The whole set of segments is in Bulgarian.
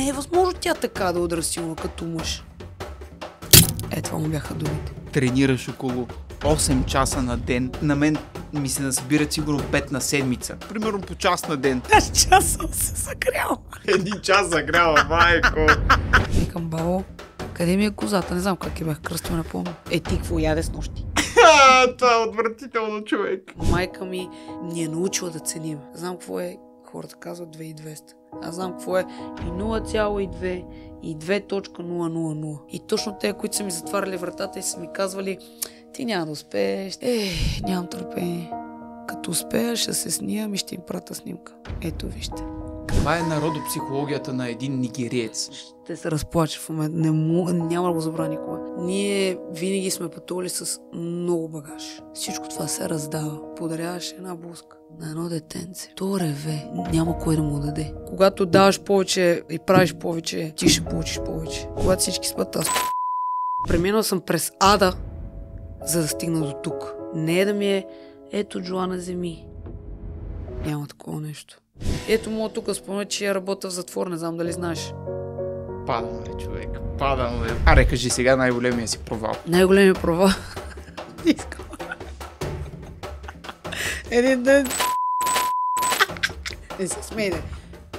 не е възможно тя така да удра силно като мъж. Е, това му бяха думите. Тренираш около 8 часа на ден. На мен ми се насбират сигурно 5 на седмица. Примерно по час на ден. Аз час съм се загрял. Един час загрял, майко. Викам, бао, къде ми е козата? Не знам как я бях кръстила, напомня. Е, ти какво яде с нощи? Това е отвратително, човек. Майка ми ни е научила да ценим. Знам какво е хората казват 2200. Аз знам какво е и 0,2 и 2.000. И точно те, които са ми затваряли вратата и са ми казвали, ти няма да успееш. Е, нямам търпение. Като успея, ще се снимам и ще им прата снимка. Ето вижте. Това е народопсихологията на един нигериец. Ще се разплача в момента. няма да го забравя никога. Ние винаги сме пътували с много багаж. Всичко това се раздава. Подаряваш една блузка на едно детенце. То реве. Няма кой да му даде. Когато даваш повече и правиш повече, ти ще получиш повече. Когато всички спят, аз Преминал съм през ада, за да стигна до тук. Не е да ми е, ето на земи. Няма такова нещо. Ето му тук спомня, че я работя в затвор, не знам дали знаеш. Падам, човек. Падам, бе. Аре, кажи сега най-големия си провал. Най-големия провал? Искам. Един ден... Не се смейте.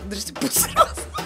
Дръж се по под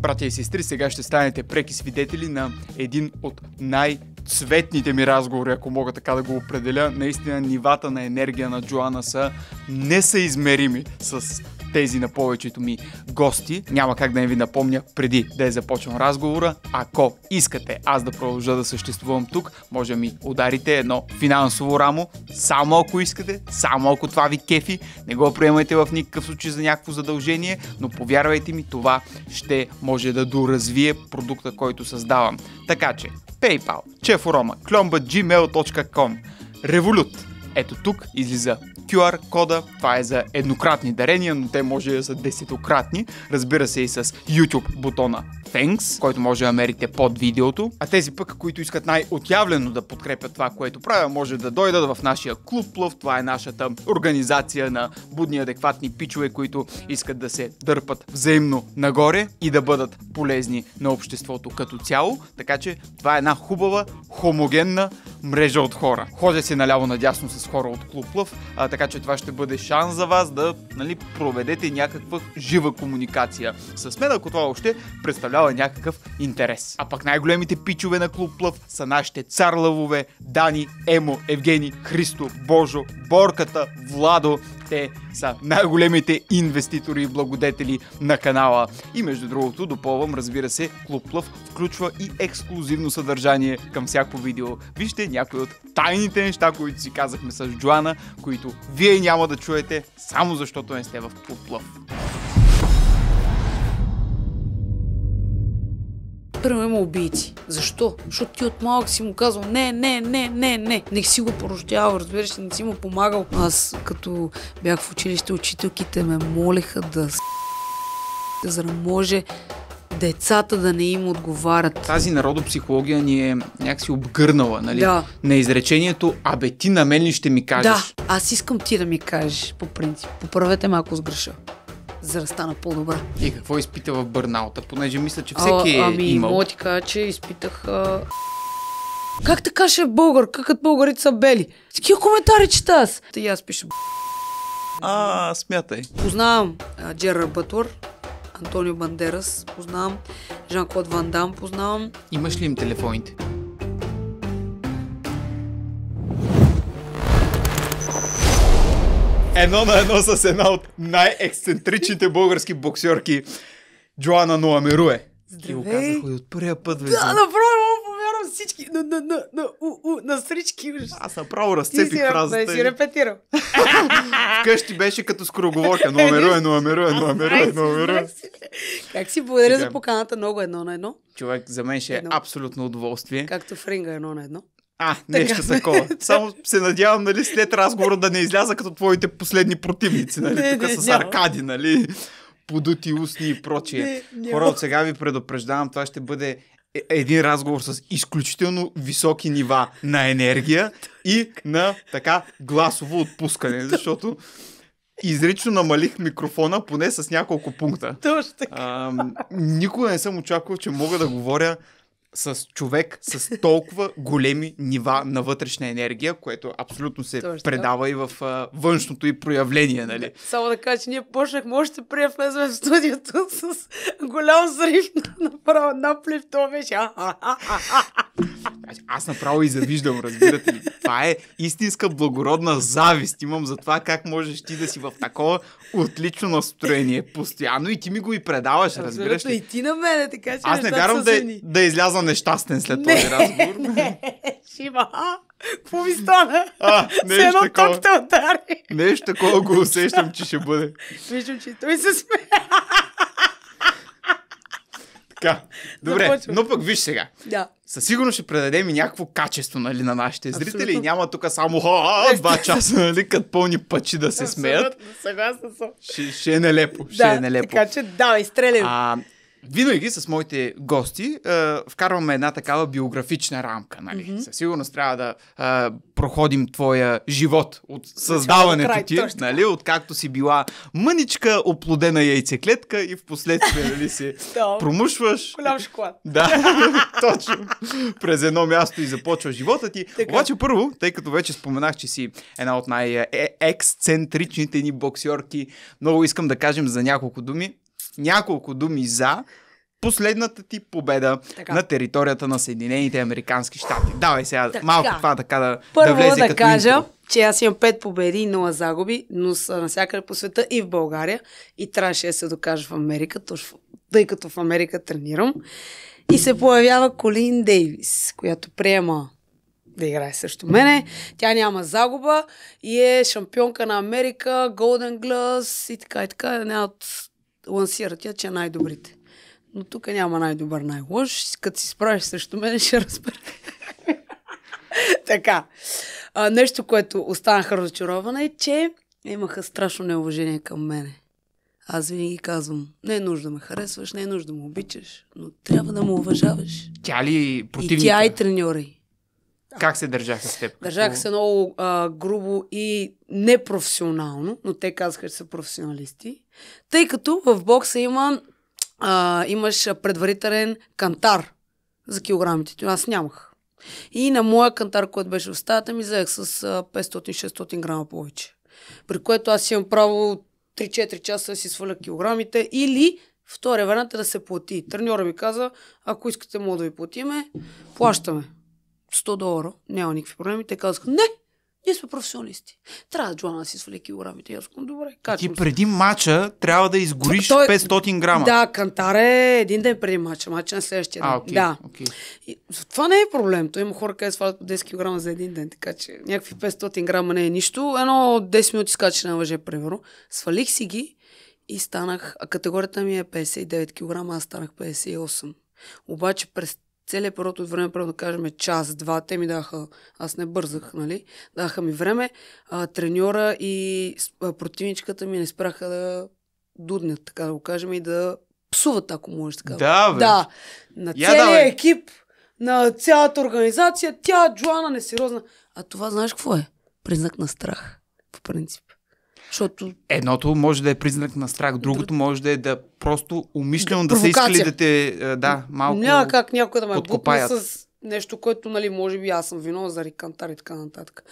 Братя и сестри, сега ще станете преки свидетели на един от най- цветните ми разговори, ако мога така да го определя. Наистина нивата на енергия на Джоана са несъизмерими с тези на повечето ми гости. Няма как да не ви напомня преди да е започвам разговора. Ако искате аз да продължа да съществувам тук, може да ми ударите едно финансово рамо, само ако искате, само ако това ви кефи. Не го приемайте в никакъв случай за някакво задължение, но повярвайте ми, това ще може да доразвие продукта, който създавам. Така че, PayPal, чефорома, кломба, gmail.com, Revolut, ето тук излиза QR кода. Това е за еднократни дарения, но те може да са десетократни. Разбира се и с YouTube бутона Thanks, който може да мерите под видеото. А тези пък, които искат най-отявлено да подкрепят това, което правя, може да дойдат в нашия клуб Плъв. Това е нашата организация на будни адекватни пичове, които искат да се дърпат взаимно нагоре и да бъдат полезни на обществото като цяло. Така че това е една хубава, хомогенна мрежа от хора. Ходя се наляво-надясно с хора от клуб Плъв, а, така че това ще бъде шанс за вас да нали, проведете някаква жива комуникация с мен, ако това още представлява проявява някакъв интерес. А пък най-големите пичове на клуб Плъв са нашите цар лъвове, Дани, Емо, Евгени, Христо, Божо, Борката, Владо. Те са най-големите инвеститори и благодетели на канала. И между другото, допълвам, разбира се, Клуб Плъв включва и ексклюзивно съдържание към всяко видео. Вижте някои от тайните неща, които си казахме с Джоана, които вие няма да чуете, само защото не сте в Клуб Плъв. Примерно има убийци. Защо? Защото ти от малък си му казвал не, не, не, не, не. Не си го порождявал, разбираш, не си му помагал. Аз като бях в училище, учителките ме молеха да за да може децата да не им отговарят. Тази народопсихология ни е някакси обгърнала, нали? Да. На изречението, абе ти на мен ли ще ми кажеш? Да, аз искам ти да ми кажеш, по принцип. Поправете ме, ако сгреша да стана по-добра. И какво изпита в бърнаута? Понеже мисля, че всеки а, е ами, е имал. Ами, ти кажа, че изпитах... А... Как така ще е българ? Какът българите са бели? Такива коментари чета аз. Та и аз пиша... А, смятай. Познавам а, Джерар Антонио Бандерас, познавам Жан-Клод Ван Дам, познавам. Имаш ли им телефоните? едно на едно с една от най-ексцентричните български боксерки Джоана Ноамеруе. Здравей! И го казах от първия път. вече. Да, направо повярвам всички. На, на, на, на, у, у, на срички. Аз направо разцепих ти фразата. Не, си репетирал. Вкъщи беше като скороговорка, Номеруе, номеруе, номеруе, номеруе. Как си благодаря за поканата много едно на едно. Човек, за мен ще е едно. абсолютно удоволствие. Както в ринга едно на едно. А, нещо такова. Само се надявам, нали, след разговора да не изляза като твоите последни противници, нали, не, тук не, с аркади, нали, подути устни и прочие. Не, Хора, от сега ви предупреждавам, това ще бъде е, един разговор с изключително високи нива на енергия и на така гласово отпускане, защото изрично намалих микрофона поне с няколко пункта. Точно така. А, никога не съм очаквал, че мога да говоря с човек с толкова големи нива на вътрешна енергия, което абсолютно се Точно. предава и в а, външното и проявление, нали? Само да кажа, че ние почнахме още при влезваме в студиото с голям зарив направо наплив, то беше Аз направо и завиждам, разбирате ли. Това е истинска благородна завист имам за това как можеш ти да си в такова отлично настроение постоянно и ти ми го и предаваш, разбираш ли? И ти на мене, така че Аз е, не вярвам да, е- да е изляза нещастен след не, този разговор. Не, Шима, какво ми стана? А, едно такова. ток удари. Нещо такова го усещам, че ще бъде. Виждам, че той се смее. Така. Добре, Започвам. но пък виж сега. Да. Със сигурност ще предадем и някакво качество нали, на нашите зрители. Абсолютно. няма тук само ха, два часа, нали, като пълни пъчи да се Абсолютно, смеят. Съгласна съм. Ще, ще е нелепо. Да, ще е нелепо. Така че да, изстрелим. А, винаги с моите гости а, вкарваме една такава биографична рамка. Нали? Mm-hmm. Със сигурност трябва да а, проходим твоя живот от създаването край, ти, точно. нали? откакто си била мъничка оплодена яйцеклетка и в последствие нали, си промушваш. Голям шоколад. Да, точно. През едно място и започва живота ти. Така. Обаче първо, тъй като вече споменах, че си една от най-ексцентричните е, ни боксьорки, много искам да кажем за няколко думи няколко думи за последната ти победа така. на територията на Съединените Американски щати. Давай сега така. малко това така да, Първо да влезе да като кажа, интро. че аз имам 5 победи и 0 загуби, но са навсякъде по света и в България. И трябваше да се докажа в Америка, тъй като в Америка тренирам. И се появява Колин Дейвис, която приема да играе срещу мене. Тя няма загуба и е шампионка на Америка, Golden Glass и така и така. Една от лансира тя, че е най-добрите. Но тук няма най-добър, най-лош. Като си справиш срещу мен, ще разбера. така. А, нещо, което останах разочарована е, че имаха страшно неуважение към мене. Аз винаги казвам, не е нужда да ме харесваш, не е нужда да ме обичаш, но трябва да ме уважаваш. Тя ли противника? Е и тя и е треньори. Как се държаха с теб? Държаха се много а, грубо и непрофесионално, но те казаха, че са професионалисти. Тъй като в бокса има, а, имаш предварителен кантар за килограмите. Аз нямах. И на моя кантар, който беше в стаята, ми взех с 500-600 грама повече. При което аз имам право 3-4 часа да си сваля килограмите или втория вариант е да се плати. Треньора ми каза, ако искате, мога да ви платиме, плащаме. 100 долара, няма никакви проблеми. Те казаха, не, ние сме професионалисти. Трябва Джоана да си свали килограмите. Аз казвам, добре, качвам Ти преди мача трябва да изгориш Той, 500 грама. Да, кантар е един ден преди мача, мача на следващия ден. А, okay, да. Okay. И, това не е проблем. Той има хора, където свалят по 10 кг за един ден, така че някакви 500 грама не е нищо. Едно 10 минути скача на въже, примерно. Свалих си ги и станах, а категорията ми е 59 кг, аз станах 58. Обаче през целият период от време, право да кажем час-два, те ми даха, аз не бързах, нали, даха ми време, а, треньора и противничката ми не спраха да дуднят, така да го кажем, и да псуват, ако можеш така. Да, бе. Да. На целият давай. екип, на цялата организация, тя, Джоана, сериозна. А това знаеш какво е? Признак на страх, По принцип. Защото... Едното може да е признак на страх, другото Друг... може да е да просто умишлено да, да са искали да те, е, да, малко Няма как някой да ме подкопаят. с нещо, което, нали, може би аз съм вино за кантар и така нататък.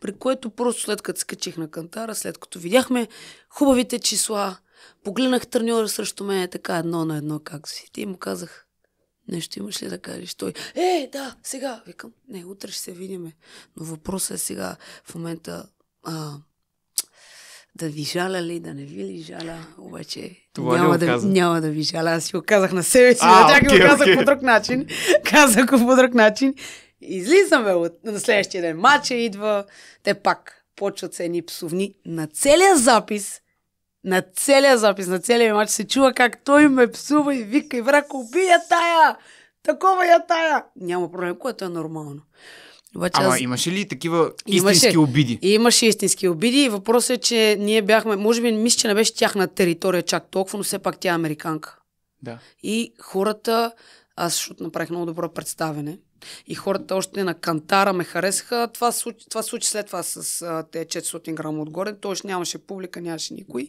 При което просто след като скачих на кантара, след като видяхме хубавите числа, погледнах треньора срещу мен е така едно на едно, как си. Ти му казах, Нещо имаш ли да кажеш? Той, е, да, сега. Викам, не, утре ще се видиме. Но въпросът е сега, в момента, а, да ви жаля ли, да не ви ли жаля, обаче Това няма, да, няма да ви жаля. Аз си го казах на себе си, а, чак okay, го казах okay. по друг начин. казах го по друг начин. Излизаме от, на следващия ден. Мача идва, те пак почват се едни псовни. На целия запис, на целия запис, на целия матч се чува как той ме псува и вика и враг, убия тая! Такова я тая! Няма проблем, което е нормално. Обаче, Ама аз... имаше ли такива истински имаше, обиди? Имаше истински обиди и въпросът е, че ние бяхме, може би мисля, че не беше тяхна територия чак толкова, но все пак тя е американка. Да. И хората, аз защото направих много добро представене, и хората още на кантара ме харесаха. Това случи, това случи след това с тези те 400 грама отгоре. Той още нямаше публика, нямаше никой.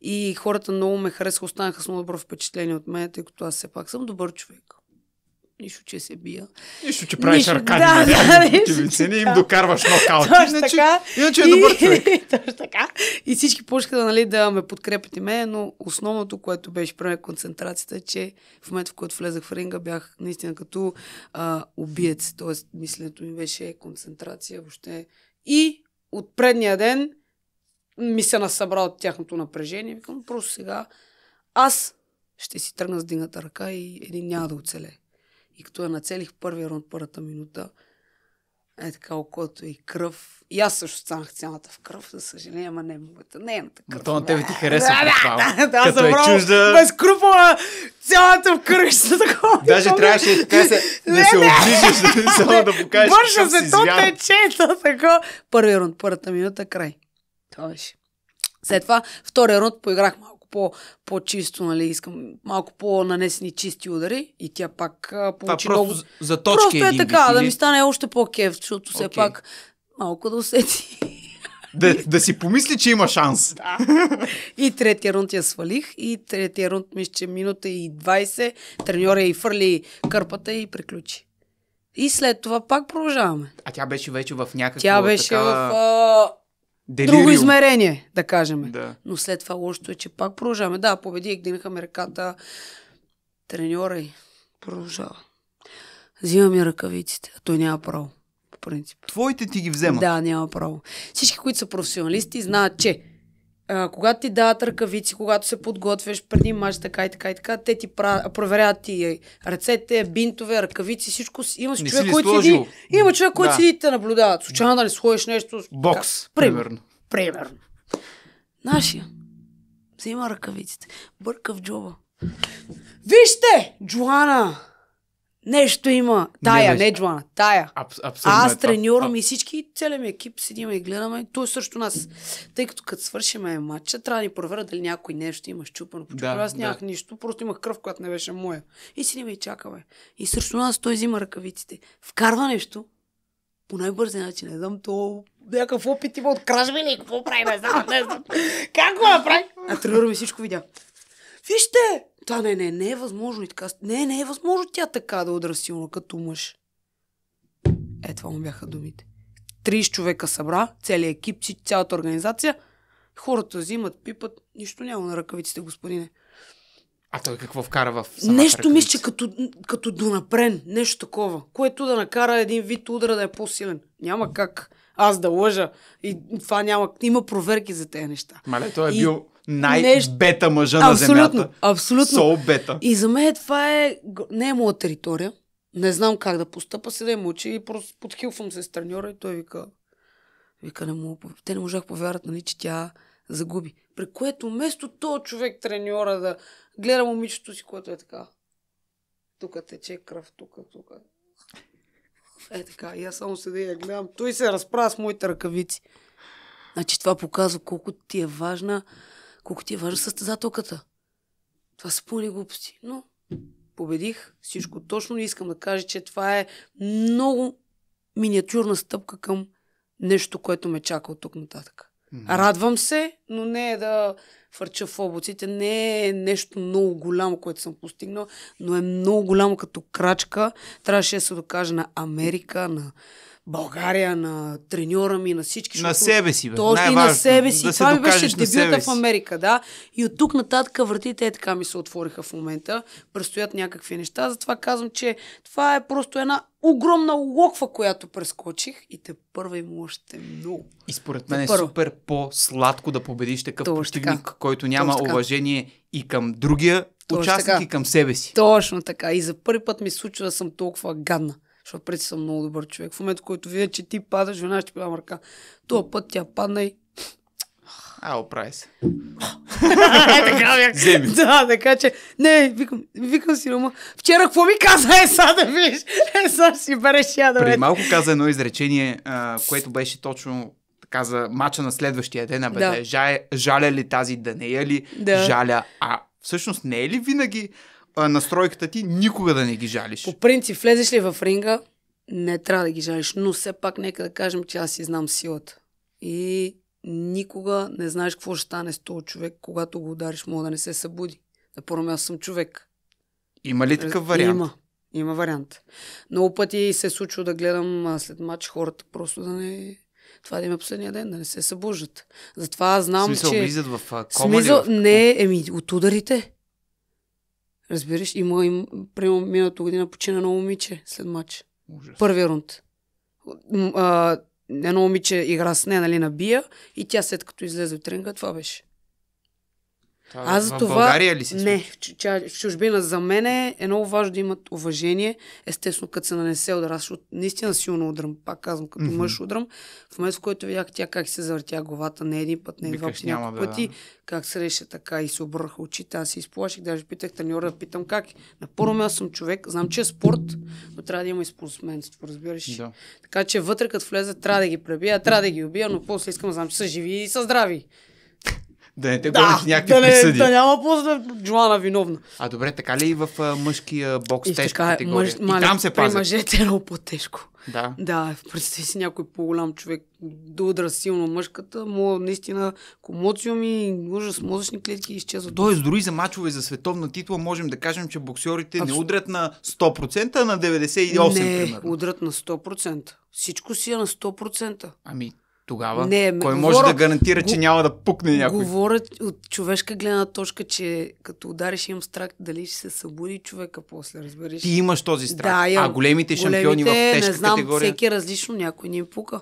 И хората много ме харесаха, останаха с много добро впечатление от мен, тъй като аз все пак съм добър човек. Нищо, че се бия. Нищо, че правиш нищо, аркади. Да, да, нищо, не им докарваш нокаут. Точно иначе, така. Иначе е добър човек. Точно така. И всички почнаха нали, да ме подкрепят и мен, но основното, което беше преме е концентрацията, е, че в момента, в който влезах в ринга, бях наистина като а, убиец. Тоест, мисленето ми беше концентрация въобще. И от предния ден ми се насъбра от тяхното напрежение. Викам, просто сега аз ще си тръгна с дигната ръка и един няма да оцелее и като я нацелих първия рунд, първата минута, е така окото и кръв. И аз също станах цялата в кръв, за съжаление, ама не е моята. Нейната е кръв. Но то на тебе ти харесва. Да, да, да, да, като е чужда. Безкрупола, цялата в кръв ще такова. Даже трябваше така се, да се оближиш, само да покажеш. Бърша се, то тече, то така. Първи рунд, първата минута, край. Това беше. След това, втория рунд поиграх малко по, по-чисто, нали, искам малко по-нанесени чисти удари и тя пак а, получи Това много... Просто за точки Просто е един така, или... да ми стане още по-кев, защото okay. все пак малко да усети. Да, да си помисли, че има шанс. Да. И третия рунд я свалих. И третия рунд, мисля, че минута и 20. Треньора и фърли кърпата и приключи. И след това пак продължаваме. А тя беше вече в някаква Тя беше така... в... А... Делириум. Друго измерение, да кажем. Да. Но след това лошото е, че пак продължаваме. Да, победи, гдинаха ръката, треньора и продължава. Взима ми ръкавиците, а той няма право, по принцип. Твоите ти ги вземат. Да, няма право. Всички, които са професионалисти, знаят, че а, когато ти дадат ръкавици, когато се подготвяш преди мач, така и така и така, те ти правят, проверяват ти ръцете, бинтове, ръкавици, всичко. Има си човек, който седи, има човек, който да. седи те наблюдават. Случайно да нали, не сходиш нещо. Бокс, Така, примерно. Примерно. Нашия. Взима ръкавиците. Бърка в джоба. Вижте! Джоана! Нещо има. Тая, не, не Джоана, тая. Аб, абсолютно. Е, а аз треньором и всички, целият ми екип седиме и гледаме. Той също нас. Тъй като като свършим е матча, трябва да ни проверя дали някой нещо има щупано. Да, аз да. нямах нищо, просто имах кръв, която не беше моя. И седим и чакаме. И също нас той взима ръкавиците. Вкарва нещо. По най бързи начин. Не знам, то някакъв опит има от кражби ли, какво прави, не знам, не знам. Как го направи? А треньор ми всичко видя. Вижте, да, не, не, не е възможно и така. Не, не е възможно тя така да удра силно като мъж. Е, това му бяха думите. Три човека събра, целият екип, цялата организация. Хората взимат, пипат, нищо няма на ръкавиците, господине. А той какво вкара в самата Нещо мисля, като, като донапрен, нещо такова, което да накара един вид удра да е по-силен. Няма как аз да лъжа. И това няма... Има проверки за тези неща. Мале, той е и... бил най-бета мъжа абсолютно, на земята. Абсолютно. Сол бета. И за мен това е... Не е моя територия. Не знам как да постъпа, седе мучи и просто подхилвам се с треньора и той вика... Вика, не му, те не можах повярват, нали, че тя загуби. При което вместо този човек треньора да гледа момичето си, което е така. Тук тече кръв, тук, тук. Е така, и аз само седя и я гледам. Той се разправя с моите ръкавици. Значи това показва колко ти е важна колко ти е важна състезателката. Това са пълни глупости. Но победих всичко точно. Не искам да кажа, че това е много миниатюрна стъпка към нещо, което ме чака от тук нататък. Mm-hmm. Радвам се, но не е да фърча в облаците. Не е нещо много голямо, което съм постигнал, но е много голямо като крачка. Трябваше да се докажа на Америка, на България, на треньора ми, на всички. На себе си, бе. Точно и на себе си. Да Това ми беше дебюта в Америка, да. И от тук нататък вратите е така ми се отвориха в момента. Престоят някакви неща. Затова казвам, че това е просто една огромна локва, която прескочих и те първа им още много. И според мен е първо. супер по-сладко да победиш такъв Точно противник, така. който няма Точно уважение така. и към другия Точно участник така. и към себе си. Точно така. И за първи път ми случва да съм толкова гадна. Защото преди съм много добър човек. В момента, който видя, че ти падаш, жена ще подам ръка. тоя път тя падна и... А, оправи се. Е, така бях. Да, така че... Не, викам, викам си, Рома. Вчера какво ми каза е са да виж, Е са си береш я да Преди малко каза едно изречение, а, което беше точно каза за мача на следващия ден. Абе, да. Е, жаля ли тази да не е ли? Да. Жаля. А всъщност не е ли винаги а, настройката ти, никога да не ги жалиш. По принцип, влезеш ли в ринга, не трябва да ги жалиш, но все пак нека да кажем, че аз си знам силата. И никога не знаеш какво ще стане с този човек, когато го удариш, мога да не се събуди. На първо място съм човек. Има ли такъв вариант? Има. Има вариант. Много пъти се е случило да гледам след матч хората просто да не... Това да има е последния ден, да не се събуждат. Затова аз знам, смисъл, че... влизат в кома смисъл, е В... Не, еми, от ударите. Разбираш, има, им, примерно, миналото година почина едно момиче след матч. Ужас. Първи рунд. А, едно момиче игра с нея, нали, набия и тя след като излезе от тренинга, това беше. Аз е за това... България ли си? Не, в чужбина за мен е, е много важно да имат уважение. Естествено, като се нанесе удар, аз наистина силно удрам, пак казвам, като mm-hmm. мъж удрам. В момента, в който видях тя как се завъртя главата не един път, не два пъти, няколко да, пъти, как се реше така и се обърха очите, аз се изплаших, даже питах треньора, питам как. Е. На първо място съм човек, знам, че е спорт, но трябва да има и спортсменство, разбираш. Да. Така че вътре, като влезе, трябва да ги пребия, трябва да ги убия, но после искам знам, че са живи и са здрави. Да не те да, гонят някакви да не, присъди. Да няма после Джоана виновна. А добре, така ли е и в а, мъжкия бокс и тежка така, категория? Мъж, и мали, там се пазят. мъжете е много по-тежко. Да. Да, представи си някой по-голям човек да удра силно мъжката, му наистина комоциум и ужас, мозъчни клетки изчезват. Тоест, дори за мачове за световна титла можем да кажем, че боксерите Абсолютно. не удрят на 100%, а на 98%. Не, примерно. удрят на 100%. Всичко си е на 100%. Ами, тогава? Не, Кой говоря, може да гарантира, че го, няма да пукне някой? Говоря от човешка гледна точка, че като удариш имам страх, дали ще се събуди човека после, разбираш? Ти имаш този страх. Да, я, а големите, големите шампиони големите, в тежка не знам, категория? всеки е различно, някой ни пука.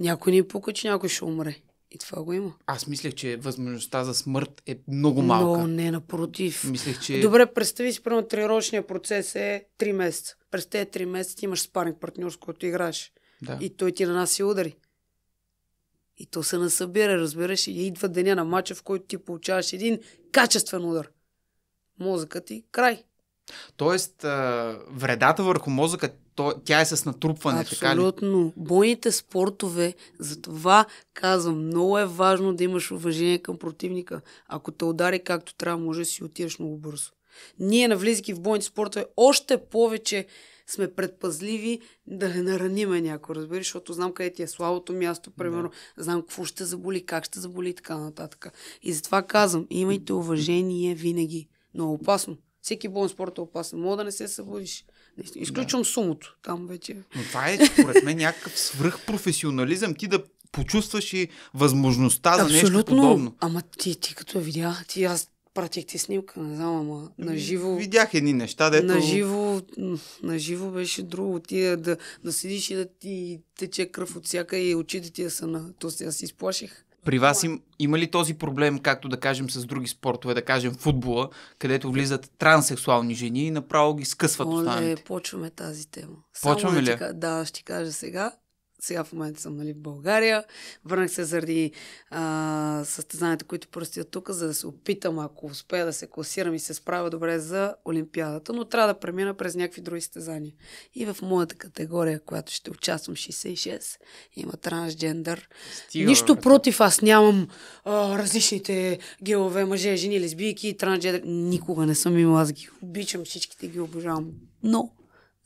Някой ни пука, че някой ще умре. И това го има. Аз мислех, че възможността за смърт е много малка. Но не, напротив. Мислех, че... Добре, представи си, примерно, тренировъчния процес е 3 месеца. През тези 3 месеца ти имаш спаринг партньор, с който играеш. Да. И той ти нанаси удари. И то се насъбира, разбираш, и идва деня на мача, в който ти получаваш един качествен удар. Мозъкът ти край. Тоест, вредата върху мозъка, тя е с натрупване, Абсолютно. така ли? Абсолютно. Бойните спортове, затова казвам, много е важно да имаш уважение към противника. Ако те удари както трябва, може да си отидеш много бързо. Ние, навлизайки в бойните спортове, още повече сме предпазливи да не нараниме някой, разбираш, защото знам къде ти е слабото място, примерно, да. знам какво ще заболи, как ще заболи и така нататък. И затова казвам, имайте уважение винаги. Но е опасно. Всеки болен спорт е опасен. Мога да не се събудиш. Изключвам да. сумото. Там вече. Е. Но това е, според мен, някакъв свръхпрофесионализъм. Ти да почувстваш и възможността Абсолютно. за нещо подобно. Ама ти, ти като видя, ти аз ти снимка, не знам, ама на ами, живо... Видях едни неща, дето... На живо, на живо беше друго. Ти да, да седиш и да ти тече кръв от всяка и очите ти да са на... То аз си изплаших. При вас им, има ли този проблем, както да кажем с други спортове, да кажем футбола, където влизат транссексуални жени и направо ги скъсват Оле, останалите? почваме тази тема. Само почваме ли? Да, ще кажа сега. Сега в момента съм нали, в България. Върнах се заради а, състезанията, които простят тук, за да се опитам, ако успея да се класирам и се справя добре за Олимпиадата, но трябва да премина през някакви други състезания. И в моята категория, която ще участвам 66, има трансджендър. Стива, Нищо бе. против, аз нямам а, различните гелове, мъже, жени, лесбийки, трансджендър. Никога не съм имала, аз ги обичам, всичките ги обожавам. Но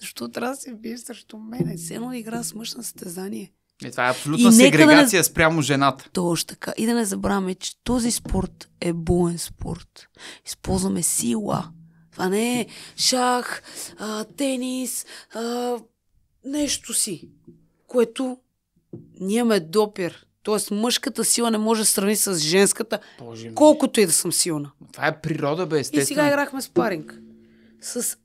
защо трябва да се биеш срещу мене? Все едно игра с мъж на състезание. И е, това е абсолютна и сегрегация да не... спрямо жената. Точно така. И да не забравяме, че този спорт е боен спорт. Използваме сила. Това не е шах, а, тенис, а, нещо си, което ние имаме допир. Тоест мъжката сила не може да сравни с женската, Боже колкото и да съм силна. Това е природа, бе, естествено. И сега играхме спаринг с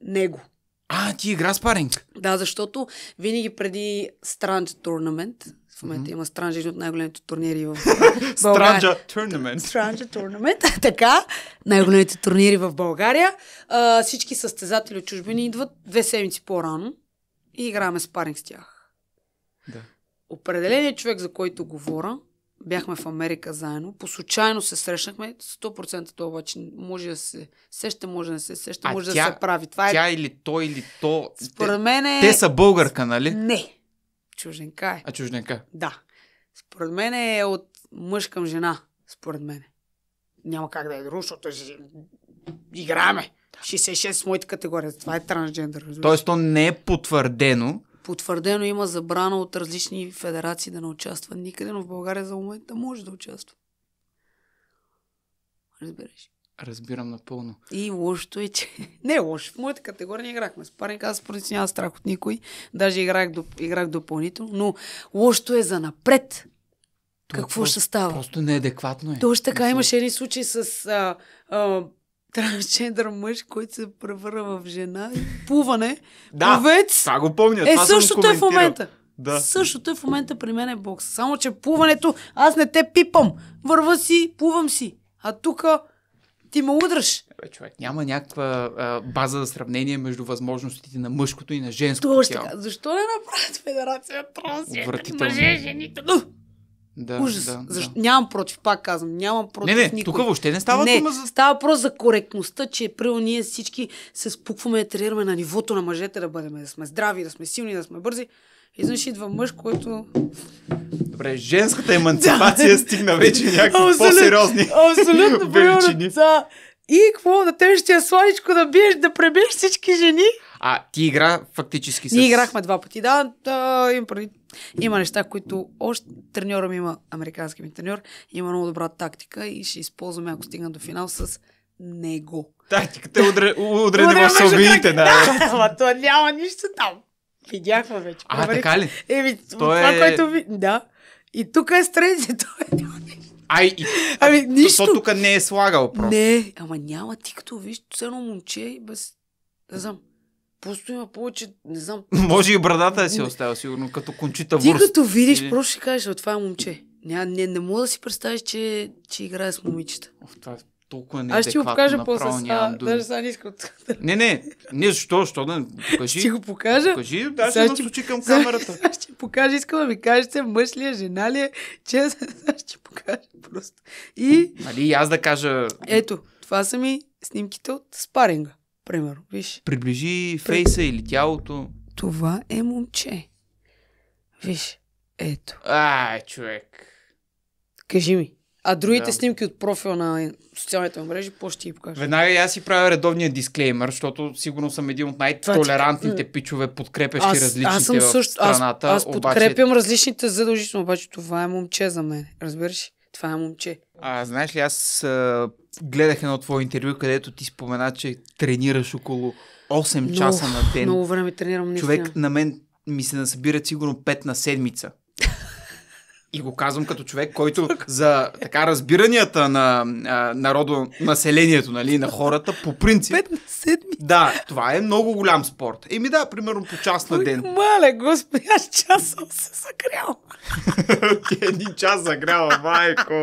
него. А, ти игра спаринг? Да, защото винаги преди странч турнамент, в момента mm-hmm. има странжа, един от най-големите турнири в България. турнамент. Странжа турнамент, така. Най-големите турнири в България. А, всички състезатели от чужбини идват две седмици по-рано и играме спаринг с тях. Да. Определеният човек, за който говоря, бяхме в Америка заедно. По случайно се срещнахме. 100% това обаче може да се сеща, може да се сеща, може тя, да се прави. Това е- тя е... или той или то. Според мен е... Те са българка, нали? Не. Чуженка е. А чуженка? Е. Да. Според мен е от мъж към жена. Според мен. Няма как да е друго, защото играме. 66 с моите категория. Това е трансджендър. Тоест, то не е потвърдено, потвърдено има забрана от различни федерации да не участва никъде, но в България за момента може да участва. Разбираш? Разбирам напълно. И лошото е, че... Не лошо. В моята категория не играхме С спаринг. каза според няма страх от никой. Даже играх, доп... играх допълнително. Но лошото е за напред. Това е какво просто, ще става? Просто неадекватно е. Точно така. Имаше един случай с а, а, Трансгендър мъж, който се превърна в жена и плуване. Да, Това го помня. Е, това същото е в момента. Да. Същото е в момента при мен е бокс. Само, че плуването, аз не те пипам. Върва си, плувам си. А тук ти ме удръш. Бе, човек, няма някаква а, база за сравнение между възможностите на мъжкото и на женското Точно тяло. Така. Защо не направят федерация транс? Мъже, жените. Да, Ужас. Да, Защо? Нямам против, пак казвам. Нямам против. Не, не, никой. тук въобще не става не, дума за. Става въпрос за коректността, че прио ние всички се спукваме и тренираме на нивото на мъжете да бъдем, да сме здрави, да сме силни, да сме бързи. значи идва мъж, който... Добре, женската еманципация стигна вече някакви по-сериозни Абсолютно, величини. Да. И какво, да те ще е сладичко да биеш, да пребиеш всички жени? А ти игра фактически с... Ние играхме два пъти, да. да им преди има неща, които още треньора ми има, американски ми треньор, има много добра тактика и ще използваме, ако стигна до финал, с него. Тактиката е удрена в сълбините. Да, ама то няма нищо там. Видяхме вече. А, Померих. така ли? Еми, това, е... което ви... Да. И тук е стрензи, това е няма нищо. Ай, и... ами, нищо. То тук не е слагал просто. Не, ама няма ти като виж, все момче и без... Не знам. Просто има повече, не знам. Може и брадата да си оставя, сигурно, като кончита вурст. Ти като видиш, или... просто ще кажеш, това е момче. Ня, не, не мога да си представиш, че, че играе с момичета. това е толкова не Аз ще го покажа после. Да, даже сега не искам. Не, не, не, защо, защо да не покажи? Ще го покажа. Покажи, да, ще насочи към камерата. Сега ще покажа, искам да ми кажете, мъж ли е, жена ли е, че ще покажа просто. И... Нали, аз да кажа... Ето, това са ми снимките от спаринга. Примерно, виж. Приближи фейса При... или тялото. Това е момче. Виж, ето. А, човек. Кажи ми. А другите да. снимки от профила на социалните мрежи, по ще ти покажа. Веднага аз си правя редовния дисклеймер, защото сигурно съм един от най-толерантните ти... пичове, подкрепящи аз, различните аз съм също, в страната. Аз, аз подкрепям обаче... различните задължително, обаче това е момче за мен. Разбираш? това момче. А знаеш ли, аз а, гледах едно твое интервю, където ти спомена, че тренираш около 8 много, часа на ден. Много време тренирам. Човек на мен ми се насъбират сигурно 5 на седмица. И го казвам като човек, който за така разбиранията на а, народо, населението, нали, на хората, по принцип... Пет на седми. Да, това е много голям спорт. Еми да, примерно по час на ден. Мале, господи, аз час съм се загрял. Ти един час загрява, майко.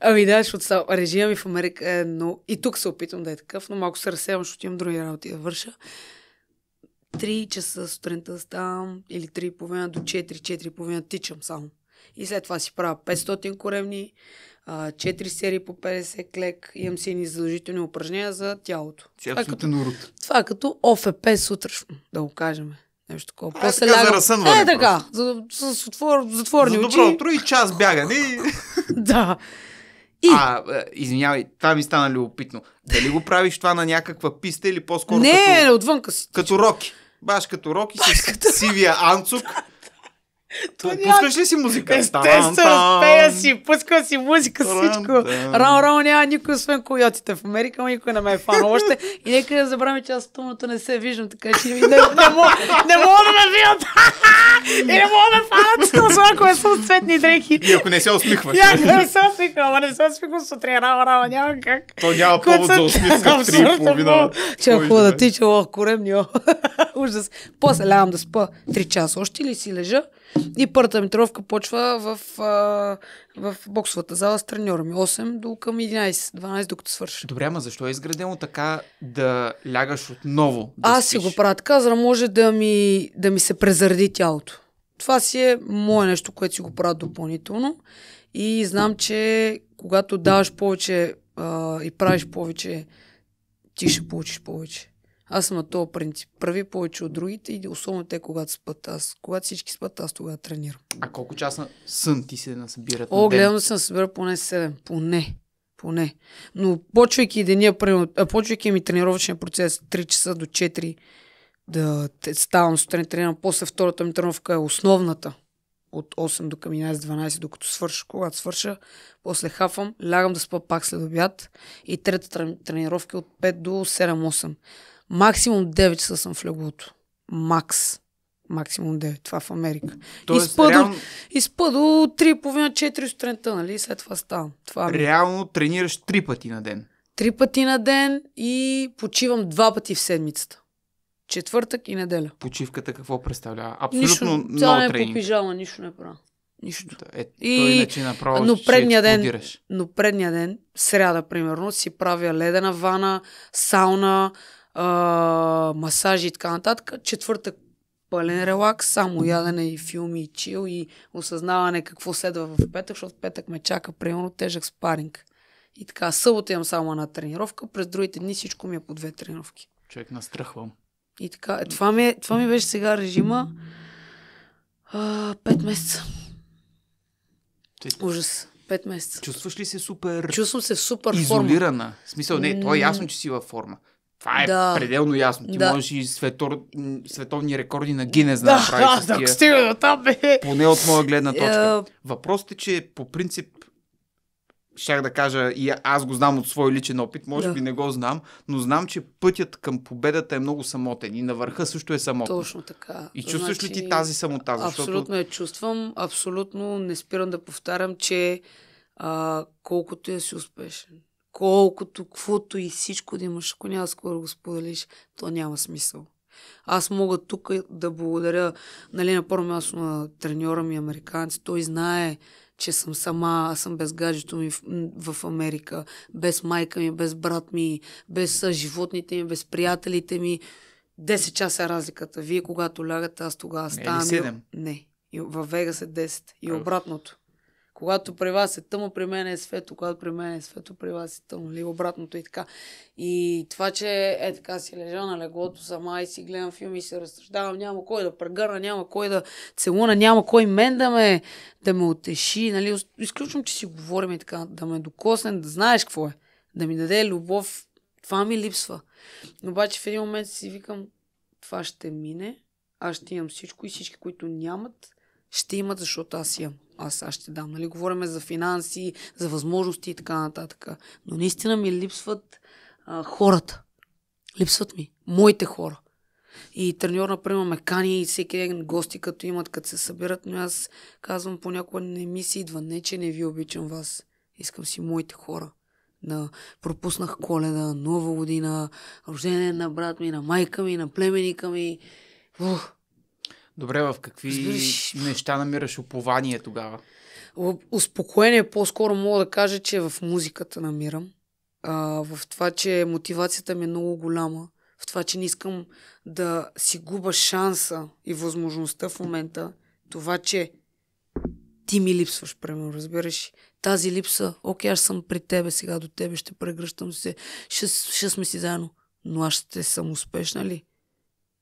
Ами да, защото са, режима ми в Америка е, но и тук се опитвам да е такъв, но малко се разсевам, защото имам други работи да върша. 3 часа сутринта ставам или 3,5 до 4, 4,5 тичам само. И след това си правя 500 коремни, 4 серии по 50 клек, имам си едни задължителни упражнения за тялото. това е като, урод. Това е като ОФП сутрешно, да го кажем. Нещо такова. А, После така, лягам... за е, така, за, с отвор, затворни за добро очи. добро утро и час бягане. да. И... А, е, извинявай, това ми стана любопитно. Дали го правиш това на някаква писта или по-скоро Не, като... отвънка си. Като Роки. Баш като Роки с като... сивия анцук той Пускаш ли си музика? Естествено, пея си, пускам си музика, всичко. Рано, рано няма никой, освен койотите в Америка, никой не ме е фанал още. И нека да забравяме, че аз в тумното не се виждам, така че не, не, не, мога, не мога да ме видят. И не мога да фанат, освен ако е с цветни дрехи. И ако не се усмихваш. Я не се усмихвам, ама не се усмихвам сутрин, рано, рано, няма как. То няма повод за усмивка в половина. Че хубаво да тича, ох, коремни, ужас. После лявам да спа три часа. Още ли си лежа? И първата ми тренировка почва в, а, в боксовата зала с треньора ми. 8 до към 11, 12 докато свърши. Добре, ама защо е изградено така да лягаш отново? Да Аз спиш? си го правя така, за да може да ми, да ми се презареди тялото. Това си е мое нещо, което си го правя допълнително. И знам, че когато даваш повече а, и правиш повече, ти ще получиш повече. Аз съм на този принцип. Прави повече от другите и особено те, когато спят. Аз, когато всички спят, аз тогава тренирам. А колко часа сън ти се насъбират? О, гледам да се насъбира поне 7. Поне. Поне. Но почвайки деня, почвайки ми тренировъчния процес 3 часа до 4, да ставам сутрин, тренирам. После втората ми тренировка е основната от 8 до към 11-12, докато свърша. Когато свърша, после хафам, лягам да спа пак след обяд и третата тренировка е от 5 до 7-8 максимум 9 часа съм в леглото. Макс. Максимум 9. Това е в Америка. изпъдо, реал... 3,5-4 сутринта, нали? След това ставам. Това е ми. Реално тренираш 3 пъти на ден. 3 пъти на ден и почивам 2 пъти в седмицата. Четвъртък и неделя. Почивката какво представлява? Абсолютно нищо, нов не тренинг. попижала, нищо не правя. Нищо. Е, и... иначе направо но предния ден, но предния ден, сряда примерно, си правя ледена вана, сауна, а, масажи и така нататък. Четвъртък пълен релакс, само ядене и филми и чил и осъзнаване какво следва в петък, защото в петък ме чака примерно тежък спаринг. И така, събота имам само на тренировка, през другите дни всичко ми е по две тренировки. Човек настръхвам. И така, е, това, ми, е, това ми беше сега режима а, пет месеца. Ти... Ужас. Пет месеца. Чувстваш ли се супер... Чувствам се в супер Изолирана. форма. Изолирана. В смисъл, не, то е ясно, че си във форма. Това е да. пределно ясно. Ти да. можеш и светор... световни рекорди на Гинес да направиш. Да, да, стига до там, бе. Поне от моя гледна точка. Yeah. Е, Въпросът е, че по принцип щях да кажа, и аз го знам от свой личен опит, може yeah. би не го знам, но знам, че пътят към победата е много самотен и на върха също е самотен. Точно така. И чувстваш значи, ли ти значи, тази самота? Защото... Абсолютно я чувствам, абсолютно не спирам да повтарям, че а, колкото е си успешен, колкото, каквото и всичко да имаш, ако няма скоро го споделиш, то няма смисъл. Аз мога тук да благодаря нали, на първо място на треньора ми, американци. Той знае, че съм сама, аз съм без гаджето ми в, в Америка, без майка ми, без брат ми, без животните ми, без приятелите ми. 10 часа е разликата. Вие когато лягате, аз тогава е ставам. Не, 7. не. И във Вегас е 10. И обратното. Когато при вас е тъмно, при мен е свето, Когато при мен е свето, при вас е тъмно. Или обратното и така. И това, че е така си лежа на леглото сама и си гледам филми и се разсъждавам, няма кой да прегърна, няма кой да целуна, няма кой мен да ме, да ме отеши. Нали? Изключвам, че си говорим и така, да ме докосне, да знаеш какво е. Да ми даде любов. Това ми липсва. Обаче в един момент си викам, това ще мине, аз ще имам всичко и всички, които нямат, ще имат, защото аз имам. Аз, аз ще дам. Нали? Говориме за финанси, за възможности и така нататък. Но наистина ми липсват а, хората. Липсват ми. Моите хора. И треньор, например, ме кани и всеки ден гости, като имат, като се събират, но аз казвам понякога не ми си идва. Не, че не ви обичам вас. Искам си моите хора. Да пропуснах коледа, нова година, рождение на брат ми, на майка ми, на племеника ми. Ух, Добре, в какви Разбираш... неща намираш упование тогава? Успокоение по-скоро мога да кажа, че в музиката намирам. А, в това, че мотивацията ми е много голяма. В това, че не искам да си губа шанса и възможността в момента. Това, че ти ми липсваш, примерно, разбираш. Тази липса, окей, аз съм при тебе сега, до тебе ще прегръщам се, ще, ще сме си заедно. Но аз ще съм успешна ли?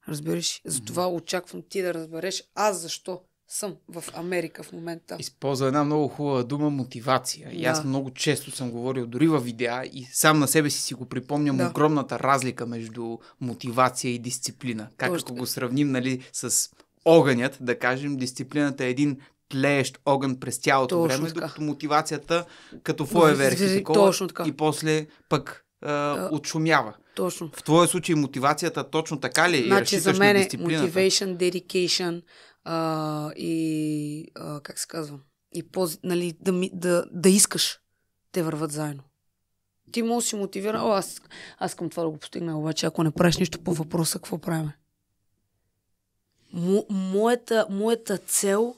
Разбираш? Затова mm-hmm. очаквам ти да разбереш аз защо съм в Америка в момента. Използва една много хубава дума мотивация. Да. И аз много често съм говорил дори във видеа и сам на себе си си го припомням да. огромната разлика между мотивация и дисциплина. Как Точно. ако го сравним нали, с огънят, да кажем, дисциплината е един тлеещ огън през цялото Точно време, така. докато мотивацията като фойерверк и И после пък е, отшумява. Точно. В твоя случай мотивацията точно така ли? Значи за мен е motivation, dedication а, и а, как се казва? И пози, нали, да, ми, да, да искаш. Те върват заедно. Ти му си мотивира, О, аз, аз към това да го постигна, обаче ако не правиш нищо по въпроса, какво правим? Мо, моята, моята цел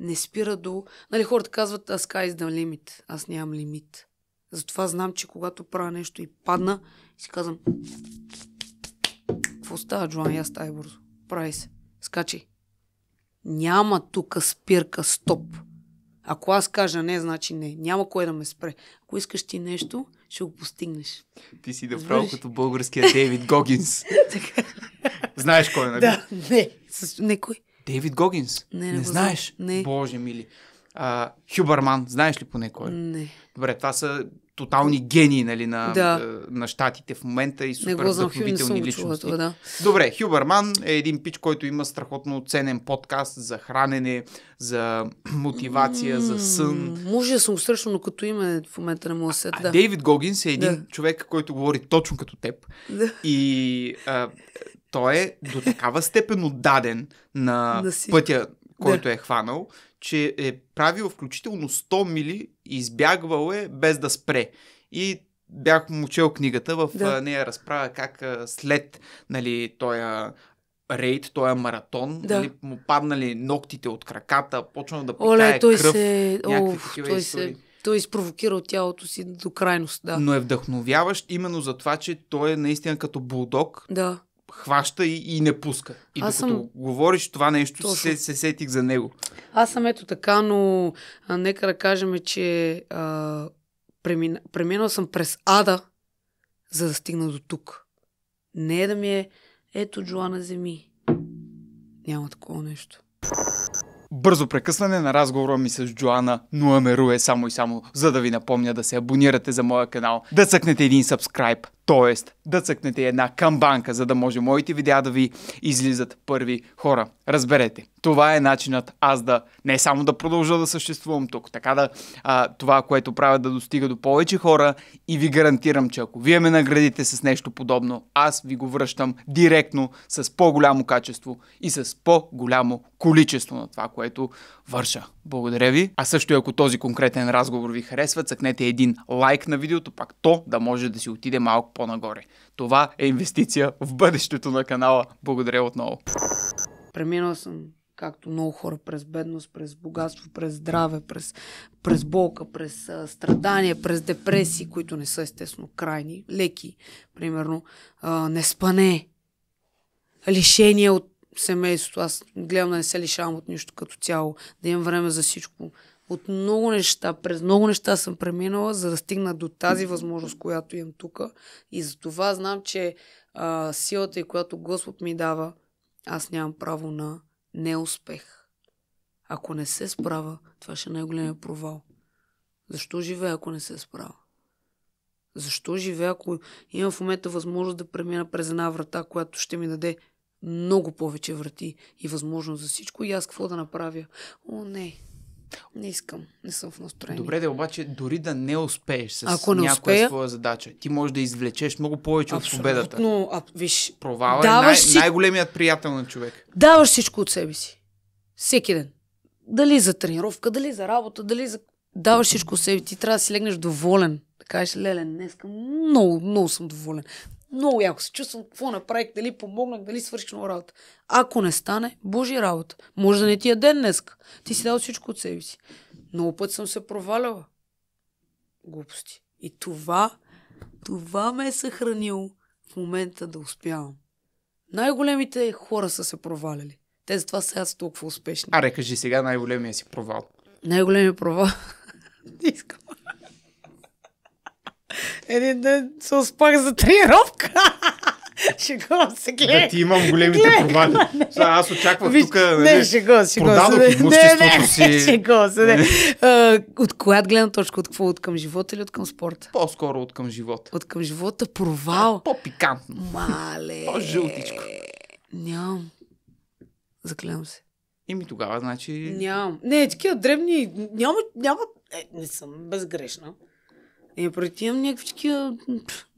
не спира до... Нали, хората казват, аз sky is the limit. Аз нямам лимит. Затова знам, че когато правя нещо и падна, си казвам какво става, Джоан? Я ставай е бързо. Прави се. Скачи. Няма тук спирка, стоп. Ако аз кажа не, значи не. Няма кой да ме спре. Ако искаш ти нещо, ще го постигнеш. Ти си да да като българския Дейвид Гогинс. знаеш кой, нали? Да, не. С... Не кой? Дейвид Гогинс. Не, не, не знаеш? Не. Боже мили. А, Хюбърман, знаеш ли поне кой? Не. Добре, това са тотални гении нали, на, да. Е, на щатите в момента и супер вдъхновителни личности. Това, да. Добре, Хюберман е един пич, който има страхотно ценен подкаст за хранене, за мотивация, за сън. Може да съм страшно, но като име в момента не моя да се да. Дейвид Гогинс е един да. човек, който говори точно като теб. Да. И а, той е до такава степен отдаден на да си. пътя който да. е хванал, че е правил включително 100 мили, и избягвал е без да спре. И бях му чел книгата, в да. нея разправя как след нали, тоя рейд, той е маратон, да. нали, му паднали ногтите от краката, почнал да питае той кръв, се... Оф, той Се... Той изпровокира е от тялото си до крайност, да. Но е вдъхновяващ именно за това, че той е наистина като булдог. Да хваща и, и не пуска. И Аз докато съм... говориш това нещо, Точно. се, се сетих за него. Аз съм ето така, но а, нека да кажем, че а, премина... преминал съм през ада, за да стигна до тук. Не е да ми е ето Джоана земи. Няма такова нещо. Бързо прекъсване на разговора ми с Джоана Нуамеру е само и само, за да ви напомня да се абонирате за моя канал, да цъкнете един subscribe Тоест, да цъкнете една камбанка, за да може моите видеа да ви излизат първи хора. Разберете, това е начинът аз да не само да продължа да съществувам тук, така да а, това, което правя да достига до повече хора и ви гарантирам, че ако вие ме наградите с нещо подобно, аз ви го връщам директно с по-голямо качество и с по-голямо количество на това, което върша. Благодаря ви. А също и ако този конкретен разговор ви харесва, цъкнете един лайк на видеото, пак то да може да си отиде малко по-нагоре. Това е инвестиция в бъдещето на канала. Благодаря отново. Преминал съм както много хора, през бедност, през богатство, през здраве, през, през болка, през а, страдания, през депресии, които не са естествено крайни, леки, примерно, а, неспане, лишение от семейството. Аз гледам да не се лишавам от нищо като цяло, да имам време за всичко. От много неща, през много неща съм преминала, за да стигна до тази възможност, която имам тук. И за това знам, че а, силата, която Господ ми дава, аз нямам право на неуспех. Ако не се справя, това ще е най-големия провал. Защо живея, ако не се справя? Защо живея, ако имам в момента възможност да премина през една врата, която ще ми даде много повече врати и възможност за всичко. И аз какво да направя? О, не. Не искам. Не съм в настроение. Добре, да обаче дори да не успееш с Ако не някоя успея, своя задача, ти можеш да извлечеш много повече от победата. А, виж, Провала е най- си... най-големият приятел на човек. Даваш всичко от себе си. Всеки ден. Дали за тренировка, дали за работа, дали за... Даваш всичко от себе си. Ти трябва да си легнеш доволен. Да кажеш, леле, днес много, много съм доволен много яко се чувствам, какво направих, дали помогнах, дали свърших много работа. Ако не стане, божи работа. Може да не ти е ден днес. Ти си дал всичко от себе си. Много път съм се проваляла. Глупости. И това, това ме е съхранило в момента да успявам. Най-големите хора са се проваляли. Те затова сега са толкова успешни. Аре, кажи сега най-големия си провал. Най-големия провал. Не искам. Един ден се успах за тренировка. Шегувам се, гледай. Да, ти имам големите глед, провали. Не. Аз очаквах Виж, тук... Не, не шегувам се. Продадох имуществото си. Не, не, шегувам се. Не. от коя гледна точка? От какво? От към живота или от към спорта? По-скоро от към живота. От към живота? Провал? По-пикантно. Мале. По-жълтичко. Нямам. Заклевам се. И ми тогава, значи... Нямам. Не, такива древни... Няма... няма... Е, не съм безгрешна. И е, преди имам някакви такива...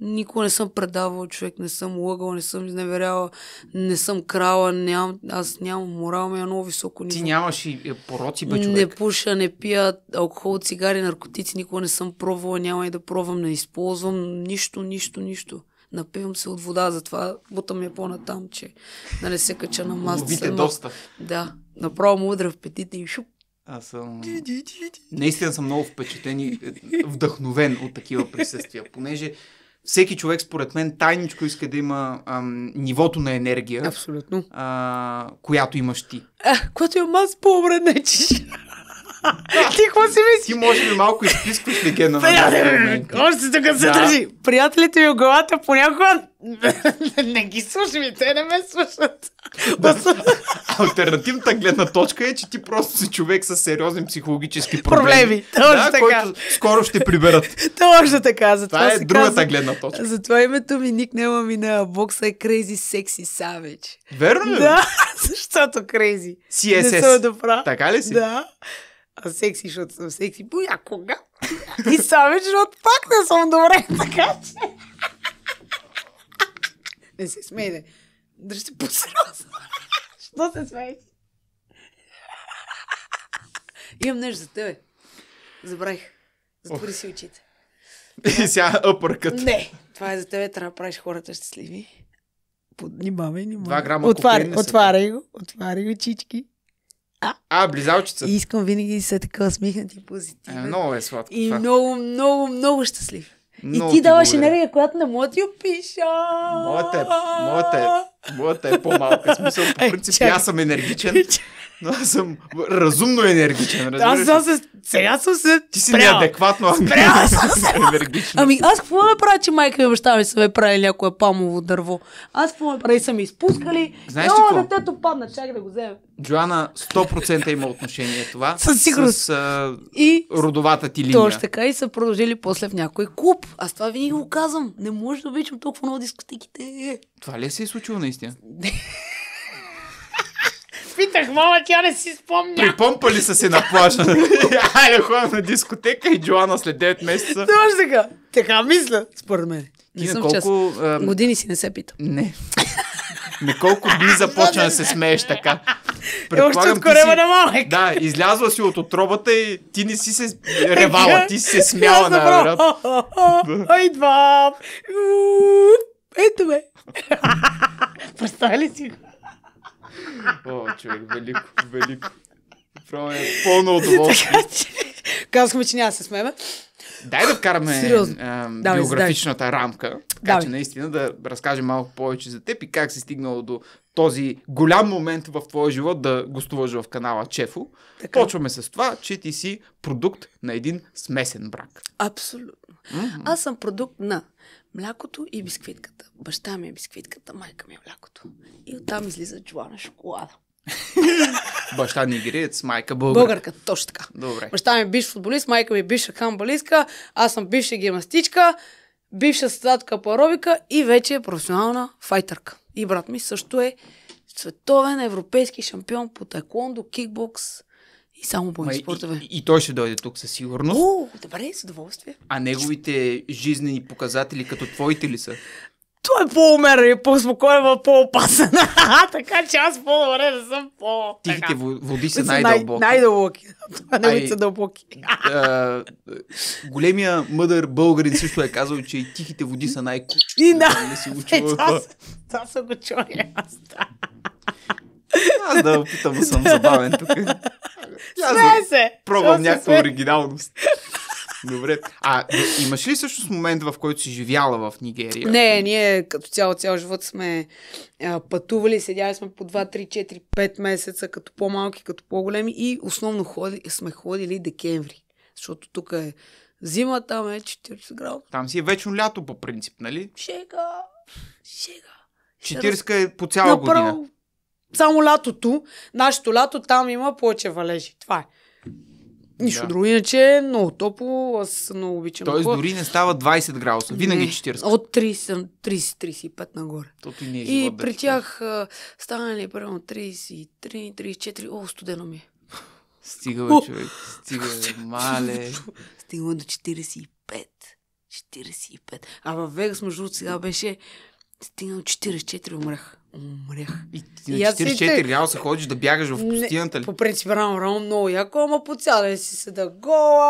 Никога не съм предавал човек, не съм лъгал, не съм изневерявал, не съм крала, нямам, аз нямам морал, ми е много високо ниво. Ти нямаш и е, пороци, бе, човек. Не пуша, не пия алкохол, цигари, наркотици, никога не съм пробвала, няма и да пробвам, не използвам нищо, нищо, нищо. Напивам се от вода, затова бутам я по-натам, че да не се кача на масата. Ловите доста. Да, направо мудра в петите и шуп, аз съм... Наистина съм много впечатлен и е, вдъхновен от такива присъствия, понеже всеки човек, според мен, тайничко иска да има ам, нивото на енергия. Абсолютно. А, която имаш ти. А, е, която имам аз по-обре, не ти какво си мислиш? Ти може би малко изпискваш легенда на Още тук се държи. Приятелите ми в главата понякога не ги слушам и те не ме слушат. Альтернативната гледна точка е, че ти просто си човек с сериозни психологически проблеми. проблеми да, Който скоро ще приберат. Точно така. Затова Това е другата гледна точка. Затова името ми никнема ми на бокса е Crazy Sexy Savage. Верно ли? Да, защото Crazy. CSS. Е не съм добра. Така ли си? Да а секси, защото съм секси. Буя, кога? И сами, защото пак не съм добре, така че... Не се смейте. се по посроза. Що се смееш? Имам нещо за тебе. Забравих. Затвори си очите. И сега ъпъркът. Не, това е за тебе, трябва да правиш хората щастливи. Поднимавай, нимавай. Два грама отваря, Отваряй го, отваря го, чички. А, близалчица. И искам винаги да са е така смихнат и позитивен. Е, много е сладко. И това. много, много, много щастлив. Много и ти, ти даваш енергия, която не мога да ти опиша. Моята е, моята е, моята е по-малка. Смисъл, по е, принцип, аз съм енергичен но аз съм разумно енергичен. Аз, аз, се. сега съм се. Ти си спрял. неадекватно спрял съм енергичен. Ами аз какво ме правя, че майка и баща ми са ме правили някое памово дърво? Аз какво правя, са ми изпускали. Знаеш ли детето падна, чакай да го взема. Джоана 100% има отношение това. Със сигурност. С, а, и родовата ти линия. Точно така и са продължили после в някой клуб. Аз това винаги го казвам. Не може да обичам толкова много дискотеките. Това ли се е случило наистина? изпитах, мама, тя не си спомня. ли са се на плажа. Айде, ходим на дискотека и Джоана след 9 месеца. може така. Така мисля, според мен. Не колко, а... Години си не се питам. Не. На колко дни започна да се смееш така? Предполагам, е, още от си... на малък. Да, излязла си от отробата и ти не си се ревала, ти си се смяла на Ай, два! Ето ме! Представя ли си О, човек, велико, велико. Право е пълно удоволствие. Казахме, че няма да се смеме. Дай да вкараме Сериозно. биографичната рамка, така давай. че наистина да разкажем малко повече за теб и как си стигнал до този голям момент в твоя живот да гостуваш в канала Чефо. Така. Почваме с това, че ти си продукт на един смесен брак. Абсолютно. Аз съм продукт на млякото и бисквитката. Баща ми е бисквитката, майка ми е млякото. И оттам излиза джуана шоколада. Баща нигериец, е майка българка. Българка, точно така. Добре. Баща ми е биш футболист, майка ми е биша хамбалистка, аз съм бивша гимнастичка, бивша статка по аробика и вече е професионална файтърка. И брат ми също е световен европейски шампион по тайкондо, кикбокс, и само бойни спортове. И, и той ще дойде тук със сигурност. О, добре, с удоволствие. А неговите жизнени показатели като твоите ли са? Той е по-умерен и по-спокоен, по-опасен. така че аз по-добре да съм по... Тихите води са най-дълбоки. Най-дълбоки. Неговите са дълбоки. големия мъдър българин също е казал, че и тихите води са най кучни И да, е, това съм го чула аз да опитам да съм забавен тук. Аз се! Пробвам някаква оригиналност. Добре. А имаш ли всъщност момент, в който си живяла в Нигерия? Не, ние като цяло, цял живот сме а, пътували, седяли сме по 2, 3, 4, 5 месеца, като по-малки, като по-големи и основно ходи, сме ходили декември, защото тук е зима, там е 40 градуса. Там си е вечно лято по принцип, нали? Шега! Шега! 40 е по цяла Направо, година само лятото, нашето лято, там има повече валежи. Това е. Нищо да. друго. Иначе е много топло. Аз много обичам. Тоест хора. дори не става 20 градуса. Винаги не, 40. От 30-35 нагоре. Тото и не е и да при тях стана ли примерно 33-34. О, студено ми е. Стига, бе, човек. Стига, бе, мале. Стига до 45. 45. А във Вегас, между сега беше... стигнал 44, умрях умрях. И ти на 44 реално се ходиш да бягаш в пустинята ли? По принцип, рано, рано много яко, ама по цял ден си седа гола,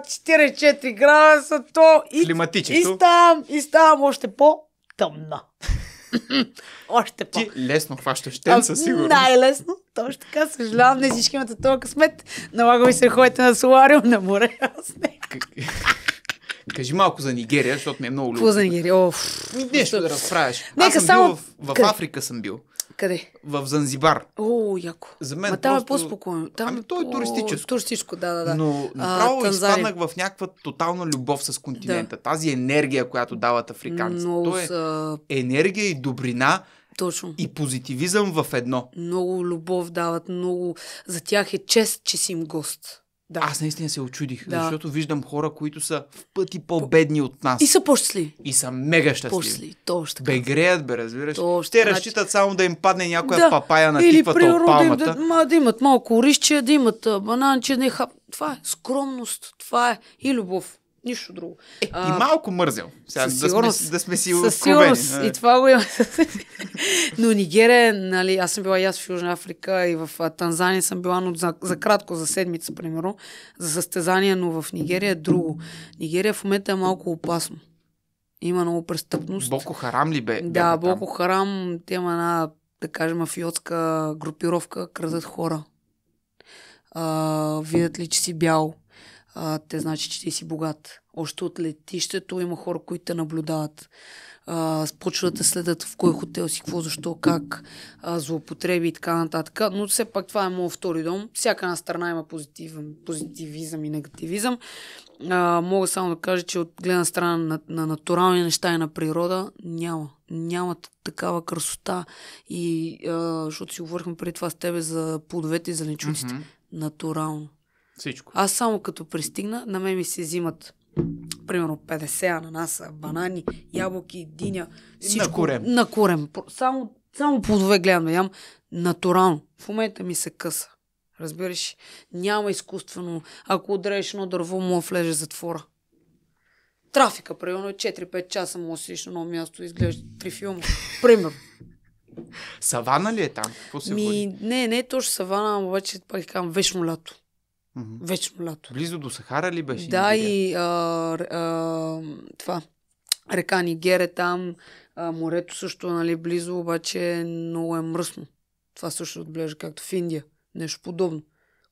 44 градуса, то и, и ставам, и ставам още по-тъмна. Още по. Ти лесно хващаш тен, със сигурност. Най-лесно. Точно така. Съжалявам, не всички имате този късмет. налагам и се ходите на солариум на море. Аз не. Кажи малко за Нигерия, защото ми е много любопитно. Какво за Нигерия? Оф. Нещо да разправяш. Нека Аз съм само... бил в, в Африка съм бил. Къде? В Занзибар. О, яко. За мен Ма, там е просто... е по-спокойно. Там... Ами, то е, е туристическо. Туристическо, да, да, да. Но направо изпаднах в някаква тотална любов с континента. Да. Тази енергия, която дават африканците. Но, то е са... енергия и добрина, точно. И позитивизъм в едно. Много любов дават, много. За тях е чест, че си им гост. Да. Аз наистина се очудих, да. защото виждам хора, които са в пъти по-бедни от нас. И са по И са мега щастливи. Пошли, точно така. Бе бе, разбираш. Точно, Те значи... разчитат само да им падне някоя да. папая на Или тиквата от палмата. Да, ма, да имат малко рисче, да имат бананче, не хап... Това е скромност, това е и любов. Нищо друго. Е, а, и малко мързел. Сега, със да, сигурност, сме, да сме си Със сигурност. И това го има. Но Нигерия, нали, аз съм била и аз в Южна Африка и в Танзания съм била, но за, за кратко, за седмица, примерно, за състезания, но в Нигерия е друго. Нигерия в момента е малко опасно. Има много престъпност. Боко Харам ли бе? Да, Боко Харам, те има една, да кажем, мафиотска групировка, крадат хора. А, видят ли, че си бял а, те значи, че ти си богат. Още от летището има хора, които те наблюдават. А, почват да следят в кой хотел си, какво, защо, как, а, злоупотреби и така нататък. Но все пак това е моят втори дом. Всяка една страна има позитив, позитивизъм и негативизъм. А, мога само да кажа, че от гледна страна на, на натурални неща и на природа няма. Няма такава красота. И, а, защото си говорихме преди това с тебе за плодовете и зеленчуците. Mm-hmm. Натурално. Всичко. Аз само като пристигна, на мен ми се взимат примерно 50 ананаса, банани, ябълки, диня. Всичко на корем. На корем. Само, само плодове гледам да ям. Натурално. В момента ми се къса. Разбираш? Няма изкуствено. Ако удреш едно дърво, му влезе затвора. Трафика, примерно, 4-5 е часа му сидиш на едно място, изглежда три филма. Примерно. Савана ли е там? Какво се Ми, не, не е точно савана, обаче пак казвам вечно лято. Mm-hmm. Вечно лято. Близо до Сахара ли беше? Да, и а, а, това. Река Нигер е там, а, морето също нали, близо, обаче много е мръсно. Това също отбележа, както в Индия. Нещо подобно.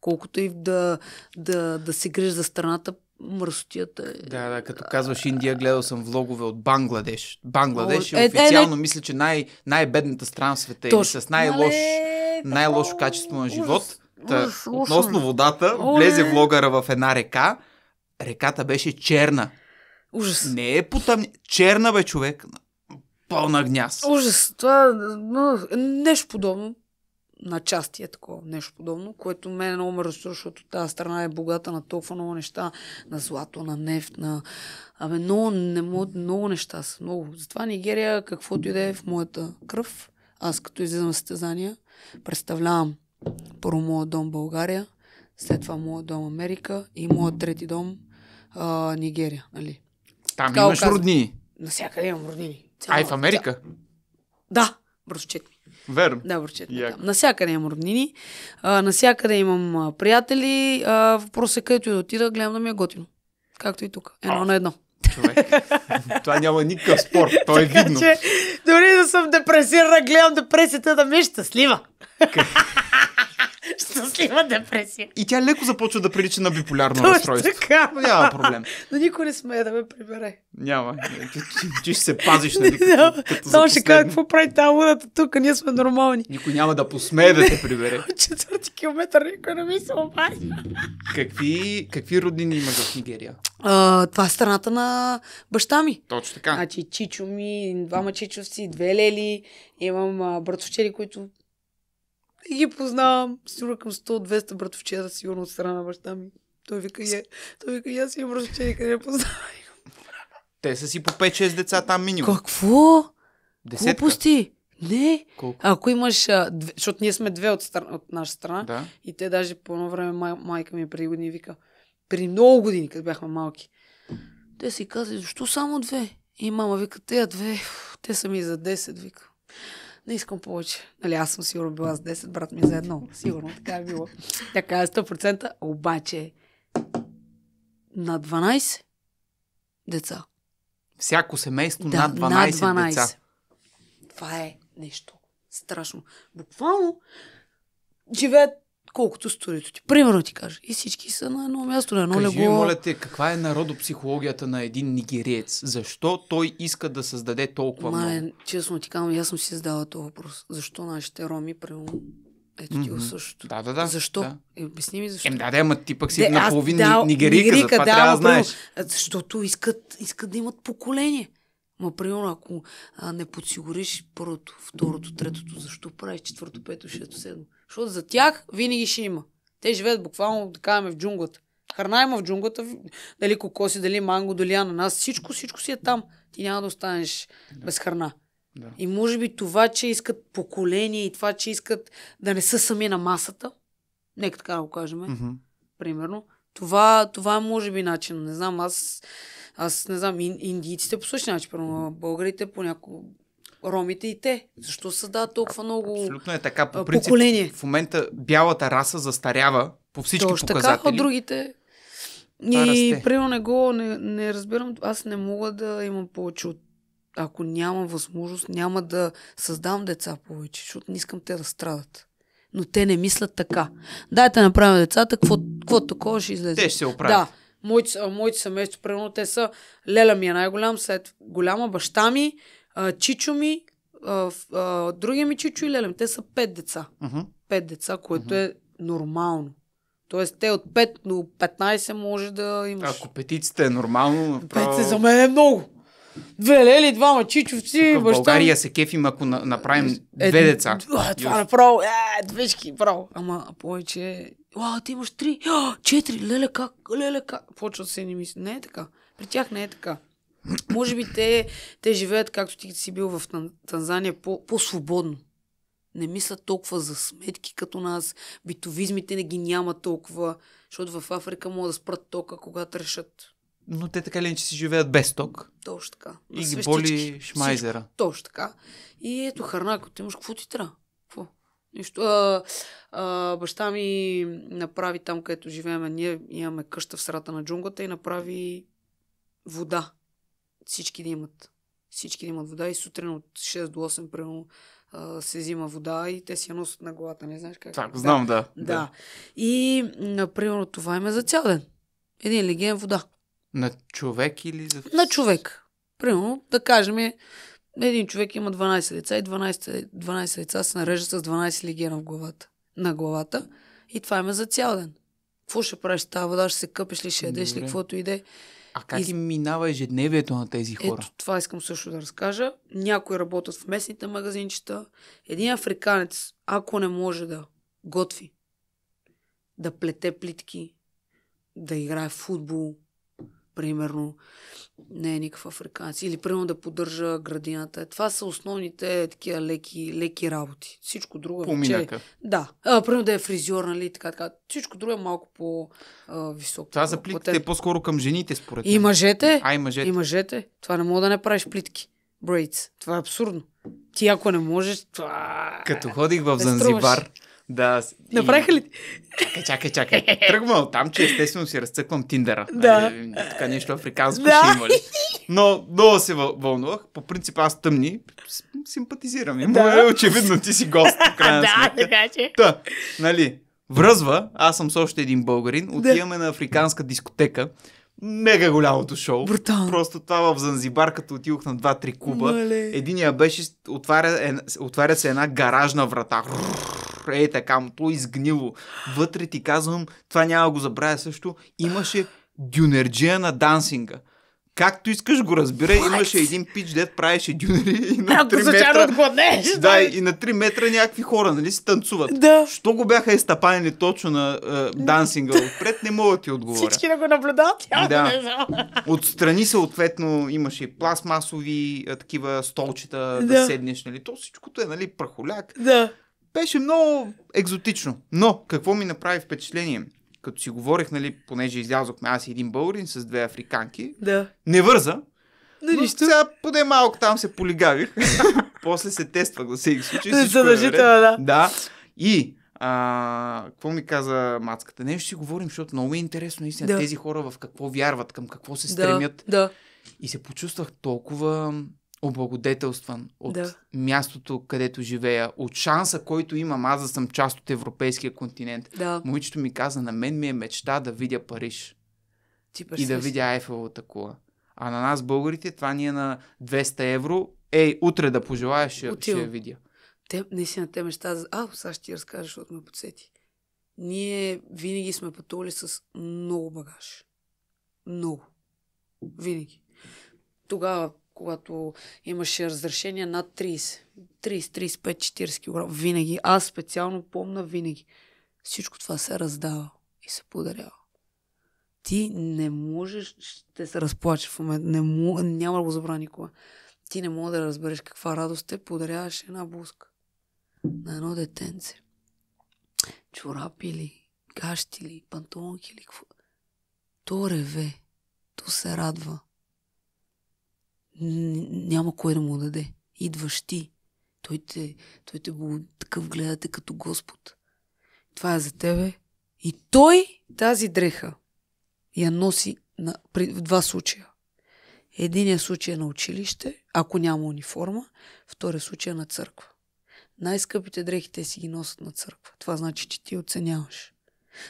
Колкото и да, да, да се грижи за страната, мръсотията е... Да, да, като казваш Индия, гледал съм влогове от Бангладеш. Бангладеш е, е, е официално, е, е, мисля, че най- най-бедната страна в света и с най-лош, най-лошо качество на живот. Ужас. Та, относно водата, Оле. влезе влогъра в една река. Реката беше черна. Ужас. Не е потъм... Черна бе, човек. Пълна гняз. Ужас. Това нещо подобно. На части е такова нещо подобно, което мен е много ме разстройва, защото тази страна е богата на толкова много неща. На злато, на нефт, на... Абе, много, не мога, много неща са. Много. Затова Нигерия, каквото и да е в моята кръв, аз като излизам състезания, представлявам първо моят дом България, след това моят дом Америка и моят трети дом а, Нигерия. Нали? Там така имаш роднини. Насякъде имам роднини. Цяло, Ай, в Америка? Ця... Да, бръщет ми. Верно. Да, бръщет ми. Yeah. Да. Насякъде имам роднини, а, насякъде имам приятели. А, въпрос е където и да отида, гледам да ми е готино. Както и тук. Едно oh. на едно човек. Това няма никакъв спор. То е видно. Че, дори да съм депресирана, гледам депресията да ми е щастлива. Щастлива депресия. И тя леко започва да прилича на биполярно разстройство. Така. Но няма проблем. Но никой не смее да ме прибере. Няма. Ти, ти, ти ще се пазиш. Нали, като, като То ще кажа, какво прави тази лудата тук? Ние сме нормални. Никой няма да посмее да те прибере. От четвърти километър никой не ми се обади. Какви, какви роднини имаш в Нигерия? А, това е страната на баща ми. Точно така. Значи чичо ми, двама чичовци, две лели. Имам братовчери, които и ги познавам. Сигурно към 100-200 братовчета, сигурно от страна на баща ми. Той вика, е. той вика, аз имам братовчета, къде не познавам. Те са си по 5-6 деца там минимум. Какво? Десетка. Глупости. Не. Колко? Ако имаш, а, две, защото ние сме две от, страна, от наша страна да? и те даже по едно време май, майка ми преди години вика, при много години, като бяхме малки, те си казали, защо само две? И мама вика, те две, те са ми за 10, вика не искам повече. Нали, аз съм сигурно била с 10, брат ми е за едно. Сигурно така е било. Така е 100%. Обаче на 12 деца. Всяко семейство да, над 12, над 12 деца. Това е нещо страшно. Буквално живеят колкото студиото ти. Примерно ти кажа. И всички са на едно място, на едно Кажи, легло. моля те, каква е народопсихологията на един нигериец? Защо той иска да създаде толкова Май, много? честно ти казвам, аз съм си задала този въпрос. Защо нашите роми, примерно, ето ти mm-hmm. Е също. Да, да, да. Защо? Да. Е, обясни ми защо. Ем, да, да, ама ти пък си да, наполовин да, нигерийка, нигерийка, да, трябва да знаеш. Защото искат, искат да имат поколение. Ма, примерно, ако а, не подсигуриш първото, второто, третото, защо правиш четвърто, пето, шесто, седмо? Защото за тях винаги ще има. Те живеят буквално, да кажем, в джунглата. Храна има в джунглата, дали кокоси, дали манго, дали ананас, всичко, всичко си е там. Ти няма да останеш да. без храна. Да. И може би това, че искат поколение и това, че искат да не са сами на масата, нека така да го кажем, mm-hmm. примерно, това, това е може би начин. Не знам, аз, аз не знам, индийците по същия начин, българите по ромите и те. Защо са да толкова много Абсолютно е така. По принцип, поколение. В момента бялата раса застарява по всички Точно показатели. Така, а другите и примерно не го, не, не разбирам, аз не мога да имам повече от ако нямам възможност, няма да създам деца повече, защото не искам те да страдат. Но те не мислят така. Дайте направим децата, какво, какво такова ще излезе. Те ще се оправят. Да. Моите, моите семейства, примерно, те са, леля ми е най-голям, след голяма баща ми, а, чичо ми, а, а, другия ми чичо и лелем, те са пет деца. Uh-huh. Пет деца, което uh-huh. е нормално. Тоест, те от 5 до 15 може да имаш. Ако петиците е нормално, направо... Пет за мен е много. Две лели, двама чичовци, В България се кефим, ако направим е, две деца. Е, това направо, е, двешки, право. Ама повече... А, ти имаш три, четири, леле как, леле как. Почва да се не мисли. Не е така. При тях не е така. Може би те, те живеят, както ти си бил в Танзания, по, свободно Не мислят толкова за сметки като нас. Битовизмите не ги няма толкова. Защото в Африка могат да спрат тока, когато решат. Но те така ли че си живеят без ток? Точно така. И ги боли шмайзера. Всичко, точно така. И ето, ако ти имаш какво ти трябва? Какво? Нищо. А, а, баща ми направи там, където живеем. Ние имаме къща в срата на джунглата и направи вода всички да имат. Всички да имат вода и сутрин от 6 до 8, примерно, се взима вода и те си я носят на главата, не знаеш как. Так, знам, да. Да. да. И, примерно, това има е за цял ден. Един леген е вода. На човек или за... На човек. Примерно, да кажем, един човек има 12 деца и 12, 12 деца се нарежат с 12 легена в главата, на главата и това има е за цял ден. Какво ще правиш тази вода? Ще се къпиш ли, ще ядеш ли, каквото иде. А как Из... им минава ежедневието на тези хора? Ето, това искам също да разкажа. Някои работят в местните магазинчета. Един африканец, ако не може да готви, да плете плитки, да играе в футбол, примерно не е никакъв африканец. Или примерно да поддържа градината. Това са основните такива леки, леки работи. Всичко друго е Че... Да. А, примерно да е фризьор, нали, така, така. Всичко друго е малко по-високо. Това за плитките е по-скоро към жените, според мен. И мъжете. А, и мъжете. И мъжете. Това не мога да не правиш плитки. Брейдс. Това е абсурдно. Ти ако не можеш, това... Като ходих в Занзибар, да. Направиха ли? Чакай, чакай, чакай. Тръгваме от там, че естествено си разцъквам Тиндера. Да. Е, така нещо африканско да. ще има ли. Но много се вълнувах. По принцип аз тъмни симпатизирам. Да. Е, очевидно ти си гост. да, така че. Та, нали, връзва, аз съм с още един българин, отиваме да. на африканска дискотека. Мега голямото шоу. Брутал. Просто това в Занзибар, като отидох на 2-3 куба. Мале. Единия беше, отваря, е, отваря се една гаражна врата. Рррр Ей, така, но то изгнило. Вътре ти казвам, това няма да го забравя също, имаше дюнерджия на дансинга. Както искаш го разбира, What? имаше един пич, дед правеше дюнери и на 3 метра... да, и на 3 метра някакви хора, нали, си танцуват. Да. Що го бяха изтъпанили точно на uh, дансинга отпред, не мога да ти отговоря. Всички да го наблюдават, я да. не знам. Отстрани съответно имаше и пластмасови а, е, такива столчета да. да седнеш, нали. То всичкото е, нали, прахоляк. Да. Беше много екзотично. Но какво ми направи впечатление? Като си говорих, нали, понеже излязохме аз и един българин с две африканки, да. не върза. Да, но нищо. сега поне малко там се полигавих. После се тествах за се случи. Задължително, е да. Да. И а, какво ми каза мацката? Не, ще си говорим, защото много е интересно наистина да. тези хора в какво вярват, към какво се стремят. Да, да. И се почувствах толкова облагодетелстван от да. мястото, където живея, от шанса, който имам аз да съм част от европейския континент. Да. Момичето ми каза, на мен ми е мечта да видя Париж Ти и да видя Ефелата кула. А на нас, българите, това ни е на 200 евро. Ей, утре да пожелаеш, ще, ще я видя. Те, на те мечта... За... А, сега ще ти разкажеш, защото ме подсети. Ние винаги сме пътували с много багаж. Много. Винаги. Тогава когато имаше разрешение над 30. 30, 35, 40 кг. Винаги. Аз специално помна винаги. Всичко това се раздава и се подарява. Ти не можеш, ще се разплача в момента, не мога, няма да го забравя никога. Ти не мога да разбереш каква радост те подаряваш една буска на едно детенце. Чорапи ли, гащи ли, пантонки ли, какво. То реве, то се радва няма кое да му даде. Идваш ти. Той те, той те бъл, такъв гледате като Господ. Това е за тебе. И той тази дреха я носи на, при, в два случая. Единият случай е на училище, ако няма униформа, втория случай е на църква. Най-скъпите дрехи те си ги носят на църква. Това значи, че ти оценяваш.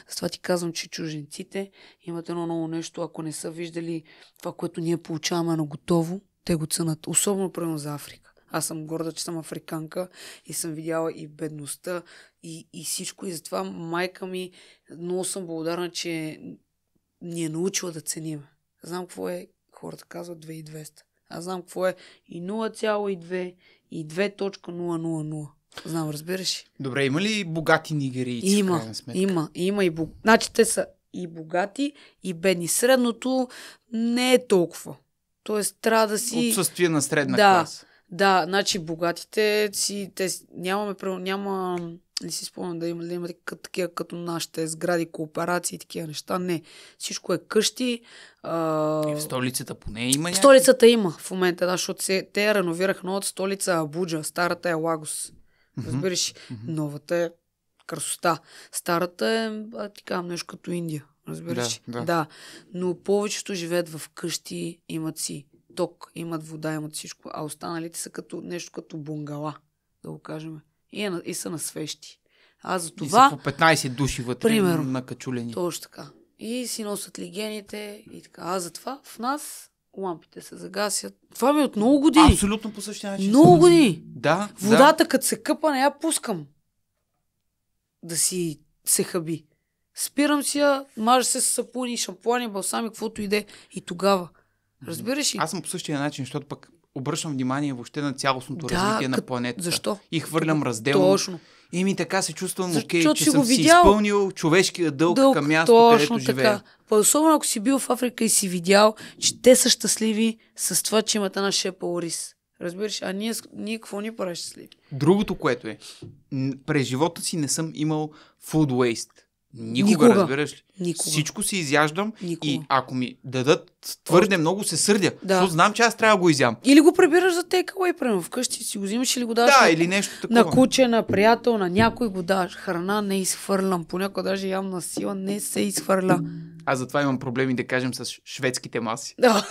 Затова ти казвам, че чуженците имат едно ново нещо, ако не са виждали това, което ние получаваме е на готово, те го ценят. Особено примерно за Африка. Аз съм горда, че съм африканка и съм видяла и бедността и, и всичко. И затова майка ми много съм благодарна, че ни е научила да ценим. Знам какво е, хората казват 2200. Аз знам какво е и 0,2 и 2.000. Знам, разбираш. ли? Добре, има ли богати нигерийци? Има, има, има и бог... Значи те са и богати, и бедни. Средното не е толкова. Тоест, трябва да си... Отсъствие на средна да, клас. Да, значи богатите си, те нямаме, няма, не си спомням да има, да има такива като нашите сгради, кооперации и такива неща. Не. Всичко е къщи. А... И е, в столицата поне има. В столицата някакъв? има в момента, да, защото се, те реновираха новата столица Абуджа, старата е Лагос. Разбираш, mm-hmm. новата е красота. Старата е, а, ти казвам, нещо като Индия. Разбираш? Да, да. да. Но повечето живеят в къщи, имат си ток, имат вода, имат всичко, а останалите са като нещо като бунгала, да го кажем. И, е, и са на свещи. А за това... И са по 15 души вътре примерно, на качулени. Точно така. И си носят легените и така. А затова в нас лампите се загасят. Това ми е от много години. Абсолютно по същия начин. Много години. Да. Водата, да. като се къпа, не я пускам да си се хаби спирам си я, мажа се с сапуни, шампуани, балсами, каквото иде. И тогава. Разбираш ли? Аз съм по същия начин, защото пък обръщам внимание въобще на цялостното да, развитие на планетата. Защо? И хвърлям разделно. Точно. И ми така се чувствам, Защо, окей, че съм си изпълнил човешкия дълг, дълг към място, точно където Така. Па особено ако си бил в Африка и си видял, че те са щастливи с това, че имат една шепа ориз. Разбираш, а ние, ние какво ни правиш щастливи? Другото, което е, през живота си не съм имал food waste. Никога, Никога. разбираш ли? Никога. Всичко си изяждам Никога. и ако ми дадат твърде Още. много се сърдя, да. защото знам, че аз трябва да го изям. Или го прибираш за тейкауей, примерно вкъщи си го взимаш или го даваш да, на, или нещо такова. на куче, на приятел, на някой го даваш. Храна не изхвърлям, понякога даже ям на сила, не се изхвърля. Аз затова имам проблеми, да кажем, с шведските маси. Да.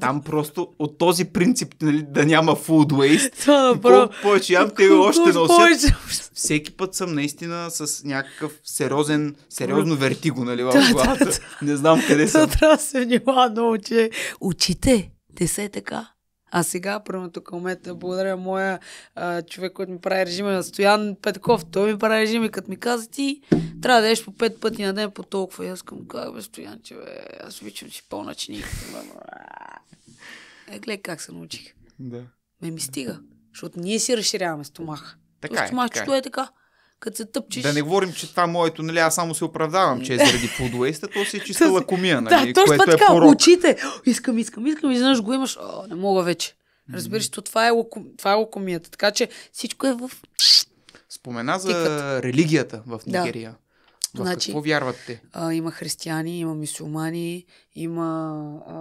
Там просто от този принцип нали, да няма food waste, да, бро, е повече ям, те още носят. Всеки път съм наистина с някакъв сериозен, сериозно вертиго, нали, в главата. Не знам къде съм. Трябва да се внимава, но очите, те се е така. А сега, първо тук в момента, благодаря моя а, човек, който ми прави режима, Стоян Петков, той ми прави режим и като ми каза ти, трябва да еш по пет пъти на ден по толкова. И аз към казах, бе, Стоян, че бе, аз обичам си по-начиник. Е, гледай как се научих. Да. Ме ми стига. Защото ние си разширяваме стомаха. Така е, е. е, така е Е така като се тъпчеш. Да не говорим, че това моето, нали, аз само се оправдавам, че е заради фудуеста, то си е чиста лакомия, нали, да, точно което е така, е порок. очите, искам, искам, искам, и знаеш го имаш, О, не мога вече. Разбираш, mm-hmm. това е, лаком... това е лакомията. Така че всичко е в... Спомена за Тикът. религията в Нигерия. Да. В значи, какво вярвате? А, има християни, има мисулмани, има... А,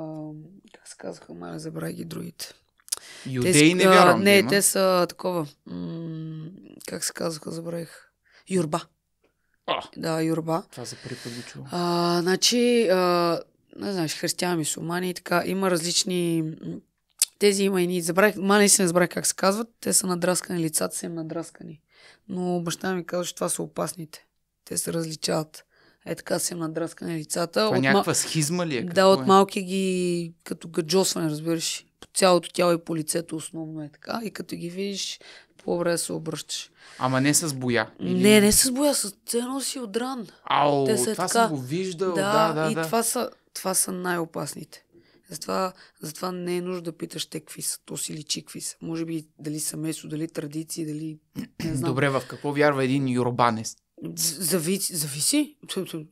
как се казаха, май забравя ги другите. Юдеи те, не вярвам. А, не, да има. те са такова. М- как се казаха, забравих. Юрба. А, да, Юрба. Това за първи път А, значи, а, не знаеш, християни, мусулмани и така. Има различни... Тези има и ни забравих, ма не си не забравих как се казват. Те са надраскани, лицата са им надраскани. Но баща ми казва, че това са опасните. Те се различават. Е така се надраскани лицата. Това от някаква схизма ли е? Да, от е? малки ги като гаджосване, разбираш. По цялото тяло и по лицето основно е така. И като ги видиш, по-добре да се обръщаш. Ама не с боя. Или... Не, не с боя, с цено си отран. Ау, Те са това така... съм го виждал. Да, да, да, и да. Това, са, това са най-опасните. Затова, затова не е нужда да питаш те какви са, то си личи какви са. Може би дали месо, дали традиции, дали... Не знам. Добре, в какво вярва един юробанец? Зависи. Зависи.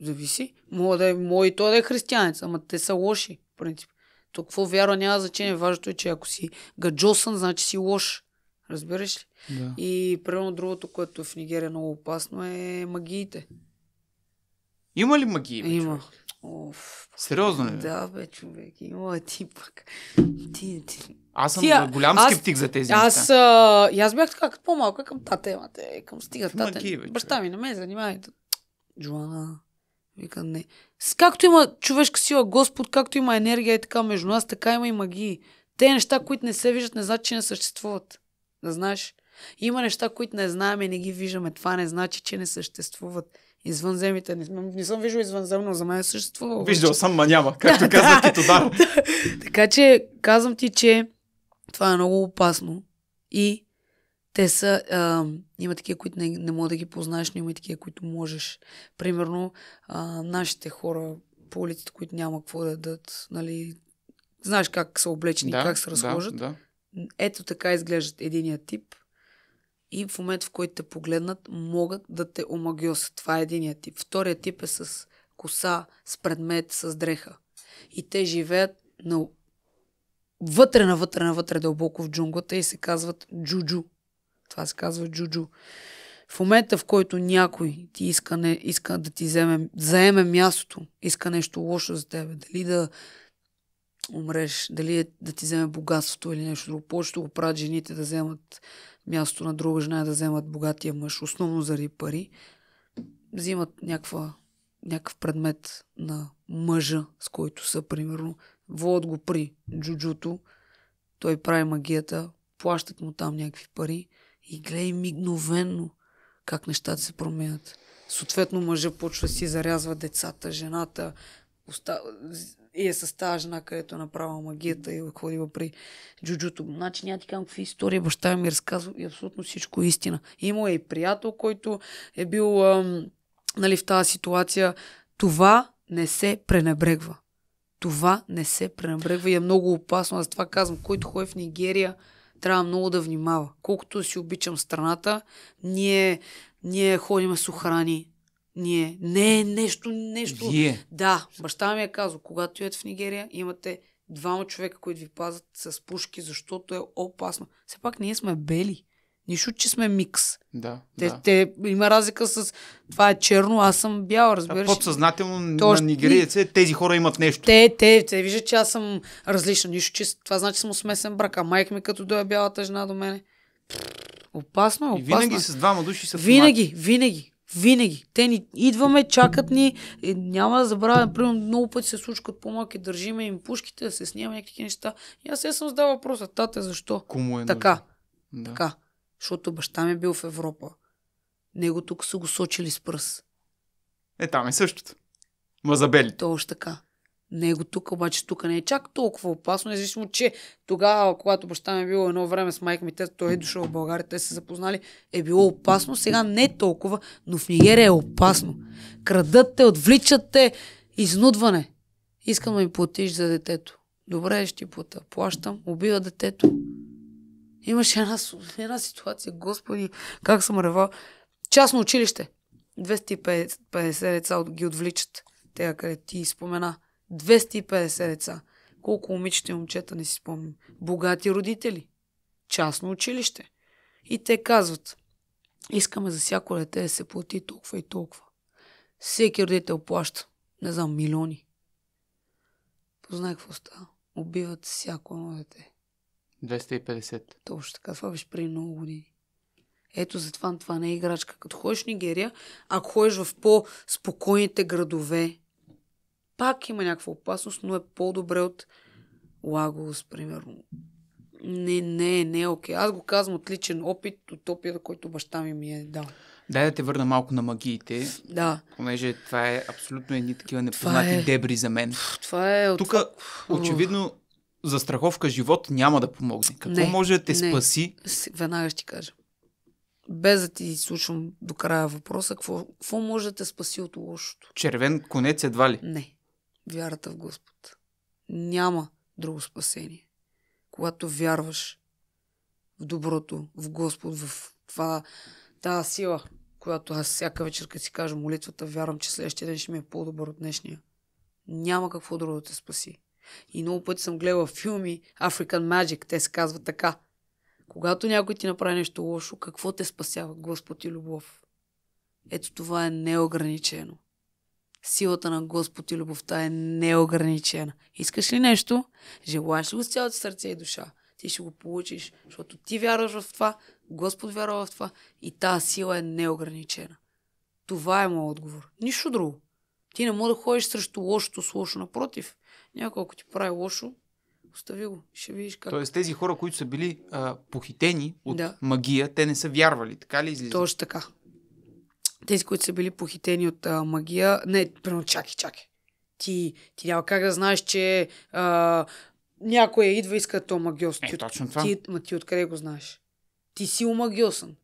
зависи. Мога да е, мой, и той да е християнец, ама те са лоши, в принцип. То какво вярва няма значение. Важното е, че ако си гаджосан, значи си лош. Разбираш ли? Да. И примерно другото, което в Нигерия е много опасно е магиите. Има ли магии? Бе, Има. Оф, Сериозно ли? Да, бе, човек. Има ти пък. Ти, ти. Аз съм Тия, голям скептик аз, за тези неща. Аз, аз бях така като по-малка е към тази тема. към стига тази бе, Баща ми не ме занимава. Джоана. Вика, не. С както има човешка сила, Господ, както има енергия и така между нас, така има и магии. Те неща, които не се виждат, не значи, че не съществуват. Знаеш, има неща, които не знаем и не ги виждаме. Това не значи, че не съществуват. Извънземите. Не, не съм виждал извънземно, за мен съществува. Виждал съм, ма няма, както казах ти Китодар. Да. така че казвам ти, че това е много опасно. И те са... А, има такива, които не, не мога да ги познаеш, но има и такива, които можеш. Примерно, а, нашите хора по улиците, които няма какво да дадат, нали, знаеш как са облечени, да, как се разхожат. Да, да ето така изглеждат единия тип и в момента, в който те погледнат, могат да те омагиосат. Това е единия тип. Втория тип е с коса, с предмет, с дреха. И те живеят на... вътре, навътре, навътре дълбоко в джунглата и се казват джуджу. Това се казва джуджу. В момента, в който някой ти иска, не, иска да ти вземе, заеме мястото, иска нещо лошо за тебе, дали да умреш, дали е да ти вземе богатството или нещо друго. Повечето го правят жените да вземат място на друга жена, да вземат богатия мъж, основно заради пари. Взимат някаква, някакъв предмет на мъжа, с който са, примерно, водят го при джуджуто, той прави магията, плащат му там някакви пари и гледай мигновенно как нещата се променят. Съответно мъжа почва си зарязва децата, жената, остава и е с тази жена, където е направила магията и е ходила при джуджуто. Значи няма ти казвам какви истории баща ми е разказва и абсолютно всичко е истина. Има е и приятел, който е бил ам, нали, в тази ситуация. Това не се пренебрегва. Това не се пренебрегва и е много опасно. Аз това казвам, който ходи в Нигерия, трябва много да внимава. Колкото си обичам страната, ние, ние ходим с охрани, ние. Не, нещо, нещо. Вие. Да, баща ми е казал, когато идвате в Нигерия, имате двама човека, които ви пазят с пушки, защото е опасно. Все пак ние сме бели. Нищо, че сме микс. Да, те, да. те има разлика с това е черно, аз съм бял, разбираш. Да, подсъзнателно Тоест, на нигериеца е, тези хора имат нещо. Те, те, те виждат, че аз съм различна. Нищо, че това значи, че съм смесен брак. А майка ми като дойде бялата жена до мене. Опасно е, опасно. И винаги е. с двама души са Винаги, винаги. Винаги. Те ни идваме, чакат ни. Е, няма да забравя, например, много пъти се случват по-малки, държиме им пушките, да се снимаме някакви неща. И аз се съм задал въпроса, тате, защо? Кому е така. Да. Така. Защото баща ми е бил в Европа. Него тук са го сочили с пръст. Е, там е същото. Мазабели. То още така него тук, обаче тук не е чак толкова опасно, независимо, че тогава, когато баща ми е бил едно време с майка ми, той е дошъл в България, те се запознали, е било опасно, сега не е толкова, но в Нигерия е опасно. Крадат те, отвличат те, изнудване. Искам да ми платиш за детето. Добре, ще ти плата. Плащам, убива детето. Имаше една, една ситуация, господи, как съм ревал. Частно училище. 250 деца ги отвличат. Те, къде ти спомена. 250 деца. Колко момичета и момчета не си спомням. Богати родители. Частно училище. И те казват, искаме за всяко дете да се плати толкова и толкова. Всеки родител плаща, не знам, милиони. Познай какво става. Убиват всяко едно дете. 250. Точно така, това беше преди много години. Ето затова това не е играчка. Като ходиш в Нигерия, ако ходиш в по-спокойните градове, пак има някаква опасност, но е по-добре от Лагос, примерно. Не, не, не е окей. Аз го казвам от личен опит, от опита, който баща ми ми е дал. Дай да те върна малко на магиите. Да. Понеже това е абсолютно едни такива непознати е... дебри за мен. Това е... Тук, това... очевидно, за страховка живот няма да помогне. Какво не, може да те не. спаси? Веднага ще ти кажа. Без да ти слушам до края въпроса, какво, какво може да те спаси от лошото? Червен конец едва ли? Не вярата в Господ. Няма друго спасение. Когато вярваш в доброто, в Господ, в това, тази сила, която аз всяка вечер, като си кажа молитвата, вярвам, че следващия ден ще ми е по-добър от днешния. Няма какво друго да те спаси. И много пъти съм гледал филми African Magic, те се казват така. Когато някой ти направи нещо лошо, какво те спасява? Господ и любов. Ето това е неограничено. Силата на Господ и любовта е неограничена. Искаш ли нещо, желаеш ли го с цялото сърце и душа, ти ще го получиш, защото ти вярваш в това, Господ вярва в това и тази сила е неограничена. Това е моят отговор. Нищо друго. Ти не може да ходиш срещу лошото с лошо. Напротив, някой ако ти прави лошо, остави го. Ще видиш как. Тоест тези хора, които са били а, похитени от да. магия, те не са вярвали, така ли излиза? Точно така тези, които са били похитени от а, магия, не, прено чакай, чакай. Ти, ти няма как да знаеш, че а, някой е идва и иска то магиос. Е, ти, точно това. Ти, ма ти откъде го знаеш? Ти си омагиосан.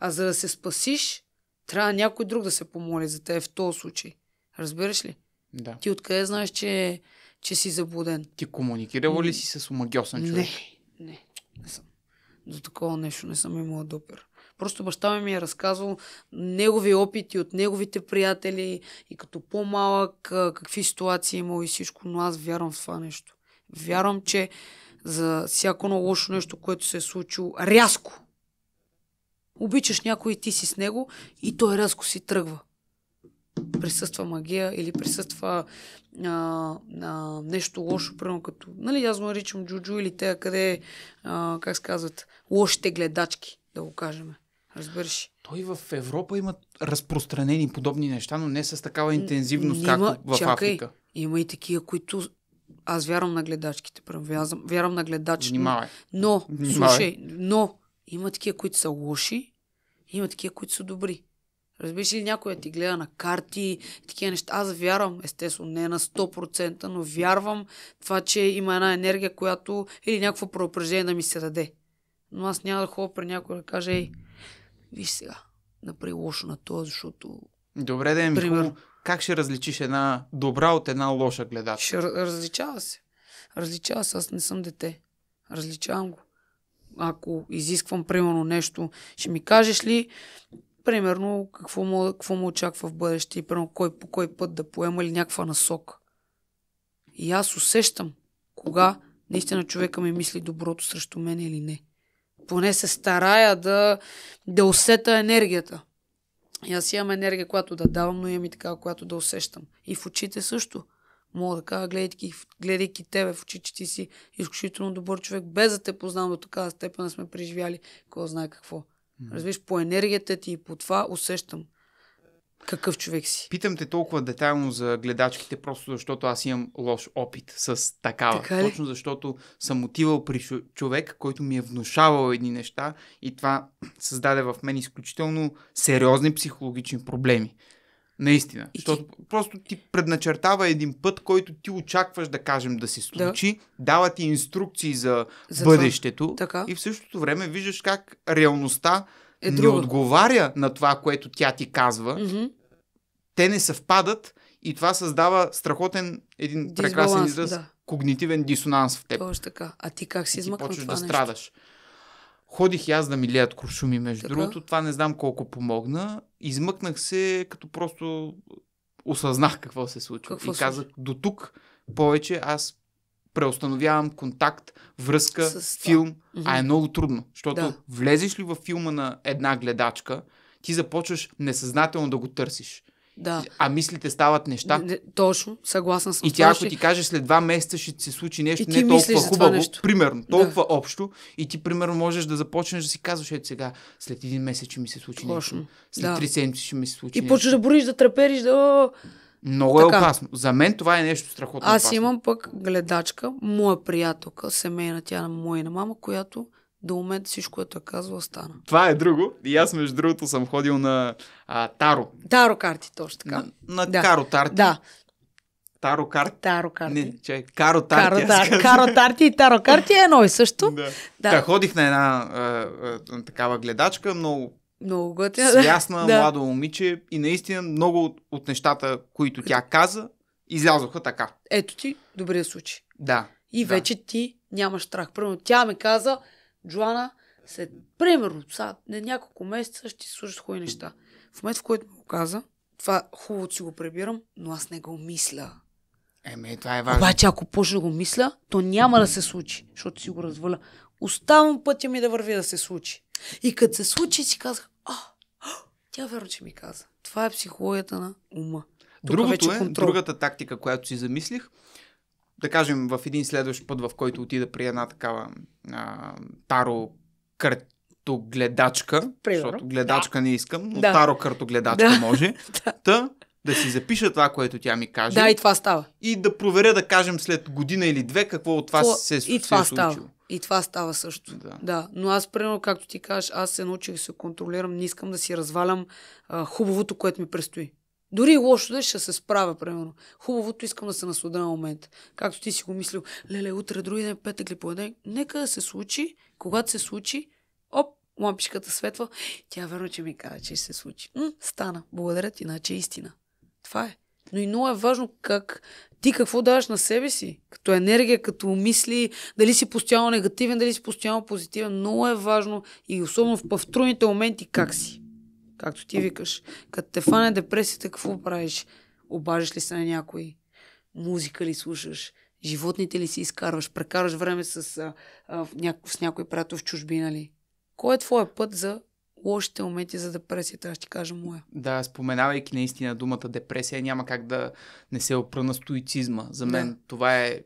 А за да се спасиш, трябва някой друг да се помоли за те в този случай. Разбираш ли? Да. Ти откъде знаеш, че, че си заблуден? Ти комуникирал ли си с омагиосан човек? Не, не, не съм. До такова нещо не съм имала Да Просто баща ми ми е разказвал негови опити от неговите приятели и като по-малък какви ситуации е имал и всичко, но аз вярвам в това нещо. Вярвам, че за всяко на лошо нещо, което се е случило рязко, обичаш някой и ти си с него и той рязко си тръгва присъства магия или присъства а, а, нещо лошо, примерно като, нали, аз му наричам джуджу или те, къде, а, как се казват, лошите гледачки, да го кажем. Разбираш. Той в Европа има разпространени подобни неща, но не с такава интензивност, Н- както в чакай, Африка. Има и такива, които аз вярвам на гледачките, вярвам, вярвам на гледачите. Внимавай. Но, Внимавай. слушай, но има такива, които са лоши, има такива, които са добри. Разбираш ли, някой ти гледа на карти, такива неща. Аз вярвам, естествено, не на 100%, но вярвам това, че има една енергия, която или някакво преупреждение да ми се даде. Но аз няма да ходя при някой да кажа, ей, виж сега, направи лошо на това, защото... Добре, да Пример... как ще различиш една добра от една лоша гледачка? Ще различава се. Различава се, аз не съм дете. Различавам го. Ако изисквам, примерно, нещо, ще ми кажеш ли, примерно, какво му, какво му очаква в бъдеще и примерно, кой по кой път да поема или някаква насока. И аз усещам кога наистина човека ми мисли доброто срещу мен или не поне се старая да, да усета енергията. И аз имам енергия, която да давам, но имам и така, която да усещам. И в очите също. Мога да кажа, гледайки, гледайки тебе в очи, че ти си изключително добър човек, без да те познавам до такава степен, сме преживяли, кой знае какво. Разбираш, по енергията ти и по това усещам. Какъв човек си? Питам те толкова детайлно за гледачките, просто защото аз имам лош опит с такава. Така ли? Точно защото съм отивал при човек, който ми е внушавал едни неща и това създаде в мен изключително сериозни психологични проблеми. Наистина. И защото ти... просто ти предначертава един път, който ти очакваш да кажем да се случи, да. дава ти инструкции за, за бъдещето това. така. и в същото време виждаш как реалността е не отговаря на това, което тя ти казва, mm-hmm. те не съвпадат и това създава страхотен, един Дисбаланс, прекрасен израз, да. когнитивен дисонанс в теб. Точно така. А ти как си измъкна това да страдаш. Ходих и аз да ми леят куршуми, между така? другото. Това не знам колко помогна. Измъкнах се, като просто осъзнах какво се случва. Какво и казах, до тук повече аз преустановявам контакт, връзка, С... филм, mm-hmm. а е много трудно. Защото да. влезеш ли във филма на една гледачка, ти започваш несъзнателно да го търсиш. Да. А мислите стават неща. Не, не, точно, съгласна съм. И тя, ако ти каже след два месеца ще се случи нещо не толкова хубаво, нещо. примерно, толкова да. общо, и ти, примерно, можеш да започнеш да си казваш, ето сега, след един месец ще ми се случи точно. нещо. След да. три седмици ще ми се случи. И почваш да бориш, да трепериш, да. Много е така. е опасно. За мен това е нещо страхотно. Аз опасно. имам пък гледачка, моя приятелка, семейна тя на моя на мама, която до момента всичко, което е казва, стана. Това е друго. И аз, между другото, съм ходил на а, Таро. Таро карти, точно така. На, на да. Каро Тарти. Да. Таро карти. Таро карти. Не, че, каро тарти. Каро, тарти и таро карти е едно и също. Да. да. Та, ходих на една а, а, такава гледачка, но. Много готина. Да. Свясна, да. младо момиче и наистина много от, от нещата, които тя каза, излязоха така. Ето ти, добрия случай. Да. И да. вече ти нямаш страх. Примерно тя ми каза, Джоана, след примерно са, на няколко месеца ще слушаш хубави неща. В момента, в който му каза, това хубаво си го прибирам, но аз не го мисля. Еме, това е важно. Обаче, ако почна да го мисля, то няма да се случи, защото си го разваля. Оставам пътя ми да върви да се случи. И като се случи, си казах, а, тя верно, че ми каза. Това е психологията на ума. Тук Другото е, контрол. другата тактика, която си замислих, да кажем в един следващ път, в който отида при една такава а, таро картогледачка, Примерно. защото гледачка да. не искам, но да. таро картогледачка да. може, да. Та, да си запиша това, което тя ми каже. Да, и това става. И да проверя, да кажем, след година или две, какво от това Фу, се е случило. И това става. И това става също. Да. да. Но аз, примерно, както ти кажеш, аз се научих да се контролирам, не искам да си развалям а, хубавото, което ми предстои. Дори и лошо да е, ще се справя, примерно. Хубавото искам да се наслада на момент. Както ти си го мислил, леле, утре, други ден, петък ли поеден, Нека да се случи, когато се случи, оп, лампичката светва. Тя верно, че ми каза, че ще се случи. М, стана. Благодаря ти, иначе е истина. Това е но и много е важно как ти какво даваш на себе си, като енергия, като мисли, дали си постоянно негативен, дали си постоянно позитивен. Много е важно и особено в трудните моменти как си. Както ти викаш, като те фане депресията, какво правиш? Обажиш ли се на някой? Музика ли слушаш? Животните ли си изкарваш? Прекараш време с, а, а, няко, с някой приятел в чужбина ли? Кой е твоя път за лошите моменти за депресията, аз ще кажа моя. Да, споменавайки наистина думата депресия, няма как да не се опра на стоицизма. За мен да. това е, е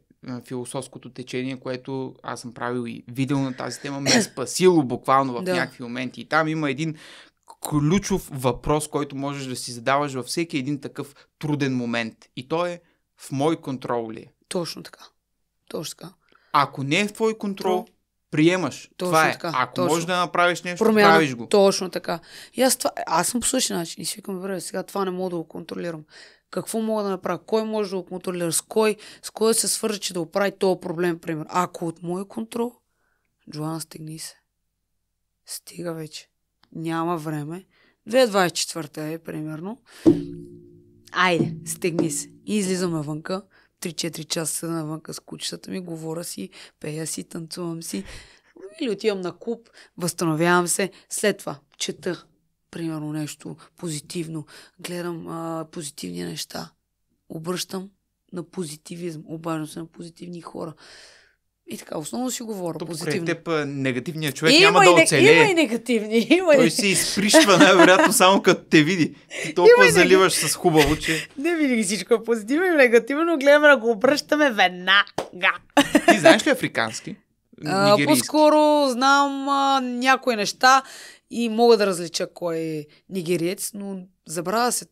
философското течение, което аз съм правил и видео на тази тема, ме е спасило буквално в да. някакви моменти. И там има един ключов въпрос, който можеш да си задаваш във всеки един такъв труден момент. И то е в мой контрол ли? Е? Точно така. Точно така. Ако не е в твой контрол, То приемаш. Точно това е. Така, Ако точно. можеш да направиш нещо, Промяна, правиш го. Точно така. И аз, това, аз съм по същия начин. И свикам, добре, сега това не мога да го контролирам. Какво мога да направя? Кой може да го контролира? С кой, с кой се свържа, че да оправи този проблем, пример? Ако от мой контрол, Джоан, стигни се. Стига вече. Няма време. 2.24 е, примерно. Айде, стигни се. И излизаме вънка. 3-4 часа навън с кучетата ми, говоря си, пея си, танцувам си. Или отивам на клуб, възстановявам се. След това чета, примерно, нещо позитивно. Гледам а, позитивни неща. Обръщам на позитивизъм. Обаждам се на позитивни хора. И така, основно си говоря То, позитивно. теб негативният човек има няма и, да оцелее. Има и негативни. Има Той се изпришва най-вероятно само като те види. Ти толкова има заливаш с хубаво, че... Не винаги всичко е позитивно и негативно. но Гледаме да го обръщаме веднага. Ти знаеш ли африкански? А, по-скоро знам а, някои неща и мога да различа кой е нигериец, но забравя се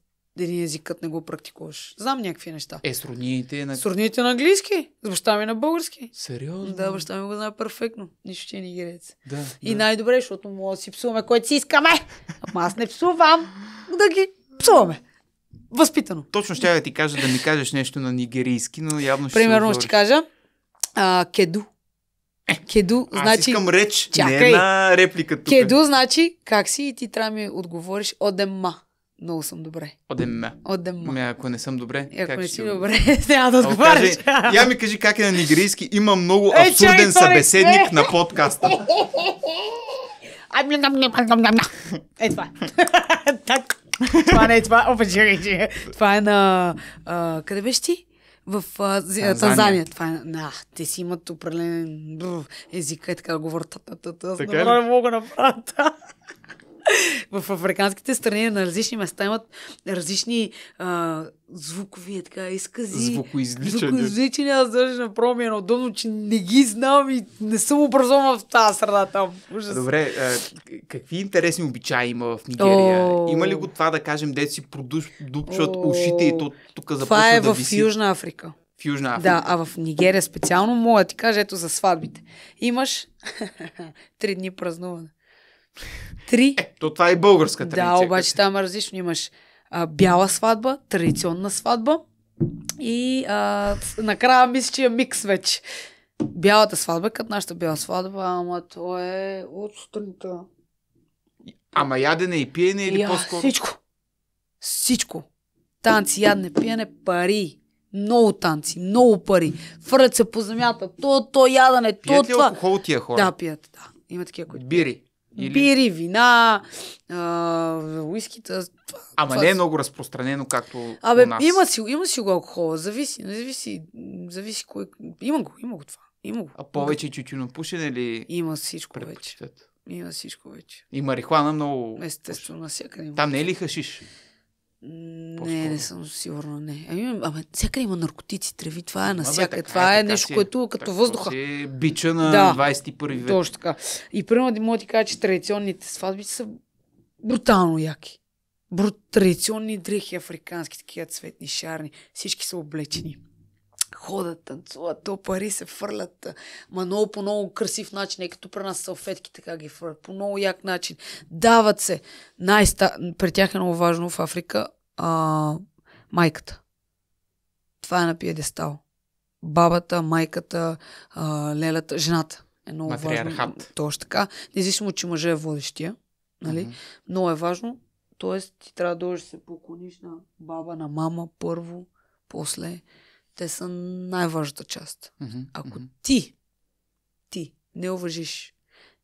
един езикът не го практикуваш. Знам някакви неща. Е, сродните на... Сродните на английски. С баща ми на български. Сериозно? Да, баща ми го знае перфектно. Нищо, че е нигерец. Да, и да. най-добре, защото му да си псуваме, което си искаме. Ама аз не псувам. Да ги псуваме. Възпитано. Точно ще да ти кажа да ми кажеш нещо на нигерийски, но явно ще Примерно ще кажа а, кеду. Е, кеду, аз значи... искам реч, Чакай. не на репликата. Кеду, значи, как си и ти трябва да ми отговориш одема много съм добре. Одемме. Одемме. Ами, ако не съм добре, и е, ако как не си добре, няма да отговаряш. Я ми кажи как е на нигерийски. Има много е, абсурден чай, събеседник на подкаста. Е, това. Е. Това не е това. Опа, чакай, Това е на... А, къде беше ти? В а, Танзания. Танзания. Това е... А, те си имат определен език, е така говорят. Така не мога да направя в африканските страни е на различни места имат различни а, звукови, е така, изкази. Звукоизличания. Звукоизличания, аз държа на ми е неудобно, че не ги знам и не съм образован в тази среда там. Ужас. Добре, а, какви интересни обичаи има в Нигерия? О... Има ли го това да кажем, де си продупчват О... ушите и то тук започва Това е да в Южна Африка. В Южна Африка. Да, а в Нигерия специално мога ти кажа, ето за сватбите. Имаш три дни празнуване. Три. Е, то това е българска традиция. Да, обаче там е различно имаш а, бяла сватба, традиционна сватба и а, накрая мисля, че е микс вече. Бялата сватба, е като нашата бяла сватба, ама то е от сутринта. Ама ядене и пиене или Я, по-скоро? Всичко. Всичко. Танци, ядене, пиене, пари. Много танци, много пари. Фърят се по земята. То, то ядене, то пият ли това. алкохол тия хора? Да, пият. Да. Има такива, които. Бири. Или... Бири, вина, а, уискита. Това, Ама това... не е много разпространено, както Абе, у нас. Има си, има си го алкохола, зависи, зависи, зависи кой... Има го, има го това. Има го. А повече пушене ли? Има всичко вече. Има всичко вече. И марихуана много. Естествено, навсякъде. Там не е ли хашиш? Не, не съм сигурна, не. Ами, ама всяка има наркотици, трави, това е на всяка. Е, това е, е нещо, си, е. което е като въздуха. Е бича на да, 21 век. Точно така. И примерно мога ти кажа, че традиционните сватби са брутално яки. Брут, традиционни дрехи, африкански, такива цветни, шарни. Всички са облечени ходят, танцуват, то пари се фърлят, ма много по много красив начин, е като при нас салфетки така ги фърлят, по много як начин. Дават се. Най-ста... При тях е много важно в Африка а, майката. Това е на пиедестал. Бабата, майката, а, лелята, жената. Е много Матриархат. важно. Точно така. Независимо, че мъжа е водещия. Нали? Mm-hmm. Но е важно. Тоест, ти трябва да се поклониш на баба, на мама първо, после. Те са най-важната част. Mm-hmm. Ако mm-hmm. ти, ти не уважиш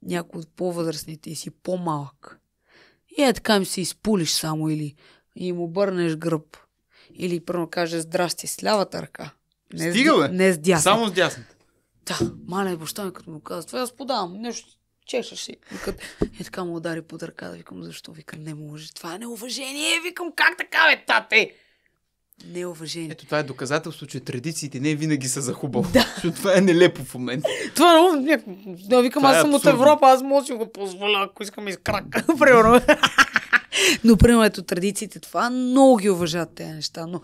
някой от по-възрастните и си по-малък, и е така им се изпулиш само или и му обърнеш гръб. Или първо каже здрасти с лявата ръка. Не Стига, бе? Не с дясната. Само с дясната. Да, мале, баща ми като му казва, това аз подавам нещо, чешеш си. Викат, е така му удари под ръка, да викам, защо? Викам, не може, това е неуважение. Викам, как така, бе, тате? Неуважение. Ето това е доказателство, че традициите не винаги са за хубаво. Да. Защото това е нелепо в момента. това е много... викам, е аз съм от Европа, аз мога да си го позволя, ако искам изкрака. Примерно. Но, примерно, ето традициите, това много ги уважават тези неща, но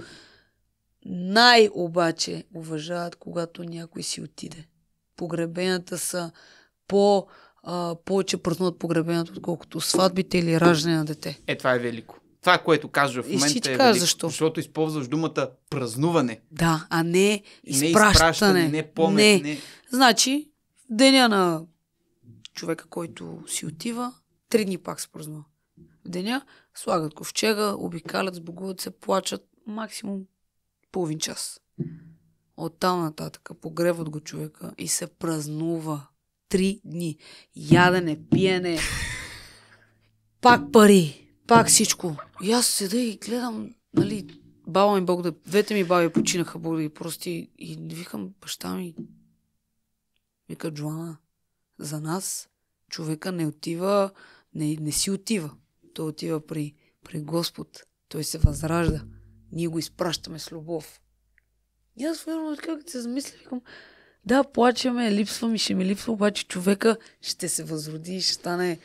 най-обаче уважават, когато някой си отиде. Погребенията са по, а, повече празнуват погребенията, отколкото сватбите или раждане на дете. Е, това е велико. Това, което казваш в момента е велико, защо? защото използваш думата празнуване. Да, а не изпращане. Не, изпращане, не помен. Не. не. Значи, деня на човека, който си отива, три дни пак се празнува деня, слагат ковчега, обикалят, сбогуват се, плачат максимум половин час. От там нататък погребват го човека и се празнува три дни. Ядене, пиене, пак пари, пак всичко. И аз седа и гледам, нали, баба ми Бог да... Двете ми баби починаха, Бог да ги прости. И викам баща ми, вика Джоана, за нас човека не отива, не, не си отива. Той отива при, при Господ. Той се възражда. Ние го изпращаме с любов. И аз верно, как се замисля, викам, да, плачеме, липсва ми, ще ми липсва, обаче човека ще се възроди, и ще стане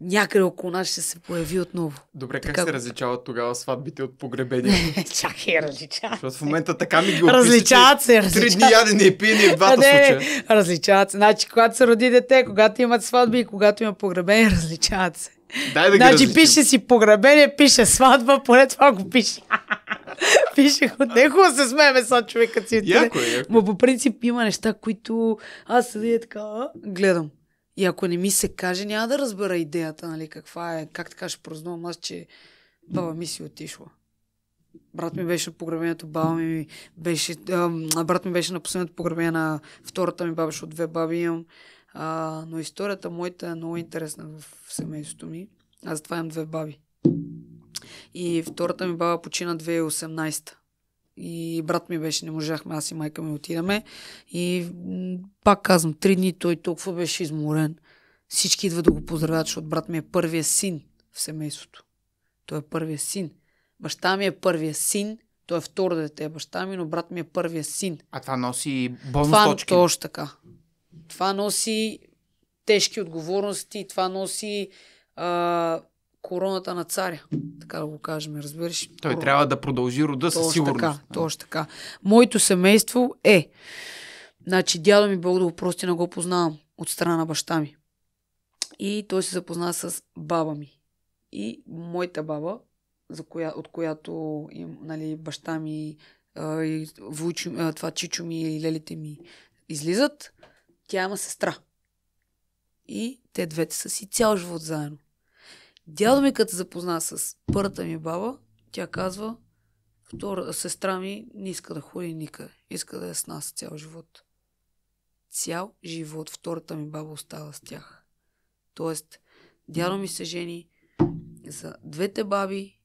някъде около нас, ще се появи отново. Добре, така... как се различават тогава сватбите от погребения? Чакай, различават Защото в момента така ми ги Различават се, различават. Три дни ядене и пиене в двата не, случая. Различават се. Значи, когато се роди дете, когато имат сватби и когато има погребение, различават се. Дай да ги значи различим. пише си погребение, пише сватба, поне това го пише. пише го. Не е хубаво се смееме с човека си. Яко, е, яко. Но е. по принцип има неща, които аз седя така гледам. И ако не ми се каже, няма да разбера идеята, нали, каква е, как така ще празнувам аз, че баба ми си отишла. Брат ми беше на погребението, баба ми беше, а, брат ми беше на последното погребение на втората ми баба, защото две баби имам. А, но историята моята е много интересна в семейството ми. Аз затова имам две баби. И втората ми баба почина 2018 и брат ми беше, не можахме, аз и майка ми отидаме. И пак казвам, три дни той толкова беше изморен. Всички идват да го поздравят, защото брат ми е първия син в семейството. Той е първия син. Баща ми е първия син, той е второ дете, е баща ми, но брат ми е първия син. А това носи бонус това, точки? Точно така. Това носи тежки отговорности, това носи а, короната на царя, така да го кажем, разбираш. Той Корона. трябва да продължи рода със сигурност. Така, а. точно така. Моето семейство е, значи дядо ми, Бог да го прости, не го познавам от страна на баща ми. И той се запозна с баба ми. И моята баба, за коя, от която им, нали, баща ми, а, и, вучу, а, това чичо ми и лелите ми излизат, тя има сестра. И те двете са си цял живот заедно. Дядо ми, като запозна с първата ми баба, тя казва, втора сестра ми не иска да ходи никъде. Иска да е с нас цял живот. Цял живот втората ми баба остава с тях. Тоест, дядо ми се жени за двете баби,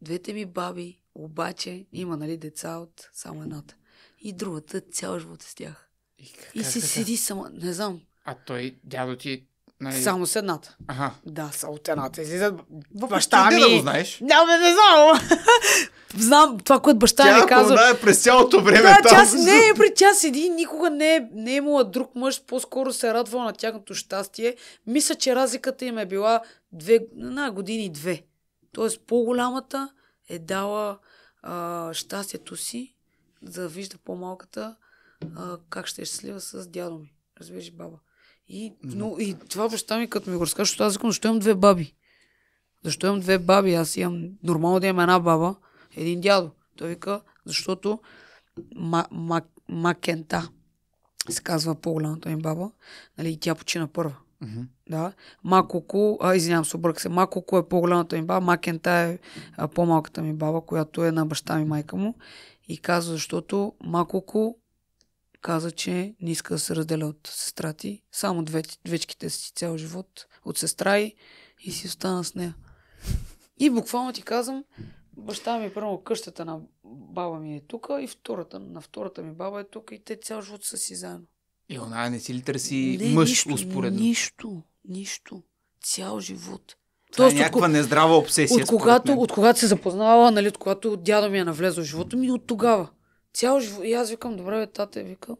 двете ми баби, обаче има нали, деца от само едната. И другата цял живот е с тях. И, как, и се така? седи само, не знам. А той, дядо ти... Най... Нали? Само с едната. Ага. Да, само от едната. Излизат баща ми... да го знаеш? Да, бе, не знам. знам това, което баща е тя, ми казва. Тя е през цялото време да, Тя, не, при тя седи, никога не е, не е имала друг мъж, по-скоро се е радвала на тяхното щастие. Мисля, че разликата им е била две, на години две. Тоест по-голямата е дала а, щастието си, за да вижда по-малката а, как ще е щастлива с дядо ми. Разбираш, баба. И, но, и това баща ми, като ми го разкажа, защото аз казвам, защо имам две баби? Защо имам две баби? Аз имам, нормално да имам една баба, един дядо. Той вика, защото ма, ма, Макента се казва по-голямата им баба, нали, тя почина първа. Mm-hmm. Да. Макоко, а, извинявам се, обърках се. Макоко е по-голямата ми баба, Макента е а, по-малката ми баба, която е на баща ми майка му. И казва, защото Макоко каза, че не иска да се разделя от сестра ти. Само две, двечките си цял живот от сестра и, и си остана с нея. И буквално ти казвам, баща ми, е първо къщата на баба ми е тук и втората, на втората ми баба е тук и те цял живот са си заедно. И она не си ли търси не, мъж нищо, успоредно? Нищо, нищо. Цял живот. Това е Тоест, е някаква от, нездрава обсесия. От когато, от когато се запознава, нали, от когато дядо ми е навлезъл в живота ми, от тогава. Цял живот. И аз викам, добре, бе, тате, вика.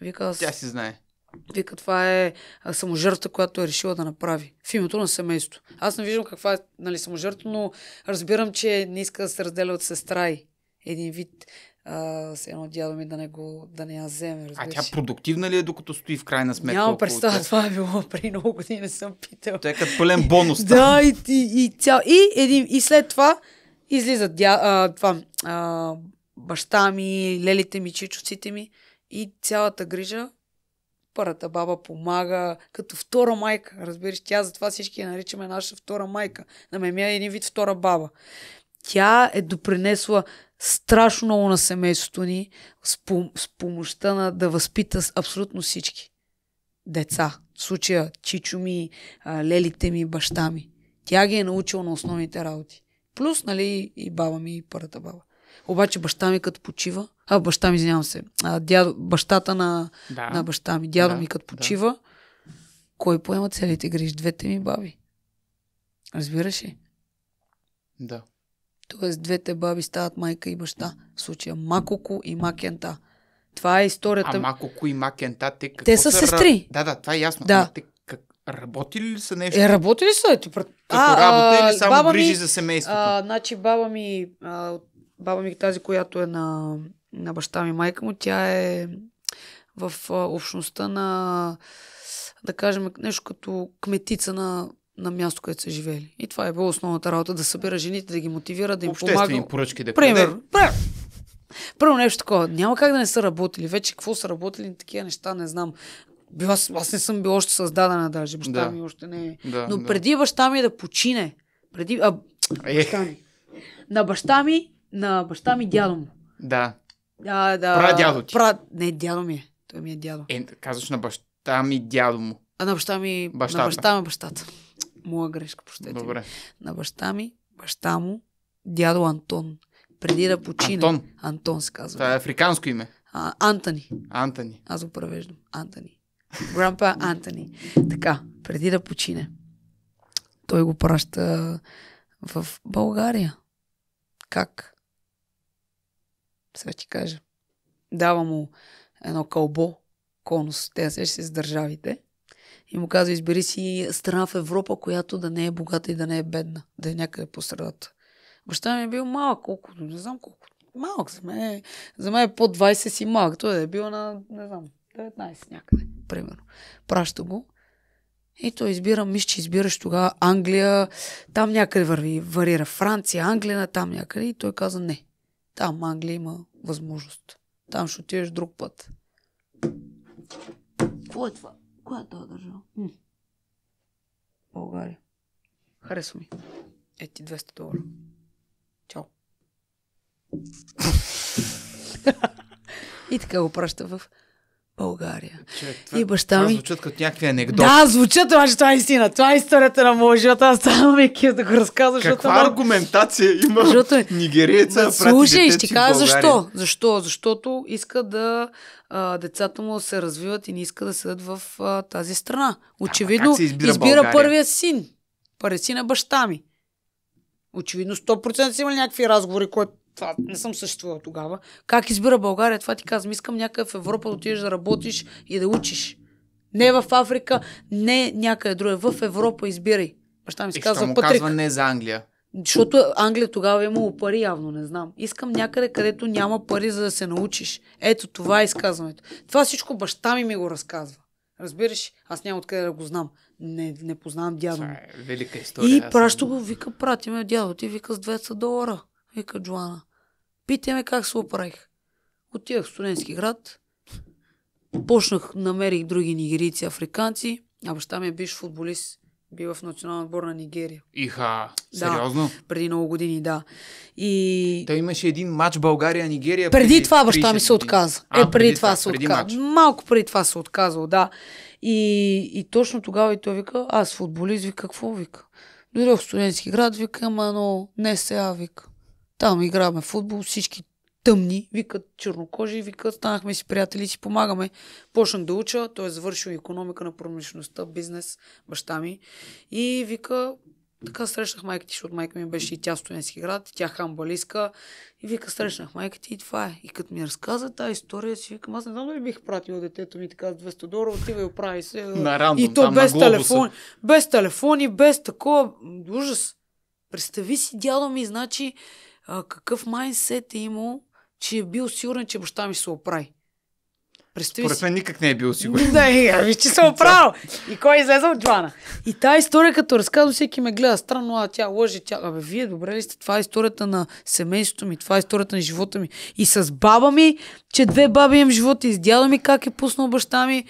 Вика, аз... Тя си знае. Вика, това е саможертва, която е решила да направи в името на семейство. Аз не виждам каква е нали, саможертва, но разбирам, че не иска да се разделя от сестра и един вид а, с едно дядо ми да не, го, да не я вземе. Разбираш. А тя продуктивна ли е, докато стои в крайна сметка? Няма представа, това е било при много години, не съм питал. Той е като пълен бонус. да, и, и, и, цял... и, един, и след това излизат дя... а, това, а, баща ми, лелите ми, чичоците ми и цялата грижа първата баба помага като втора майка. Разбираш, тя затова всички я наричаме наша втора майка. На мен ми е един вид втора баба. Тя е допринесла страшно много на семейството ни с, пом- с помощта на да възпита абсолютно всички деца. В случая чичо ми, лелите ми, баща ми. Тя ги е научила на основните работи. Плюс, нали, и баба ми, и първата баба. Обаче баща ми като почива, а баща ми, извинявам се, а, дядо, бащата на, да. на баща ми, дядо да, ми като почива, да. кой поема целите грижи? Двете ми баби. Разбираш ли? Да. Тоест, двете баби стават майка и баща. В случая Макоко и Макента. Това е историята. А Макоко и Макента, те какво Те са, са сестри. Да, да, това е ясно. Да. Ама те как... Работили ли са нещо? Е, работили са. Ето, пред... Като а, работа или само баба грижи ми, за семейството? А, значи баба ми а, от баба ми, тази, която е на, на баща ми, майка му, тя е в общността на, да кажем, нещо като кметица на, на място, където са живели. И това е било основната работа, да събира жените, да ги мотивира, да им Обществени помага. Обществени поръчки, да Пример. Първо нещо такова. Няма как да не са работили. Вече какво са работили, такива неща не знам. Била, аз не съм била още създадена даже. Баща да. ми още не е. Да, Но преди баща ми е да почине, преди... А, е. баща ми, на баща ми на баща ми дядо му. Да. А, да. Пра дядо ти. Пра... Не, дядо ми е. Той ми е дядо. Е, казваш на баща ми дядо му. А на баща ми... Бащата. На баща ми бащата. Моя грешка, прощете. Добре. На баща ми, баща му, дядо Антон. Преди да почине. Антон. Антон се казва. Това е африканско име. А, Антони. Антони. Аз го превеждам. Антони. Грампа Антони. Така, преди да почине. Той го праща в България. Как? сега ще кажа. Дава му едно кълбо, конус, те се с държавите. И му казва, избери си страна в Европа, която да не е богата и да не е бедна. Да е някъде по средата. Баща ми е бил малък, колко, не знам колко. Малък за мен. Е, за мен е под 20 си малък. Той е бил на, не знам, 19 някъде, примерно. Праща го. И той избира, мисля, че избираш тогава Англия, там някъде върви, варира Франция, Англия, там някъде. И той каза не. Там Англия има възможност. Там ще отидеш друг път. Какво е това? Коя е това държава? България. Харесва ми. Ети 200 долара. Чао. И така го праща в България. Че, това, и баща това ми... звучат като някакви анекдоти. Да, звучат, обаче това е истина. Това е историята на моя живот. Аз ставам ми е да го разказвам. Каква защото... аргументация има защото... Е- нигериеца да, Слушай, ще кажа защо. Защо? Защото иска да а, децата му се развиват и не иска да седат в а, тази страна. Очевидно а, избира, избира първия син. Първия син на е баща ми. Очевидно 100% са имали някакви разговори, които това не съм съществувал тогава. Как избира България? Това ти казвам. Искам някъде в Европа да отидеш да работиш и да учиш. Не в Африка, не някъде друга. В Европа избирай. Баща ми се казва му казва не за Англия. Защото Англия тогава е имало пари, явно не знам. Искам някъде, където няма пари, за да се научиш. Ето това е изказването. Това всичко баща ми ми го разказва. Разбираш? Аз няма откъде да го знам. Не, не познавам дядо. Това е велика история. И праща го, вика, прати ме дядо ти, вика с 200 долара вика Джоана. Питаме ме как се оправих. Отивах в студентски град, почнах, намерих други нигерийци, африканци, а баща ми е биш футболист, бил в националния отбор на Нигерия. Иха, сериозно? Да, преди много години, да. И... Той имаше един матч България-Нигерия. Преди, преди това баща ми се отказа. А, е, преди, преди това, това се отказа. Малко преди това се отказал, да. И, и точно тогава и той вика, аз футболист, вика, какво вика? Дойдох в студентски град, вика, ама, но не сега, вика. Там играхме футбол, всички тъмни, викат чернокожи, викат станахме си приятели, си помагаме. Почнах да уча, той е завършил економика на промишлеността, бизнес, баща ми. И вика, така срещнах майка ти, защото майка ми беше и тя студентски град, тя хамбалиска. И вика, срещнах майка ти и това е. И като ми разказа тази история, си викам, аз не знам дали бих пратил детето ми така с 200 долара, отива и оправи се. На рандом, и то там, без, телефон, без телефони, без такова. Ужас. Представи си, дядо ми, значи, а, какъв майнсет е имал, че е бил сигурен, че баща ми се оправи. Представи Според мен никак не е бил сигурен. Да, я е, ви, ами, че се оправил. И кой е излезе от Джоана? И тази история, като разказва всеки ме гледа странно, а тя лъже, тя... Абе, вие добре ли сте? Това е историята на семейството ми, това е историята на живота ми. И с баба ми, че две баби имам живота, и с дядо ми как е пуснал баща ми.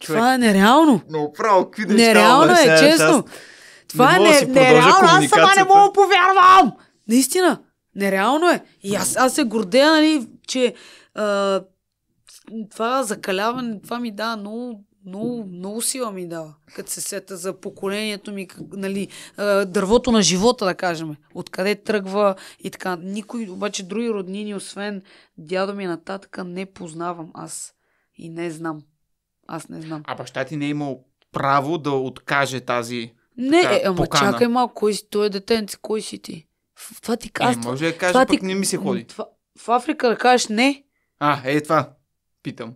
Човек, това е нереално. Но право, какви да е Нереално нали? е, честно. Това не е не, нереално, аз сама не мога повярвам. Наистина. Нереално е. И аз, аз се гордея, нали, че а, това закаляване, това ми дава много, много, много сила ми дава, като се сета за поколението ми, нали, дървото на живота, да кажем, откъде тръгва и така. Никой, обаче други роднини, освен дядо ми нататък, не познавам аз и не знам. Аз не знам. А баща ти не е имал право да откаже тази не, така, е, ама покана. чакай малко, кой си, той е детенце, кой си ти? това ти е, казва. Е, може да кажеш, пък ти... не ми се ходи. Това... В Африка да кажеш не. А, е това. Питам.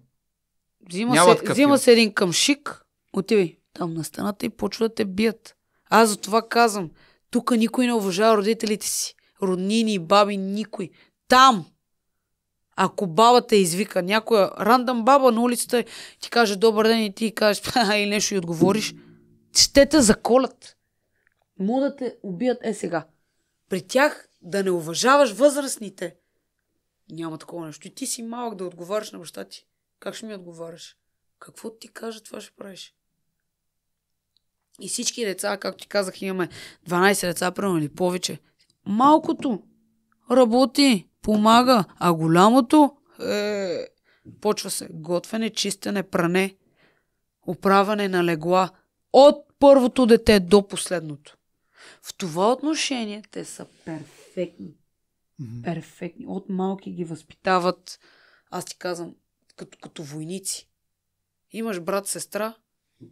Взима се, взима се един къмшик, отивай там на стената и почва да те бият. Аз за това казвам. Тук никой не уважава родителите си. Роднини, баби, никой. Там! Ако бабата извика някоя рандам баба на улицата, ти каже добър ден и ти кажеш и нещо и отговориш, ще те заколят. Мога да те убият е сега при тях да не уважаваш възрастните. Няма такова нещо. И ти си малък да отговаряш на баща ти. Как ще ми отговаряш? Какво ти кажа, това ще правиш. И всички деца, както ти казах, имаме 12 деца, примерно, или повече. Малкото работи, помага, а голямото е... почва се. Готвене, чистене, пране, управане на легла. От първото дете до последното. В това отношение те са перфектни. Mm-hmm. Перфектни. От малки ги възпитават, аз ти казвам, като, като войници. Имаш брат, сестра,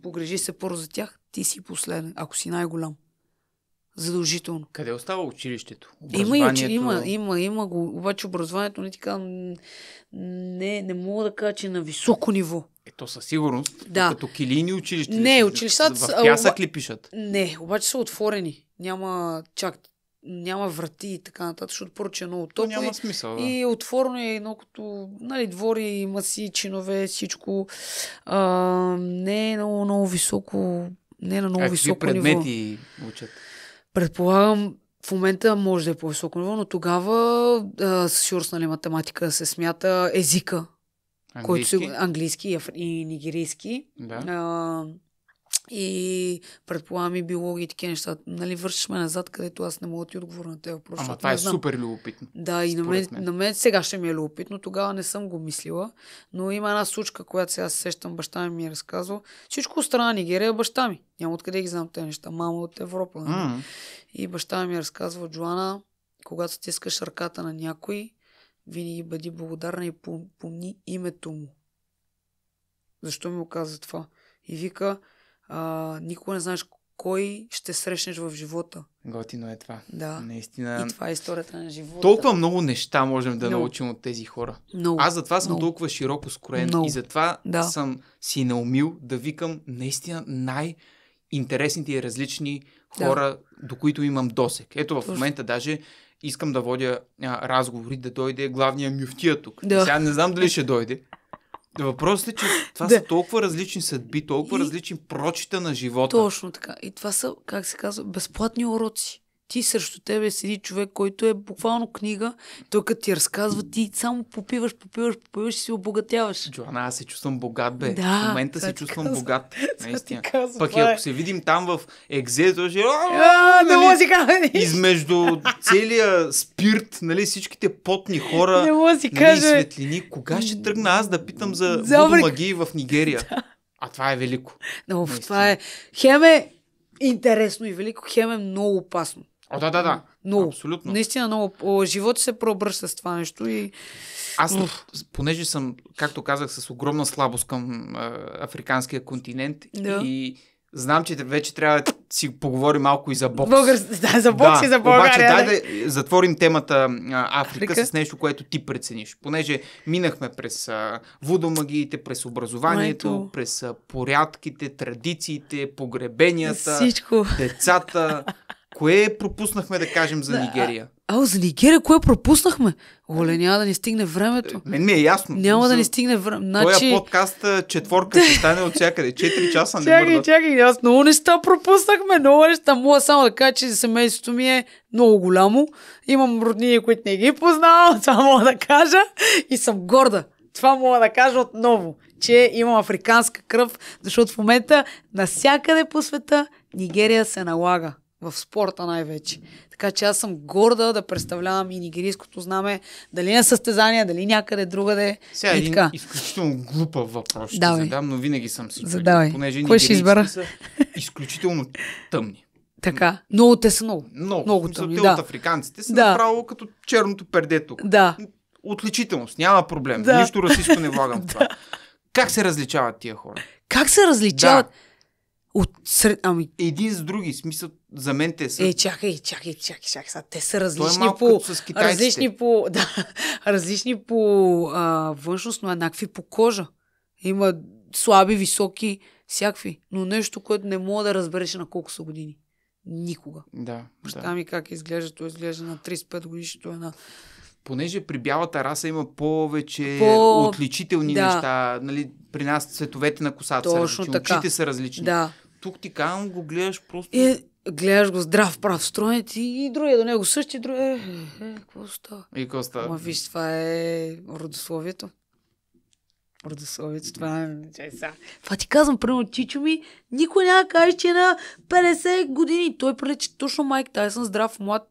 погрежи се първо за тях, ти си последен, ако си най-голям. Задължително. Къде остава училището? Има, и учи, има, има, има го. Обаче образованието не нали ти казвам, не, не мога да кажа, че е на високо ниво. Ето със сигурност, да. като килийни училища. Не, училищата в пясък ли пишат? Не, обаче са отворени. Няма чак няма врати и така нататък, защото поръча е много топло. Няма смисъл, да. И отворено е едно като нали, двори, има си чинове, всичко. А, не е много, много високо. Не е на много а високо предмети ниво. учат? Предполагам, в момента може да е по-високо ниво, но тогава а, със сигурност нали, математика се смята езика английски. са английски и, и нигерийски. Да. А, и предполагам и биологи и такива неща. Нали, вършиш ме назад, където аз не мога да ти отговоря на тези въпроси. Ама това е знам. супер любопитно. Да, и на мен, мен. на мен сега ще ми е любопитно. Тогава не съм го мислила. Но има една случка, която сега се сещам, баща ми ми е разказвал. Всичко от страна Нигерия е баща ми. Няма откъде ги знам тези неща. Мама от Европа. Нали? Mm. И баща ми е разказва, Джоана, когато стискаш ръката на някой, винаги бъди благодарна и помни името му. Защо ми оказа това? И вика, а, никога не знаеш кой ще срещнеш в живота. Готино е това. Да. Наистина. И това е историята на живота. Толкова много неща можем да no. научим от тези хора. No. Аз затова съм no. толкова широко скроен no. и затова да. съм си наумил да викам наистина най- интересните и различни хора, да. до които имам досек. Ето в момента даже искам да водя а, разговори, да дойде главния мюфтия тук. Да. Сега не знам дали ще дойде. Въпросът е, че това да. са толкова различни съдби, толкова и... различни прочита на живота. Точно така. И това са, как се казва, безплатни уроци ти срещу тебе седи човек, който е буквално книга, той като ти разказва, ти само попиваш, попиваш, попиваш и се обогатяваш. Джоана, аз се чувствам богат, бе. Да, в момента се чувствам казва, богат. Наистина. Казва, Пък е, ако се видим там в екзе, то ще... Нали, нали, измежду целия спирт, нали, всичките потни хора, не нали, кажа, светлини, кога ще тръгна аз да питам за, за магии в Нигерия? Да. А това е велико. Но, това е... Хем е интересно и велико, хем е много опасно. О, да, да, да. Но, Абсолютно. Наистина много. живот се пробръща с това нещо и... Аз, Уф. понеже съм, както казах, с огромна слабост към а, африканския континент да. и знам, че вече трябва да си поговорим малко и за бокс. Българ... Да, за бокс да, и за България. Обаче, дай да, да затворим темата а, Африка, Африка с нещо, което ти прецениш. Понеже минахме през а, водомагиите, през образованието, Майто. през а, порядките, традициите, погребенията, Всичко. децата, Кое пропуснахме да кажем за Нигерия? А, а за Нигерия кое пропуснахме? Оле, ами, няма да ни стигне времето. Е, мен ми е ясно. Няма за... да ни стигне времето. Значи... Тоя подкаст четворка ще стане от всякъде. 4 часа не Чакай, мърдат. чакай, аз много неща пропуснахме, много неща. Мога само да кажа, че семейството ми е много голямо. Имам роднини, които не ги познавам, това мога да кажа. И съм горда. Това мога да кажа отново, че имам африканска кръв, защото в момента навсякъде по света Нигерия се налага в спорта най-вече. Така че аз съм горда да представлявам и нигерийското знаме, дали на състезания, дали някъде другаде. Сега и така. изключително глупа въпрос ще Давай. задам, но винаги съм си Задавай. понеже Кой ще избера? са изключително тъмни. Така. Много те са много. Много, много тъмни, да. от африканците са да. направо като черното перде тук. Да. Отличителност, няма проблем. Да. Нищо расистко не влагам в това. Как се различават тия хора? Как се различават? Да. От сред... Ами... Един с други, смисъл, за мен те са... Е, чакай, чакай, чакай, чакай, са. те са е различни е по... различни по... Да, различни по а, външност, но еднакви по кожа. Има слаби, високи, всякакви. Но нещо, което не мога да разбереш на колко са години. Никога. Да. Баща да. ми как изглежда, той изглежда на 35 годишни, той е на понеже при бялата раса има повече По... отличителни да. неща. Нали, при нас цветовете на косата Точно са различни, така. очите са различни. Да. Тук ти казвам, го гледаш просто... Е, гледаш го здрав, прав, строен ти и другия до него същи, другия... Е, е, е, какво става? И какво става? Ма виж, това е родословието. Родословието, това е... е това ти казвам, примерно, Чичо ми, никой няма каже, че е на 50 години. Той прилича точно майк Тайсън, здрав, млад,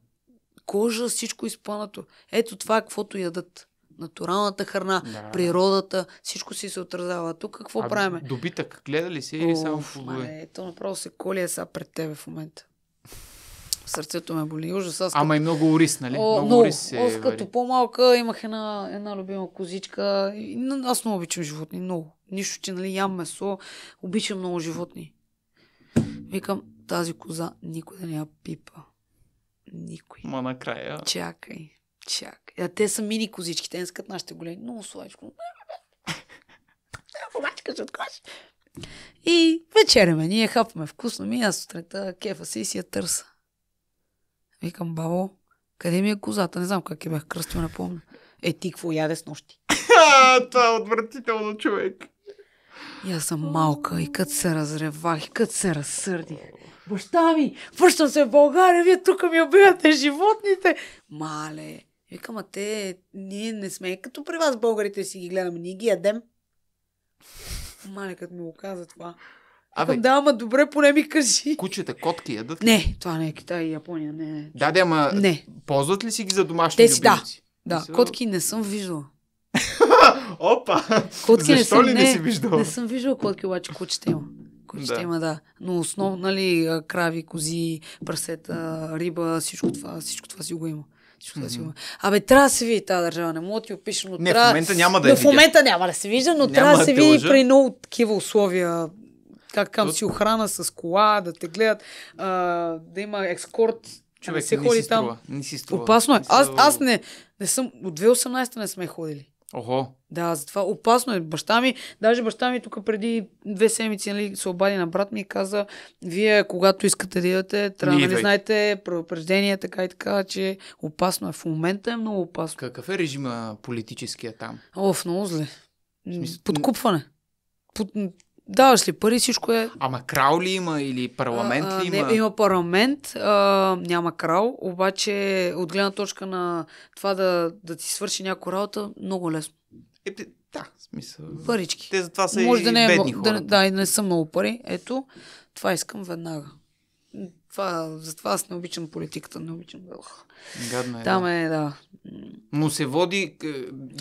кожа, всичко изпънато. Ето това е каквото ядат натуралната храна, да. природата, всичко си се отразява. Тук какво а, ами, правим? Добитък, гледа ли си или само футболе? То направо се е сега пред тебе в момента. Сърцето ме боли. Ужас, аз Ама като... и много урис, нали? О, много урис се Аз като вари. по-малка имах една, една любима козичка. Аз много обичам животни, много. Нищо, че нали, ям месо, обичам много животни. Викам, тази коза никой да не я пипа. Никой. Ма накрая. Чакай, чакай. А е, те са мини козички, те не искат нашите големи. Много сладко. Мачка ще откош. И вечеряме, ние хапваме вкусно ми, аз сутринта кефа си и си я търса. Викам, бабо, къде ми е козата? Не знам как я бях кръстил, помня. Е, ти какво яде с нощи? Това е отвратително, човек. И аз съм малка и кът се разревах, и кът се разсърдих. Баща ми, връщам се в България, вие тук ми убивате животните. Мале, викам, а те, ние не сме като при вас българите си ги гледаме, ние ги ядем. Малекът като ми го каза това. Абе, да, ама добре, поне ми кажи. Кучета, котки ядат? Не, това не е Китай и Япония. Не, не. Да, да, ама не. ползват ли си ги за домашни те си, Да, да. Са... котки не съм виждала. Опа! Котки Защо не съм, ли не, не си виждала? Не съм виждала котки, обаче кучета има. Кучета да. има, да. Но основно, нали, крави, кози, прасета, риба, всичко това, всичко това си го има mm-hmm. Абе, трябва да се види тази държава, не мога да ти опиша, но не, трябва... в момента няма да но, в момента няма да се вижда, но няма трябва да се види при много такива условия как там си охрана с кола, да те гледат, а, да има екскорт, Човек, да се не ходи си струва, там. Не си струва. Опасно е. Аз, аз не, не съм, от 2018 не сме ходили. Ого. Да, затова опасно е. Баща ми, даже баща ми тук преди две седмици нали, се обади на брат ми и каза, вие когато искате да идвате, трябва нали, да знаете предупреждение, така и така, че опасно е. В момента е много опасно. Какъв е режима политическия там? Оф, много зле. Смисъл... Подкупване. Под... Даваш ли пари, всичко е... Ама крал ли има или парламент а, ли има? Не, има парламент, а, няма крал, обаче от гледна точка на това да, да ти свърши някоя работа, много лесно. Е, да, смисъл. Парички. Те затова са Може и да не, е бедни да, Да, да, не са много пари. Ето, това искам веднага. Затова, затова аз не обичам политиката, не обичам. Гадно е. Там е, да. Но се води. Е,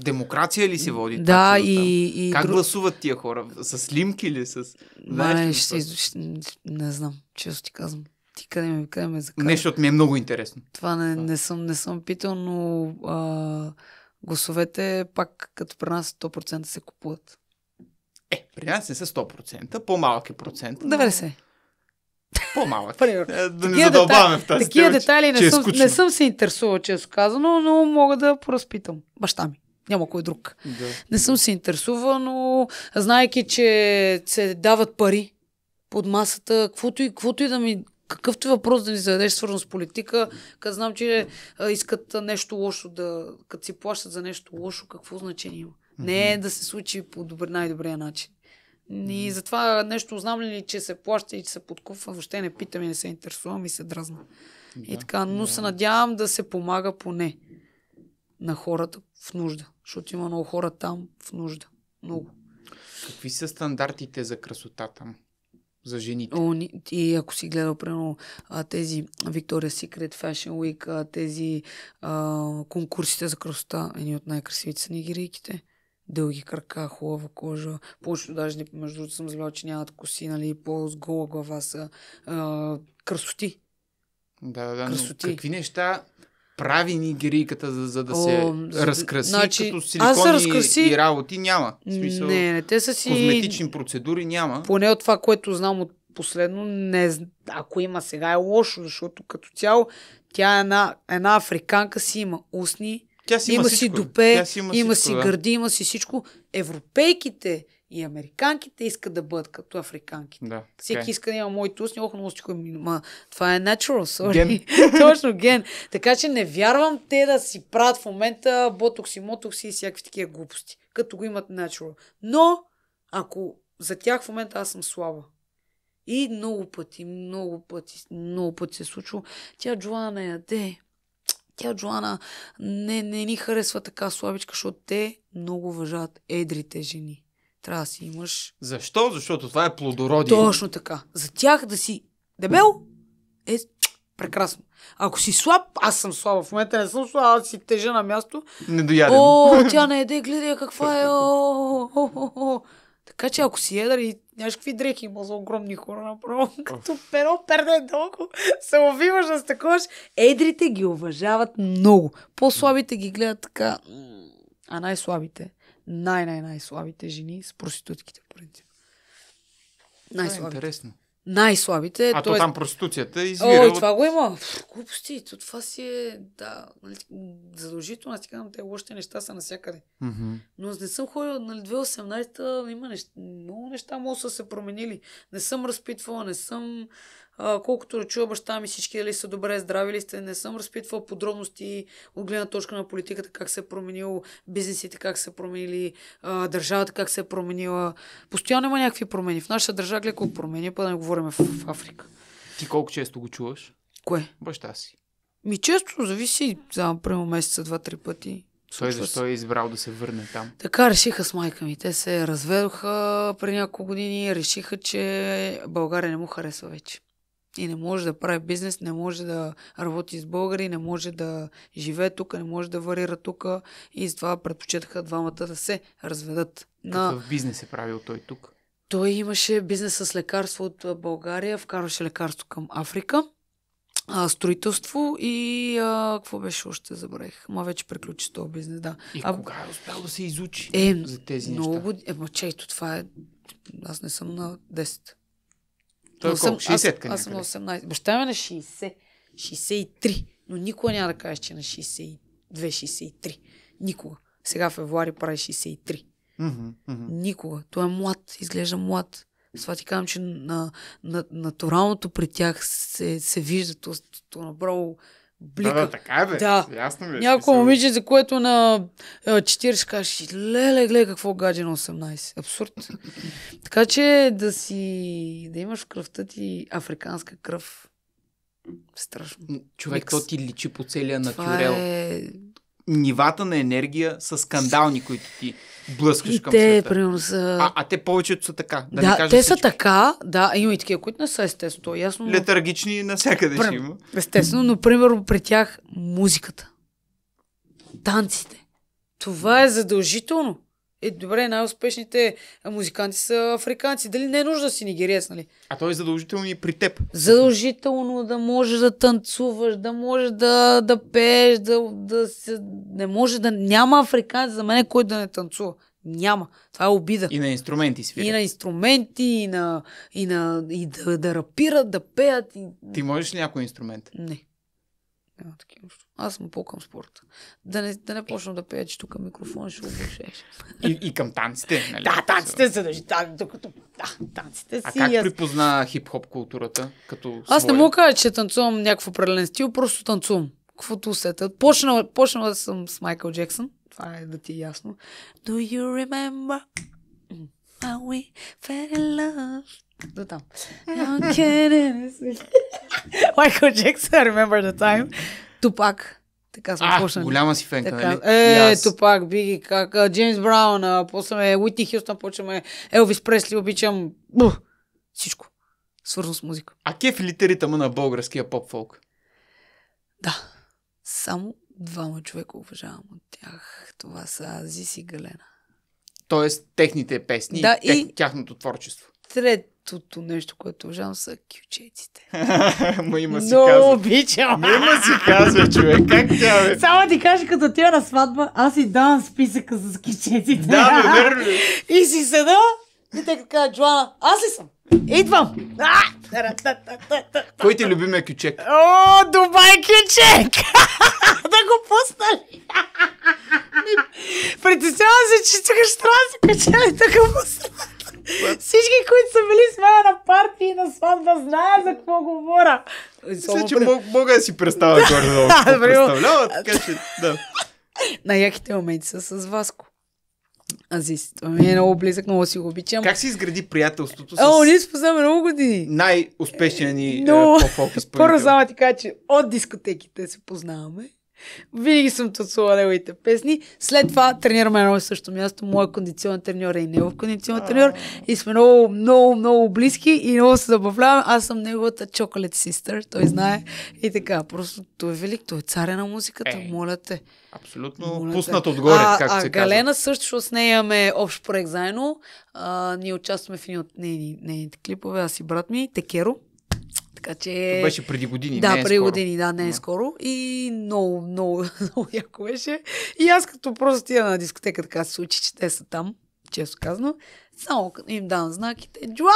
демокрация ли се води? Да, и, и. Как друг... гласуват тия хора? С лимки ли? С... Не, ще, ще, не знам, често ти казвам. Ти къде ме, къде ме закараш? Нещо от ми е много интересно. Това не, не, съм, не съм питал, но а, гласовете пак като при нас 100% се купуват. Е, при нас не са 100%, по-малък е процент. 90. По-малък. Е, да не задълбаваме в тази Такива детайли не, е съм, не съм се интересувал, честно казано, но мога да поразпитам. Баща ми. Няма кой друг. Да. Не съм се интересувал, но знайки, че се дават пари под масата, каквото и, каквото и да ми какъвто въпрос да ни зададеш, свързан с политика, като знам, че а, искат нещо лошо да. като си плащат за нещо лошо, какво значение има? Mm-hmm. Не е да се случи по добър, най-добрия начин. И затова нещо знам ли, че се плаща и че се подкупва, въобще не питам и не се интересувам и се дразна. Да, и така, но да. се надявам да се помага поне на хората в нужда, защото има много хора там в нужда. Много. Какви са стандартите за красота там за жените. О, и ако си гледал, примерно, тези Victoria Secret Fashion Week, тези а, конкурсите за красота, едни от най-красивите са нигерийките дълги крака, хубава кожа. Повечето даже, между другото, съм злял, че нямат коси, нали, по-с гола глава са. А, красоти. Да, да, красоти. но какви неща прави нигерийката, за, за да О, се за... разкраси, значи, като силикони разкраси... и работи няма. В смисъл, не, не, те са си... Козметични процедури няма. Поне от това, което знам от последно, не, ако има сега е лошо, защото като цяло тя е една, една африканка си има устни, тя си има, има си дупе, Тя си има, има всичко, си да. гърди, има си всичко. Европейките и американките искат да бъдат като африканките. Да, Всеки okay. Е. иска да има моите устни, ох, но стико, ма, това е natural, sorry. Ген. Точно, ген. Така че не вярвам те да си правят в момента ботокси, мотокси и всякакви такива глупости, като го имат natural. Но, ако за тях в момента аз съм слаба, и много пъти, много пъти, много пъти се е случва. Тя Джоана яде, тя Джоана не, не ни харесва така слабичка, защото те много уважават едрите жени. Трябва да си имаш... Защо? Защото това е плодородие. Точно така. За тях да си дебел е прекрасно. Ако си слаб, аз съм слаба. В момента не съм слаб, аз си тежа на място. Недояден. О, тя не еде, гледай каква е. О, о, о, о. Така че ако си едър и някакви какви дрехи има за огромни хора направо, като перо перне дълго, се увиваш да стъкуваш. Едрите ги уважават много. По-слабите ги гледат така, а най-слабите, най-най-най-слабите жени с проститутките, по принцип. Е най-слабите. Е интересно най-слабите. А то е... там проституцията извира О, от... това го има. глупости, то това си е, да, нали, задължително, аз ти казвам, те лошите неща са насякъде. Mm-hmm. Но не съм ходил, нали, 2018-та има неща, много неща могат са се променили. Не съм разпитвала, не съм а, колкото чува баща ми, всички дали са добре, здрави ли сте, не съм разпитвал подробности от гледна точка на политиката, как се е променил бизнесите, как се е променили а, държавата, как се е променила. Постоянно има някакви промени. В нашата държава колко промени, па да не говорим в, в Африка. Ти колко често го чуваш? Кое? Баща си. Ми често зависи, за прямо месеца, два-три пъти. Той защо е избрал да се върне там? Така решиха с майка ми. Те се разведоха при няколко години, решиха, че България не му харесва вече. И не може да прави бизнес, не може да работи с българи, не може да живее тук, не може да варира тук. И затова предпочитаха двамата да се разведат. На... Какъв бизнес е правил той тук? Той имаше бизнес с лекарство от България, вкарваше лекарство към Африка, а, строителство и а, какво беше още забравих. Ма вече приключи с този бизнес, да. И а, кога е успял да се изучи е, за тези много, неща? Е, ма чейто, това е... Аз не съм на 10. Той е колко? 60 аз, съм на 18. Баща ми е на 60. 63. Но никога няма да кажеш, че е на 62, 63. Никога. Сега в февруари прави 63. Mm-hmm, mm-hmm. Никога. Той е млад. Изглежда млад. С това ти казвам, че на, на, натуралното при тях се, се вижда то, то направо Блика. Да, да, така е, бе. Да. Ясно ми е. Някакво момиче, за което на 40 е, кажеш, леле, гледай какво гадже на 18. Абсурд. така че да си, да имаш кръвта ти африканска кръв. Страшно. Човек, Микс. то ти личи по целия натюрел. Това е нивата на енергия са скандални, които ти блъскаш към те, света. Примерно, са... а, а те повечето са така. Да, да не те всички. са така, да, има и такива, които не са естествено. Е ясно, но... Летаргични навсякъде Прем... ще има. Естествено, но примерно при тях музиката, танците, това е задължително. Е, добре, най-успешните музиканти са африканци. Дали не е нужда да си нигериец, нали? А той е задължително и при теб. Задължително да можеш да танцуваш, да можеш да, да пееш, да, да се... Не може да... Няма африканец за мен, който да не танцува. Няма. Това е обида. И на инструменти свирят. И на инструменти, и, на, и, на, и да, да рапират, да пеят. И... Ти можеш ли някой инструмент? Не. Няма такива аз му към спорта. Да не, да не почна да пея, че тук микрофон ще обучеш. И, и към танците, нали? Да, танците са дължи. Да, докато... Да, танците си. А как аз... припозна хип-хоп културата? Като аз не мога кажа, че танцувам някакъв определен стил, просто танцувам. Каквото усета. Почнала, почнала да съм с Майкъл Джексън. Това е да ти е ясно. Do you remember how we fell in love? До там. Майкъл Джексън, remember the time. Тупак. Така съм почнал. голяма си фенка, така, нали? Е, аз... Тупак, Биги, как, Джеймс Браун, а, ме, Уити Хюстън, почваме Елвис Пресли, обичам бух, всичко, свързано с музика. А кеф ли те ритъма на българския поп-фолк? Да, само двама човека уважавам от тях. Това са Зиси и Галена. Тоест, техните песни да, и тяхното творчество. Трет, Тото нещо, което е ужасно са кючеците. Ма има си казва. Много обичам. Ма има си казва, човек. Как тя бе? Само ти кажа, като тя на сватба, аз си давам списъка с кючеците. Да, бе, верно. И си седа и те така, Джоана, аз ли съм? Идвам! Кой ти е кючек? О, Дубай кючек! да го пусна ли? Притеснявам се, че тук ще трябва да се кача и така пусна. Всички, които са били с мен на парти и на сватба, знаят за какво говоря. Мисля, че мога да си представя горе да представлява, така че да. яките моменти са с Васко. Азис. Ми е много близък, много си го обичам. Как се изгради приятелството с... О, ние спознаваме много години. Най-успешният ни Но... по фокус Първо само ти кажа, че от дискотеките се познаваме. Винаги съм тусувала неговите песни. След това тренираме едно и също място. Моя кондиционен треньор е и негов кондиционен треньор. И сме много, много, много близки и много се забавляваме. Аз съм неговата чоколет систър. Той знае. И така, просто той е велик. Той е царя на музиката. Е, моля те. Абсолютно моля пуснат те. отгоре, а, как а, се Галена казва. също, защото с нея имаме общ проект заедно. А, ние участваме в един от нейните клипове, аз и брат ми, Текеро. Така че... Това беше преди години, Да, не е преди скоро. години, да, не е да. скоро. И много, много, много яко беше. И аз като просто тия на дискотека, така се случи, че те са там, често казано. Само им дам знаките. Джуала!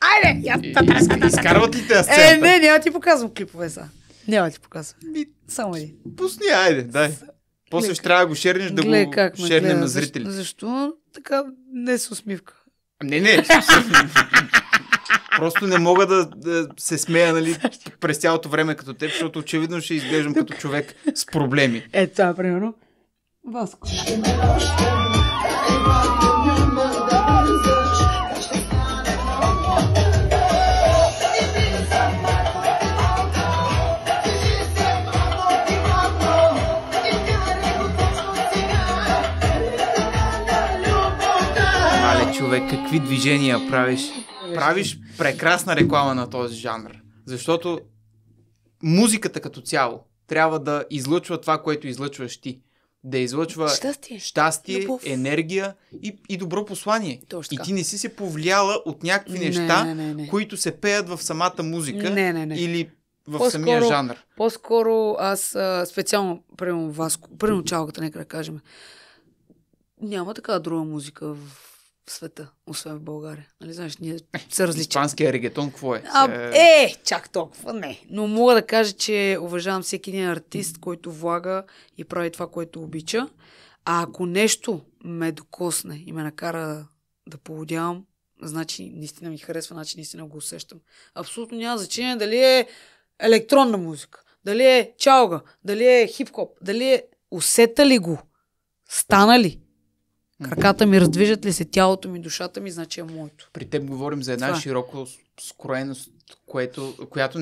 Айде! Я... Из, изкарват ли те аз. Е, не, няма ти показвам клипове са. Няма ти показвам. Ми... Само един. Пусни, айде, дай. С... После ще трябва да го шернеш, да Глед, го шернем на зрители. Защо, защо така не с усмивка? Не, не. Просто не мога да, да се смея нали, през цялото време като теб, защото очевидно ще изглеждам като човек с проблеми. Ето това, примерно. Васко. човек, какви движения правиш? Ами, правиш прекрасна реклама на този жанр. Защото музиката като цяло трябва да излъчва това, което излъчваш ти. Да излъчва щастие, щастие Любов. енергия и, и добро послание. Точно. И ти не си се повлияла от някакви не, неща, не, не, не. които се пеят в самата музика не, не, не. или в по-скоро, самия жанр. По-скоро аз специално, примерно Васко, примерно чалката, нека да кажем, няма такава друга музика в в света, освен в България. Нали, знаеш, ние се различаваме. Испанския регетон какво е? А, е. е, чак толкова не. Но мога да кажа, че уважавам всеки един артист, който влага и прави това, което обича. А ако нещо ме докосне и ме накара да поводявам, значи наистина ми харесва, значи наистина го усещам. Абсолютно няма значение дали е електронна музика, дали е чалга, дали е хип-хоп, дали е усета ли го, стана ли, Краката ми раздвижат ли се, тялото ми, душата ми, значи е моето. При теб говорим за една Това. Е. широко скроеност, което, която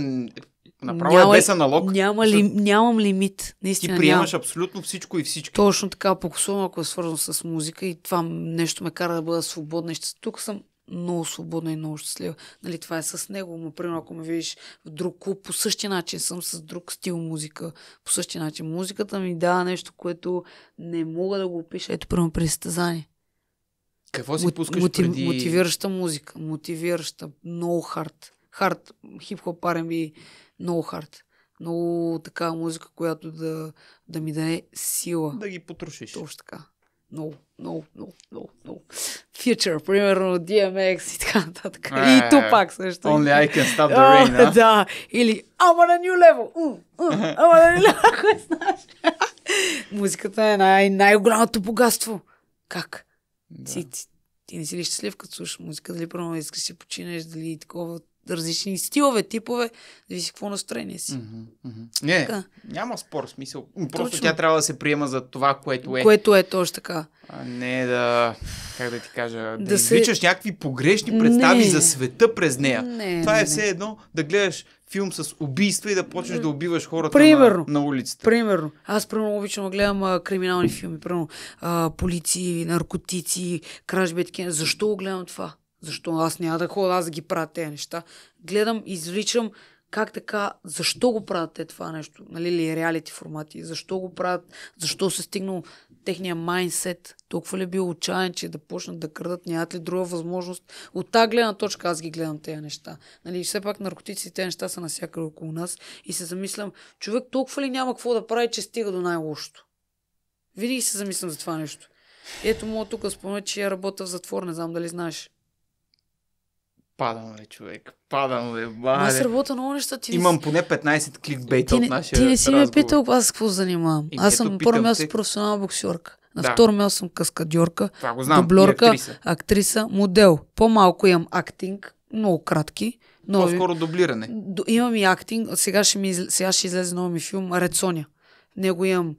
направо е няма, е без аналог. Няма ли, нямам лимит. Наистина, ти приемаш нямам. абсолютно всичко и всички. Точно така, покусувам, ако е свързано с музика и това нещо ме кара да бъда свободна. Тук съм много свободна и много щастлива. Нали, това е с него, но примерно ако ме видиш в друг клуб, по същия начин съм с друг стил музика. По същия начин. Музиката ми дава нещо, което не мога да го опиша. Ето, примерно, при състезание. Какво си пускаш Мотив, преди... Мотивираща музика. Мотивираща. Много хард. Хард. Хип-хоп, би. Много хард. Много такава музика, която да, да ми даде сила. Да ги потрошиш. Точно така. Много много, много, много, много. Future, примерно, DMX и така нататък. А, и Тупак също. Only I can stop the rain, oh, а? Да. Или I'm on a new level. Mm, mm, I'm on a new level. Ако знаеш. Музиката е най- най-голямото богатство. Как? Да. Ти, ти, ти не си ли щастлив, като слушаш музика? Дали първо искаш да си починеш, дали такова различни стилове, типове, зависи какво настроение си. Mm-hmm, mm-hmm. Не, така. няма спор, смисъл. Просто Точно. тя трябва да се приема за това, което е. Което е точно така. А не да, как да ти кажа, да, да извличаш се... някакви погрешни представи не. за света през нея. Не, това е не, е все едно да гледаш филм с убийства и да почнеш да убиваш хората примерно, на, на улицата. Примерно. Аз примерно обичам да гледам а, криминални филми, примерно а, полиции, наркотици, кражби, защо гледам това? Защо аз няма да ходя, аз да ги правя тези неща. Гледам, извличам как така, защо го правят те това нещо, нали, ли е реалити формати, защо го правят, защо се стигнал техния майнсет, толкова ли е бил отчаян, че да почнат да крадат, нямат ли друга възможност. От тази гледна точка аз ги гледам тези неща. Нали, все пак наркотици и тези неща са навсякъде около нас и се замислям, човек толкова ли няма какво да прави, че стига до най-лошото. Винаги се замислям за това нещо. Ето му тук спомня, че я работя в затвор, не знам дали знаеш. Падам, ли, нали, човек. Падам, ли, нали, баде. Аз работя много неща. Ти Имам поне 15 кликбейта ти не, от нашия Ти не си ме питал аз какво занимавам. И аз съм на първо място те... професионална боксерка. На да. второ място съм каскадьорка, Това го знам. актриса. актриса, модел. По-малко имам актинг, много кратки. Но... По-скоро дублиране. Имам и актинг. Сега ще, ми, сега ще излезе нов ми филм Рецоня. Него имам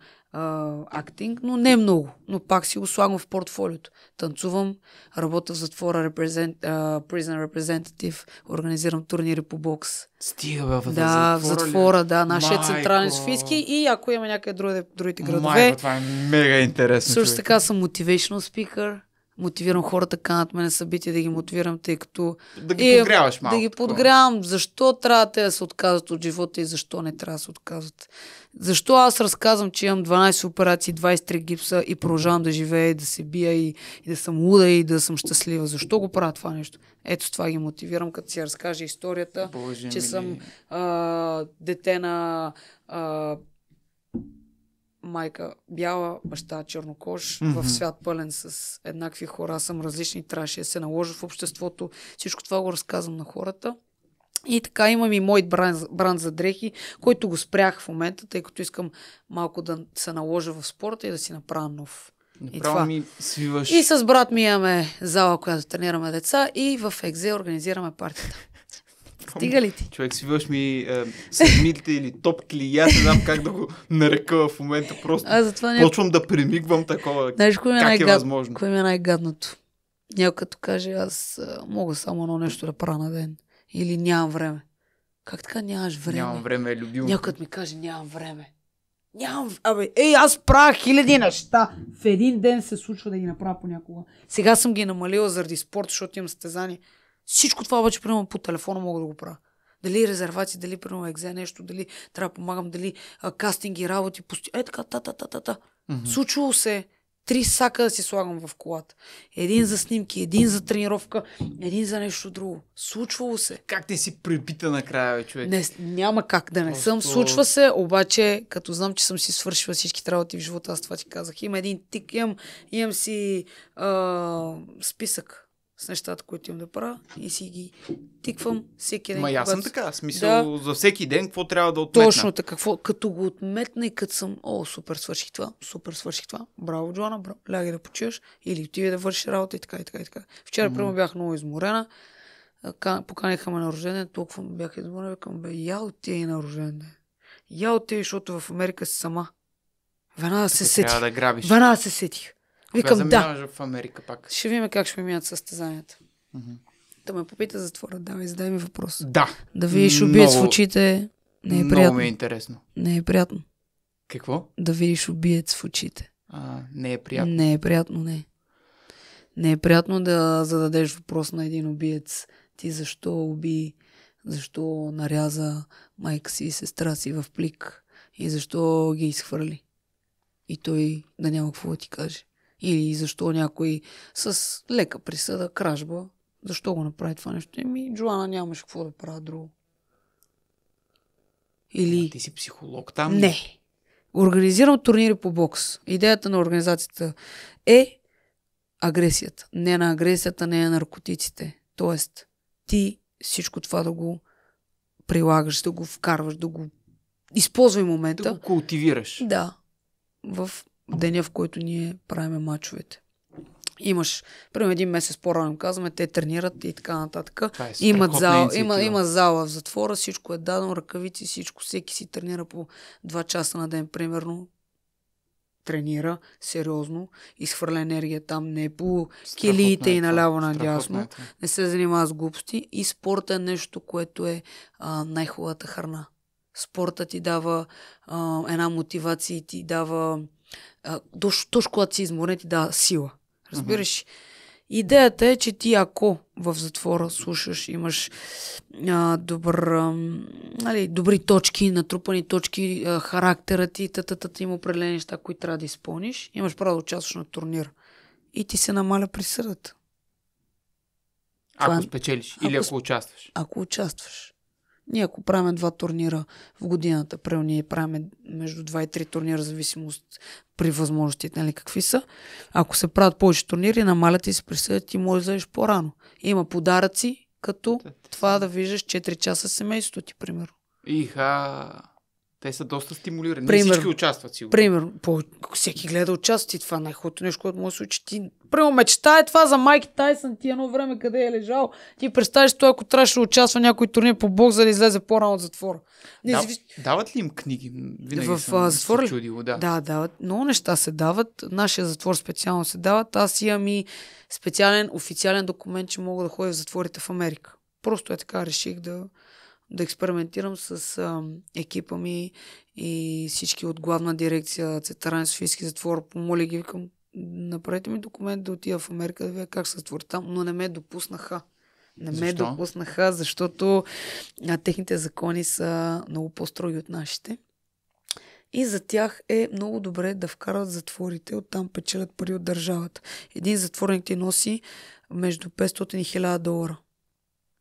актинг, но не много. Но пак си го слагам в портфолиото. Танцувам, работя в затвора репрезент, а, Prison Representative, организирам турнири по бокс. Стига, бе, в Да, в затвора, ли? да. Нашия централен софийски и ако има някъде други, другите градове. Майко, това е мега интересно. Също така съм motivational speaker. Мотивирам хората, канат ме на събития, да ги мотивирам, тъй като... Да ги е, подгряваш малко. Да ги подгрявам. Защо трябва да се отказват от живота и защо не трябва да се отказват. Защо аз разказвам, че имам 12 операции, 23 гипса и продължавам да живея и да се бия и, и да съм луда и да съм щастлива? Защо го правя това нещо? Ето това ги мотивирам, като си разкажа историята, Боже че мили. съм а, дете на а, майка бяла, баща чернокож, mm-hmm. в свят пълен с еднакви хора, съм различни, трябваше да се наложа в обществото. Всичко това го разказвам на хората. И така имам и мой бранд, бранд за дрехи, който го спрях в момента, тъй като искам малко да се наложа в спорта и да си направя нов. Направо и, ми свиваш. и с брат ми имаме зала, която тренираме деца и в Екзе организираме партията. Стига ли ти? Човек, свиваш ми е, седмилите или топки или аз не знам как да го нарека в момента. Просто а, затова не... почвам да примигвам такова. Знаеш, кое е как е, гад... е възможно? Кое ми е най-гадното? Някой като каже, аз е, мога само едно нещо да правя на ден. Или нямам време. Как така нямаш време? Нямам време, любимо. Някой ми каже, нямам време. Нямам. Абе, ей, аз правя хиляди неща. В един ден се случва да ги направя понякога. Сега съм ги намалила заради спорт, защото имам състезание. Всичко това обаче, примерно, по телефона мога да го правя. Дали резервации, дали примерно екзе нещо, дали трябва да помагам, дали а, кастинги, работи, пусти. Е така, та, та, та, та, та. Mm-hmm. Случвало се три сака да си слагам в колата. Един за снимки, един за тренировка, един за нещо друго. Случвало се. Как ти си припита накрая, бе, човек? Не, няма как да не Просто... съм. Случва се, обаче, като знам, че съм си свършила всички работи в живота, аз това ти казах. Има един тик, имам, имам си а, списък с нещата, които им да правя и си ги тиквам всеки ден. Ма аз съм така, смисъл да. за всеки ден какво трябва да отметна. Точно така, какво, като го отметна и като съм, о, супер свърших това, супер свърших това, браво Джоана, браво, лягай да почиваш или отиде да вършиш работа и така и така и така. Вчера, mm-hmm. прямо бях много изморена, поканиха ме на рождение, толкова бях изморена, викам, бе, я отиде на рождение. Я отиде, защото в Америка си сама. Веднага се сетих. Да грабиш. Веднага се сетих. Викам, да. в Америка пак? Ще видим как ще ми минат състезанията. Mm-hmm. Да ме попита за затвора, давай, задай ми въпрос. Да. Да видиш убиец много, в очите не е много приятно. Много ми е интересно. Не е приятно. Какво? Да видиш убиец в очите. А, не е приятно. Не е приятно, не. Не е приятно да зададеш въпрос на един убиец. Ти защо уби, защо наряза майка си и сестра си в плик и защо ги изхвърли. И той да няма какво да ти каже. Или защо някой с лека присъда, кражба, защо го направи това нещо? Еми, Джоана нямаше какво да правя друго. Или... Ама ти си психолог там? Не. Организирам турнири по бокс. Идеята на организацията е агресията. Не на агресията, не на наркотиците. Тоест, ти всичко това да го прилагаш, да го вкарваш, да го използвай момента. Да го култивираш. Да. В деня, в който ние правиме мачовете. Имаш, примерно един месец по-рано казваме, те тренират и така нататък. Е Имат зал, има, да. има зала в затвора, всичко е дадено, ръкавици, всичко. Всеки си тренира по 2 часа на ден, примерно. Тренира сериозно, изхвърля енергия там, не е по Страхотно килиите е, и наляво надясно. Е. Не се занимава с глупости. И спорта е нещо, което е а, най-хубавата храна. Спорта ти дава а, една мотивация, и ти дава точно, точно когато си изморен ти дава сила. Разбираш? Uh-huh. Идеята е, че ти ако в затвора слушаш, имаш а, добър, а, нали, добри точки, натрупани точки, а, характера ти, тата, има определени неща, които трябва да изпълниш, имаш право да участваш на турнир. И ти се намаля присъдата. Ако Това... Е- спечелиш ако, или ако участваш. Ако участваш. Ние ако правим два турнира в годината, прео ние правим между два и три турнира, зависимост при възможностите, нали, какви са. Ако се правят повече турнири, намалят и се присъдят и може да завиш по-рано. Има подаръци, като това да виждаш 4 часа семейството ти, примерно. Иха! Те са доста стимулирани. Пример, всички участват, сигурно. Примерно, по- всеки гледа и Това е най-хубавото нещо, което може да се учи. Ти, прямо мечта е това за Майки Тайсън, ти едно време къде е лежал. Ти представиш това, ако трябваше да участва някой турнир по бокс, за да излезе по-рано от затвора. Не, да, завис... Дават ли им книги? Винаги в съм затвор се чудило, да. Да, дават. Много неща се дават. Нашия затвор специално се дават. Аз имам и специален официален документ, че мога да ходя в затворите в Америка. Просто е така реших да да експериментирам с а, екипа ми и всички от главна дирекция Цетаран Софийски затвор. Помоли ги, викам, направете ми документ да отида в Америка да видя как се затвори там, но не ме допуснаха. Не ме Защо? допуснаха, защото а, техните закони са много по-строги от нашите. И за тях е много добре да вкарат затворите, оттам печелят пари от държавата. Един затворник ти носи между 500 и 1000 долара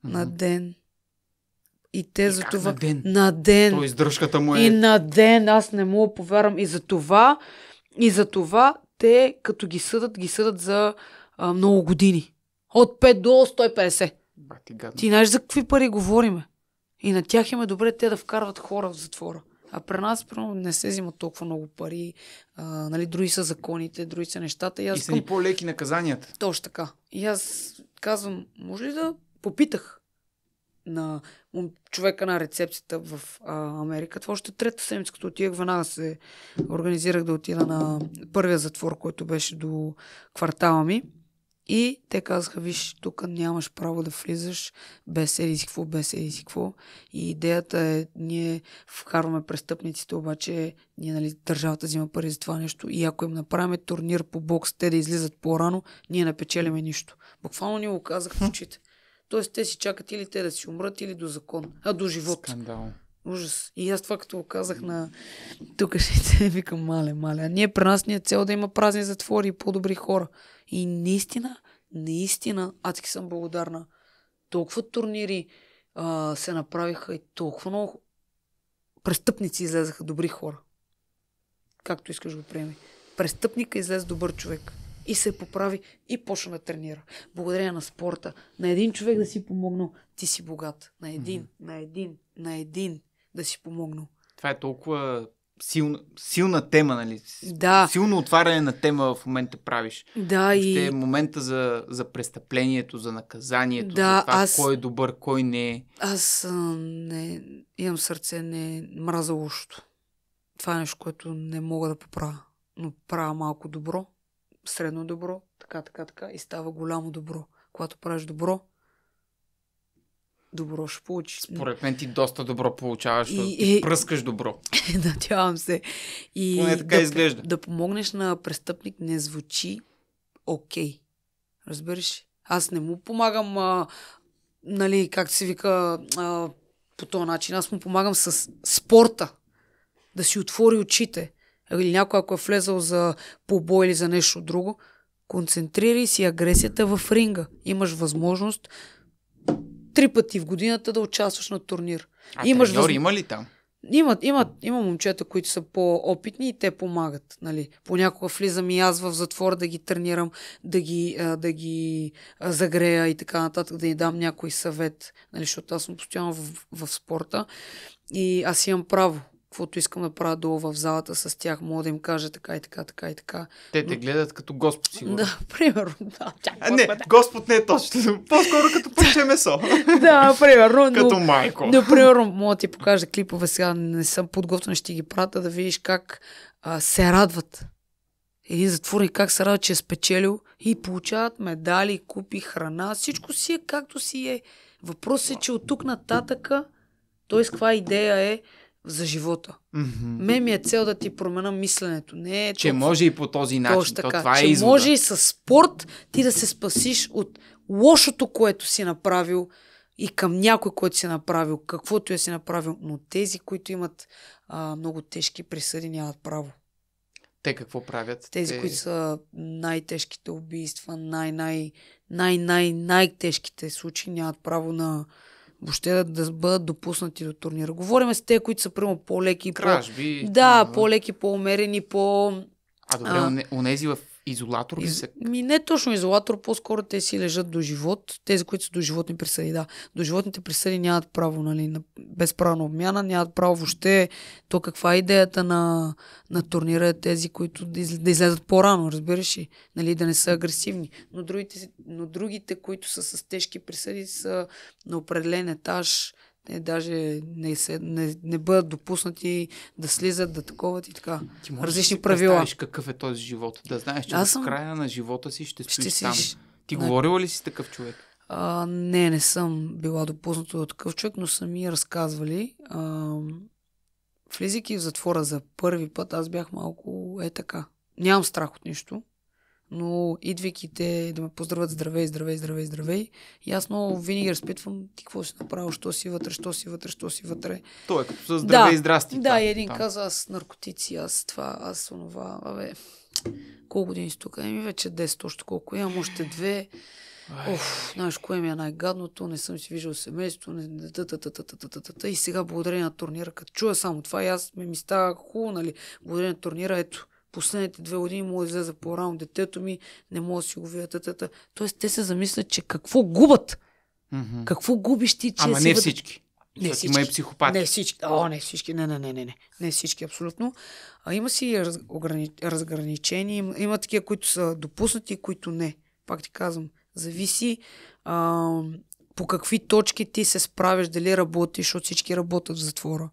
mm-hmm. на ден и те и за това... На ден. На ден. То издръжката му е... И на ден, аз не мога повярвам. И за това, и за това те, като ги съдат, ги съдат за а, много години. От 5 до 150. Бати, гадно. Ти знаеш за какви пари говориме? И на тях им е добре те да вкарват хора в затвора. А при нас, примерно, не се взимат толкова много пари. А, нали, други са законите, други са нещата. И, аз и са към... и по-леки наказанията. Точно така. И аз казвам, може ли да попитах? на човека на рецепцията в а, Америка. Това още трета седмица, като отивах веднага се организирах да отида на първия затвор, който беше до квартала ми. И те казаха, виж, тук нямаш право да влизаш без еди си какво, без еди си какво. И идеята е, ние вкарваме престъпниците, обаче ние, нали, държавата взима пари за това нещо. И ако им направим турнир по бокс, те да излизат по-рано, ние не печелиме нищо. Буквално ни го казах в очите. Тоест те си чакат или те да си умрат, или до закон, а до живот. Скандал. Ужас. И аз това като го казах на тук ще се викам, мале, мале. А ние при нас ни е цел да има празни затвори и по-добри хора. И наистина, наистина, адски съм благодарна. Толкова турнири а, се направиха и толкова много престъпници излезаха добри хора. Както искаш го приеми. Престъпника излезе добър човек и се поправи и почна да тренира. Благодаря на спорта, на един човек да си помогнал, ти си богат. На един, mm-hmm. на един, на един да си помогнал. Това е толкова силна, силна тема, нали? Да. Силно отваряне на тема в момента правиш. Да, и... е момента за, за престъплението, за наказанието, да, за това аз... кой е добър, кой не е. Аз а, не, имам сърце, не мраза лошото. Това е нещо, което не мога да поправя. Но правя малко добро средно добро, така, така, така и става голямо добро. Когато правиш добро, добро ще получиш. Според мен ти доста добро получаваш, и, и, пръскаш добро. Надявам се. И Поне така да, изглежда. Да помогнеш на престъпник не звучи окей. Okay. Разбираш? Аз не му помагам, а, нали, както се вика а, по този начин. Аз му помагам с спорта. Да си отвори очите или някой, ако е влезал за побой или за нещо друго, концентрирай си агресията в ринга. Имаш възможност три пъти в годината да участваш на турнир. А Имаш треньор възм... има ли там? Има, има, има момчета, които са по-опитни и те помагат. Нали. Понякога влизам и аз в затвор да ги тренирам, да ги, да ги загрея и така нататък, да ни дам някой съвет, нали, защото аз съм постоянно в, в спорта и аз имам право каквото искам да правя долу в залата с тях, мога да им кажа така и така, така и така. Те те гледат като Господ, сигурно. Да, примерно, да. Чак, не, Господ не е точно. По-скоро като пъче месо. да, примерно. Но, като майко. Но, примерно, мога да ти покажа клипове сега, не съм подготвен, ще ги пратя да видиш как а, се радват. Един затворник как се радва, че е спечелил и получават медали, купи храна, всичко си е както си е. Въпросът е, че от тук нататъка, т.е. каква идея е за живота. Mm-hmm. Ме ми е цел да ти променя мисленето. Не е че толкова... може и по този начин. Точно така. То, това е че е може и с спорт ти да се спасиш от лошото, което си направил и към някой, който си е направил, каквото я си е направил. Но тези, които имат а, много тежки присъди, нямат право. Те какво правят? Тези, те... които са най-тежките убийства, най-най-най-най-най-тежките случаи, нямат право на въобще да, да бъдат допуснати до турнира. Говориме с те, които са прямо по-леки. Кражби. По... Да, по-леки, по-умерени, по... А добре, а... унези в Изолатор ли се. Из... Ми не точно изолатор, по-скоро те си лежат до живот. Тези, които са до животни присъди, да. До животните присъди нямат право, нали, на безправна обмяна, нямат право въобще. То каква е идеята на, на турнира е тези, които да, из... да излезат по-рано, разбираш ли? Нали, да не са агресивни. Но другите, но другите, които са с тежки присъди, са на определен етаж, е, даже не, се, не, не бъдат допуснати да слизат, да таковат и така. Ти можеш Различни да правила. Ти какъв е този живот. Да знаеш, че в съм... в края на живота си ще стоиш ще си... там. Ти не. говорила ли си такъв човек? А, не, не съм била допусната до такъв човек, но са ми разказвали. А, влизайки в затвора за първи път, аз бях малко е така. Нямам страх от нищо но идвайки те да ме поздравят здравей, здравей, здравей, здравей, и аз много винаги разпитвам ти какво си направил, що си вътре, що си вътре, що си вътре. Той е като здравей да, здрасти. Да, там, и един там. каза аз наркотици, аз това, аз онова, абе, колко години си тук? Еми вече 10, още колко имам, още две. Оф, знаеш, кое ми е най-гадното, не съм си виждал семейство, не... и сега благодарение на турнира, като чуя само това и аз ме ми става хубаво, нали, благодарение на турнира, ето, последните две години мога да излезе по-рано детето ми, не мога да си го видя. Тата. Тоест, те се замислят, че какво губят? Mm-hmm. Какво губиш ти, че Ама не всички. Не всички. Има и психопати. Не всички. О, не всички. Не, не, не, не, не. Не всички, абсолютно. А има си раз, ограни, разграничени. Има, има такива, които са допуснати, които не. Пак ти казвам, зависи а, по какви точки ти се справиш, дали работиш, защото всички работят в затвора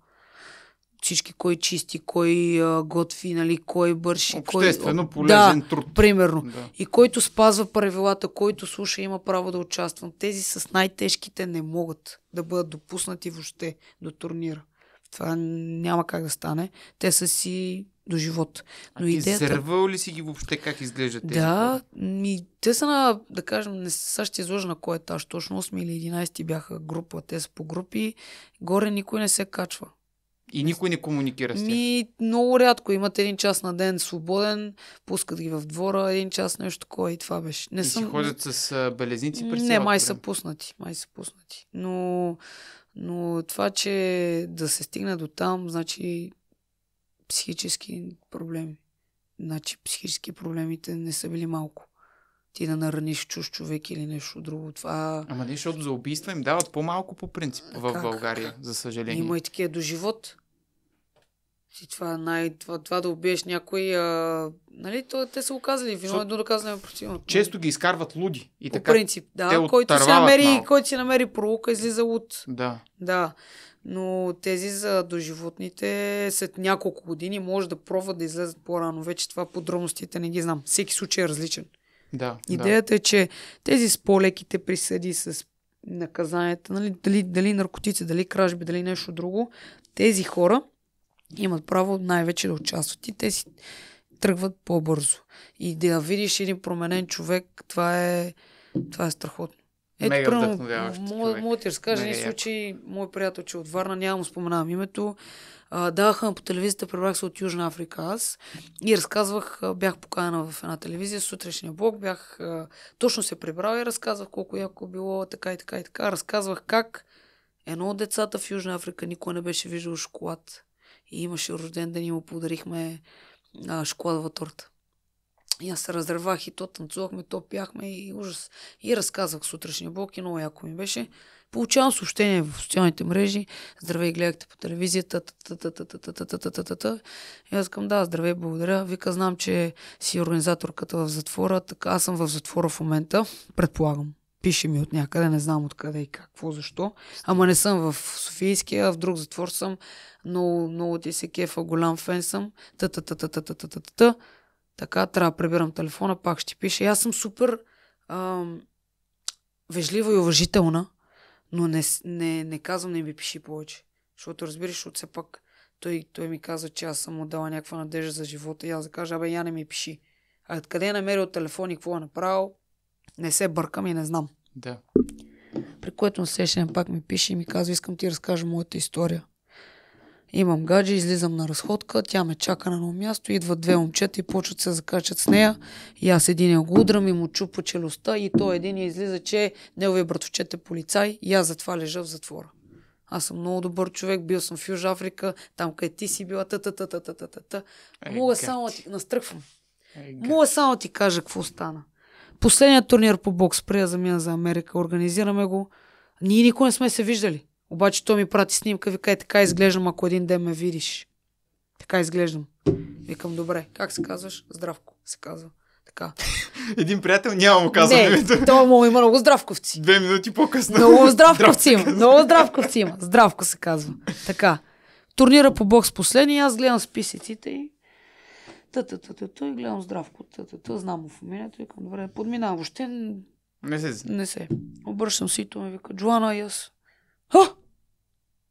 всички кой чисти, кой а, готви, нали, кой бърши. Обществено кой... полезен да, труд. примерно. Да. И който спазва правилата, който слуша, има право да участва. Тези с най-тежките не могат да бъдат допуснати въобще до турнира. Това няма как да стане. Те са си до живот. Но а ти идеята... ли си ги въобще как изглеждат тези? Да, ми, те са на, да кажем, не са ще изложа на кой етаж, точно 8 или 11 бяха група, те са по групи, горе никой не се качва. И никой не комуникира с тях. Ми, много рядко. Имат един час на ден свободен, пускат ги в двора, един час нещо такова и това беше. Не и съм... си ходят с белезници през Не, май са пуснати. Май са пуснати. Но, но това, че да се стигне до там, значи психически проблеми. Значи психически проблемите не са били малко ти да нараниш чуж човек или нещо друго. Това... Ама не, защото за убийства им дават по-малко по принцип в България, за съжаление. Има и такива до живот. Ти това, е най, това, това да убиеш някой, а, нали, то, те са оказали вино едно да казваме противно. Нали? Често ги изкарват луди и така. По принцип, да, който се намери, малко. който си намери пролука, излиза луд. Да. Да. Но тези за доживотните след няколко години може да пробват да излезат по-рано. Вече това подробностите не ги знам. Всеки случай е различен. Да, Идеята да. е, че тези с по-леките присъди, с наказанията, нали, дали, дали наркотици, дали кражби, дали нещо друго, тези хора имат право най-вече да участват и те си тръгват по-бързо. И да видиш един променен човек, това е, това е страхотно. Ето, Мега прямо, мога, мога ти разкажа един случай, мой приятел, че е от Варна, няма му споменавам името, а, даваха по телевизията, прибрах се от Южна Африка аз и разказвах, бях поканена в една телевизия, сутрешния блок, бях а, точно се прибрал и разказвах колко яко било, така и така и така. Разказвах как едно от децата в Южна Африка никой не беше виждал шоколад. И имаше рожден ден и му подарихме а, шоколадова торта. И аз се разревах и то танцувахме, то пяхме и ужас. И разказвах сутрешния блок и много яко ми беше. Получавам съобщение в социалните мрежи. Здравей, гледахте по телевизията. И аз казвам, да, здравей, благодаря. Вика, знам, че си организаторката в затвора. Така, аз съм в затвора в момента. Предполагам пише ми от някъде, не знам откъде и какво, защо. Ама не съм в Софийския, в друг затвор съм. Много, много ти се кефа, голям фен съм. та та та та та та та та та Така, трябва да прибирам телефона, пак ще пише. аз съм супер ам, вежлива и уважителна, но не, не, не казвам не ми пиши повече. Защото разбираш, защото все пак той, той ми каза, че аз съм му дала някаква надежда за живота и аз да кажа, абе, я не ми пиши. А откъде е намерил телефон и какво е направил? не се бъркам и не знам. Да. При което на следващия пак ми пише и ми казва, искам ти разкажа моята история. Имам гадже, излизам на разходка, тя ме чака на едно място, идват две момчета и почват се закачат с нея. И аз един я го удрам и му чупа челюстта и то един я излиза, че неговия братовчет е полицай и аз затова лежа в затвора. Аз съм много добър човек, бил съм в Южа Африка, там къде ти си била, та та та та та та та е, е, Мога само ти настръхвам. Мога само ти кажа какво стана. Последният турнир по бокс, при за замина за Америка, организираме го. Ние никога не сме се виждали. Обаче той ми прати снимка, вика, е така изглеждам, ако един ден ме видиш. Така изглеждам. Викам, добре, как се казваш? Здравко се казва. Така. Един приятел няма му казва не, името. То му има много здравковци. Две минути по-късно. Много здравковци има. Много здравковци има. Здравко се казва. Така. Турнира по бокс последния, аз гледам списъците и та та та та и гледам здравко. Та-та-та, знам му фамилията и към добре, подминавам. Въобще не се. Не се. Обръщам се и той ми вика, Джоана и аз. А!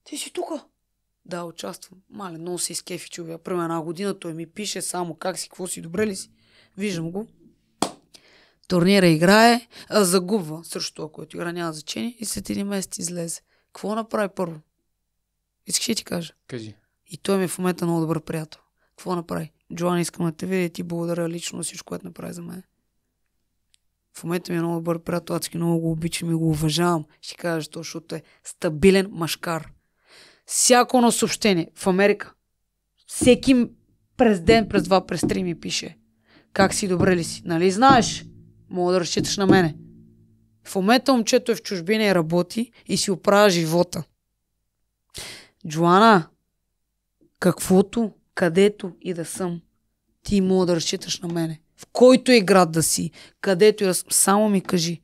Ти си тука? Да, участвам. Мале, много се изкефи човек. Примерно една година той ми пише само как си, какво си, добре ли си. Виждам го. Турнира играе, а загубва срещу това, което игра няма значение и след един месец излезе. Какво направи първо? Искаш ли ти кажа? Кажи. И той ми е в момента много добър приятел. Какво направи? Джоан, искам да те видя и ти благодаря лично всичко, което направи за мен. В момента ми е много добър приятел, адски много го обичам и го уважавам. Ще кажа, защото е стабилен машкар. Всяко на съобщение в Америка, всеки през ден, през два, през три ми пише. Как си, добре ли си? Нали знаеш? Мога да разчиташ на мене. В момента момчето е в чужбина и работи и си оправя живота. Джоана, каквото където и да съм, ти мога да разчиташ на мене. В който и е град да си, където и да съм, само ми кажи.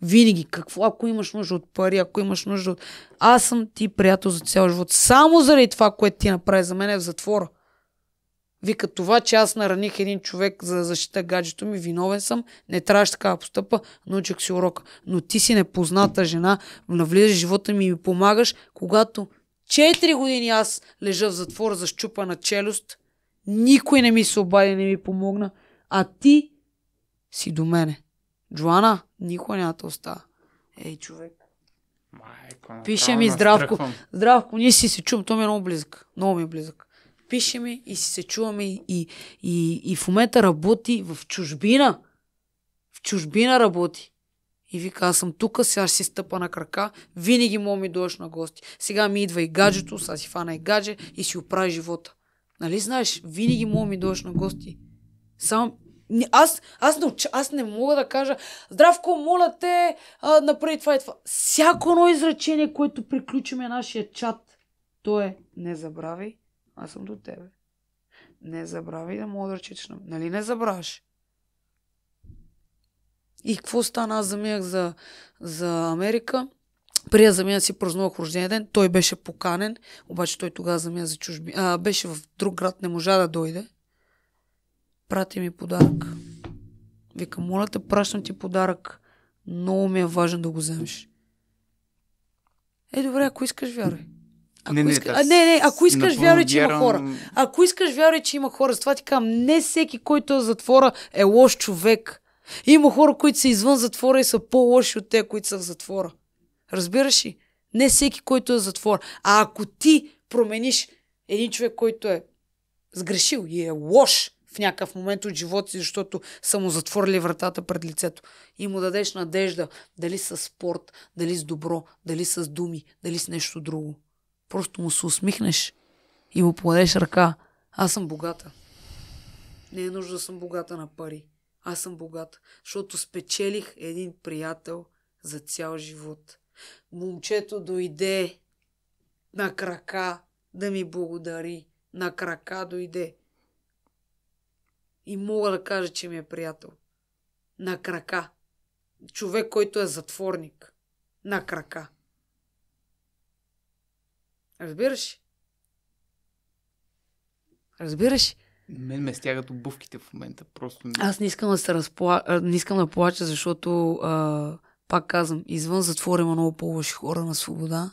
Винаги, какво, ако имаш нужда от пари, ако имаш нужда от... Аз съм ти приятел за цял живот. Само заради това, което ти направи за мен е в затвора. Вика, това, че аз нараних един човек за да защита гаджето ми, виновен съм, не трябваше така да постъпа, научих си урока. Но ти си непозната жена, навлизаш в живота ми и ми помагаш, когато Четири години аз лежа в затвор за щупана челюст. Никой не ми се обади, не ми помогна. А ти си до мене. Джоана, никой няма да остава. Ей, човек. Майко, Пише ми Здравко. Страхвам. Здравко, ние си се чувам. Той ми е много близък. Много ми е близък. Пише ми и си се чуваме и, и, и, и в момента работи в чужбина. В чужбина работи. И вика, аз съм тук, сега ще си стъпа на крака, винаги мога ми дойш на гости. Сега ми идва и гаджето, сега си фана и гадже и си оправи живота. Нали знаеш, винаги мога ми дойш на гости. Сам, аз, аз, не, аз не мога да кажа, здравко, моля те, а, направи това и това. Всяко едно изречение, което приключиме нашия чат, то е, не забравяй, аз съм до тебе. Не забравяй да мога да речеш на Нали не забравяш? И какво стана? Аз заминах за, за Америка. Прия да си празнувах рождения ден. Той беше поканен, обаче той тогава замина за чужби. А, беше в друг град, не можа да дойде. Прати ми подарък. Вика, моля те, пращам ти подарък. Много ми е важен да го вземеш. Е, добре, ако искаш, вярвай. Ако не, не, иска... а, не, не, ако искаш, вярвай, че има хора. Ако искаш, вярвай, че има хора. С това ти казвам, не всеки, който е затвора, е лош човек. Има хора, които са извън затвора и са по-лоши от те, които са в затвора. Разбираш ли? Не всеки, който е в затвора. А ако ти промениш един човек, който е сгрешил и е лош в някакъв момент от живота си, защото са му затворили вратата пред лицето. И му дадеш надежда, дали с спорт, дали с добро, дали с думи, дали с нещо друго. Просто му се усмихнеш и му подадеш ръка. Аз съм богата. Не е нужда да съм богата на пари. Аз съм богат, защото спечелих един приятел за цял живот. Момчето дойде на крака да ми благодари. На крака дойде. И мога да кажа, че ми е приятел. На крака. Човек, който е затворник. На крака. Разбираш? Разбираш? Мен ме стягат обувките в момента. Просто... Аз не искам да се разпла... не искам да плача, защото а, пак казвам, извън затвора има много по-лоши хора на свобода,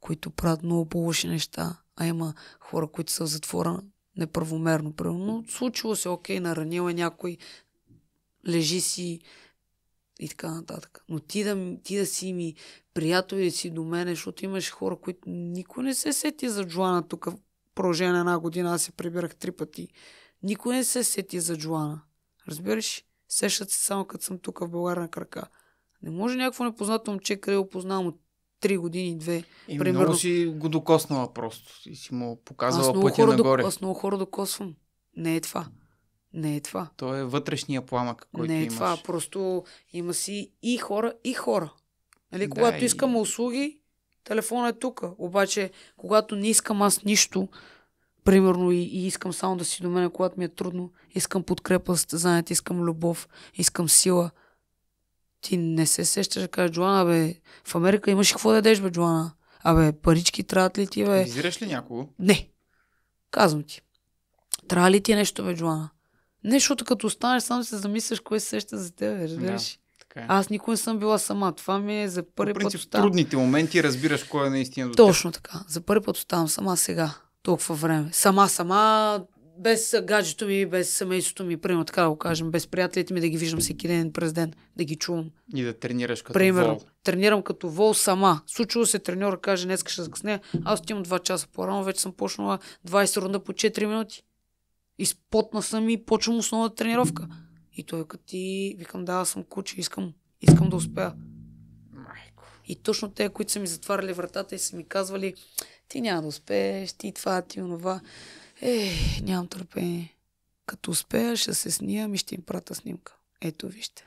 които правят много по-лоши неща. А има хора, които са в затвора неправомерно. Но случило се, окей, наранил е някой, лежи си и така нататък. Но ти да, ти да си ми приятел и да си до мене, защото имаш хора, които никой не се сети за Джоана тук продължение на една година аз се прибирах три пъти. Никой не се сети за Джоана. Разбираш? Сещат се само като съм тук в България на крака. Не може някакво непознато момче, къде го познавам от три години, две. И примерно. много си го докоснала просто и си му показала аз пътя нагоре. Аз много хора докосвам. Не е това. Не е това. То е вътрешния пламък, който Не е имаш. това. Просто има си и хора, и хора. Нали, да, когато и... искам услуги, Телефона е тук. Обаче, когато не искам аз нищо, примерно и, и искам само да си до мен, когато ми е трудно, искам подкрепа, състезанието, искам любов, искам сила. Ти не се сещаш да кажеш, Джоана, бе, в Америка имаш какво да дадеш, бе, Джоана. Абе, парички трябват ли ти, бе? Визираш ли някого? Не. Казвам ти. Трябва ли ти е нещо, бе, Джоана? Нещо, като останеш, само се замисляш кой се сеща за теб, разбираш? Така е. Аз никога не съм била сама. Това ми е за първи принцип, път. в оставам... трудните моменти разбираш кой е наистина. Точно така. За първи път оставам сама сега. Толкова време. Сама, сама, без гаджето ми, без семейството ми, примерно така да го кажем, без приятелите ми да ги виждам всеки ден през ден, да ги чувам. И да тренираш като примерно, вол. Тренирам като вол сама. Случва се треньор каже, днес ще закъсня, аз отивам 2 часа по-рано, вече съм почнала 20 рунда по 4 минути. Изпотна съм и почвам основната тренировка. И той като ти, викам, да, аз съм куче, искам, искам да успея. Майко. И точно те, които са ми затваряли вратата и са ми казвали, ти няма да успееш, ти това, ти онова. Е, нямам търпение. Като успея, ще се снимам и ще им прата снимка. Ето вижте.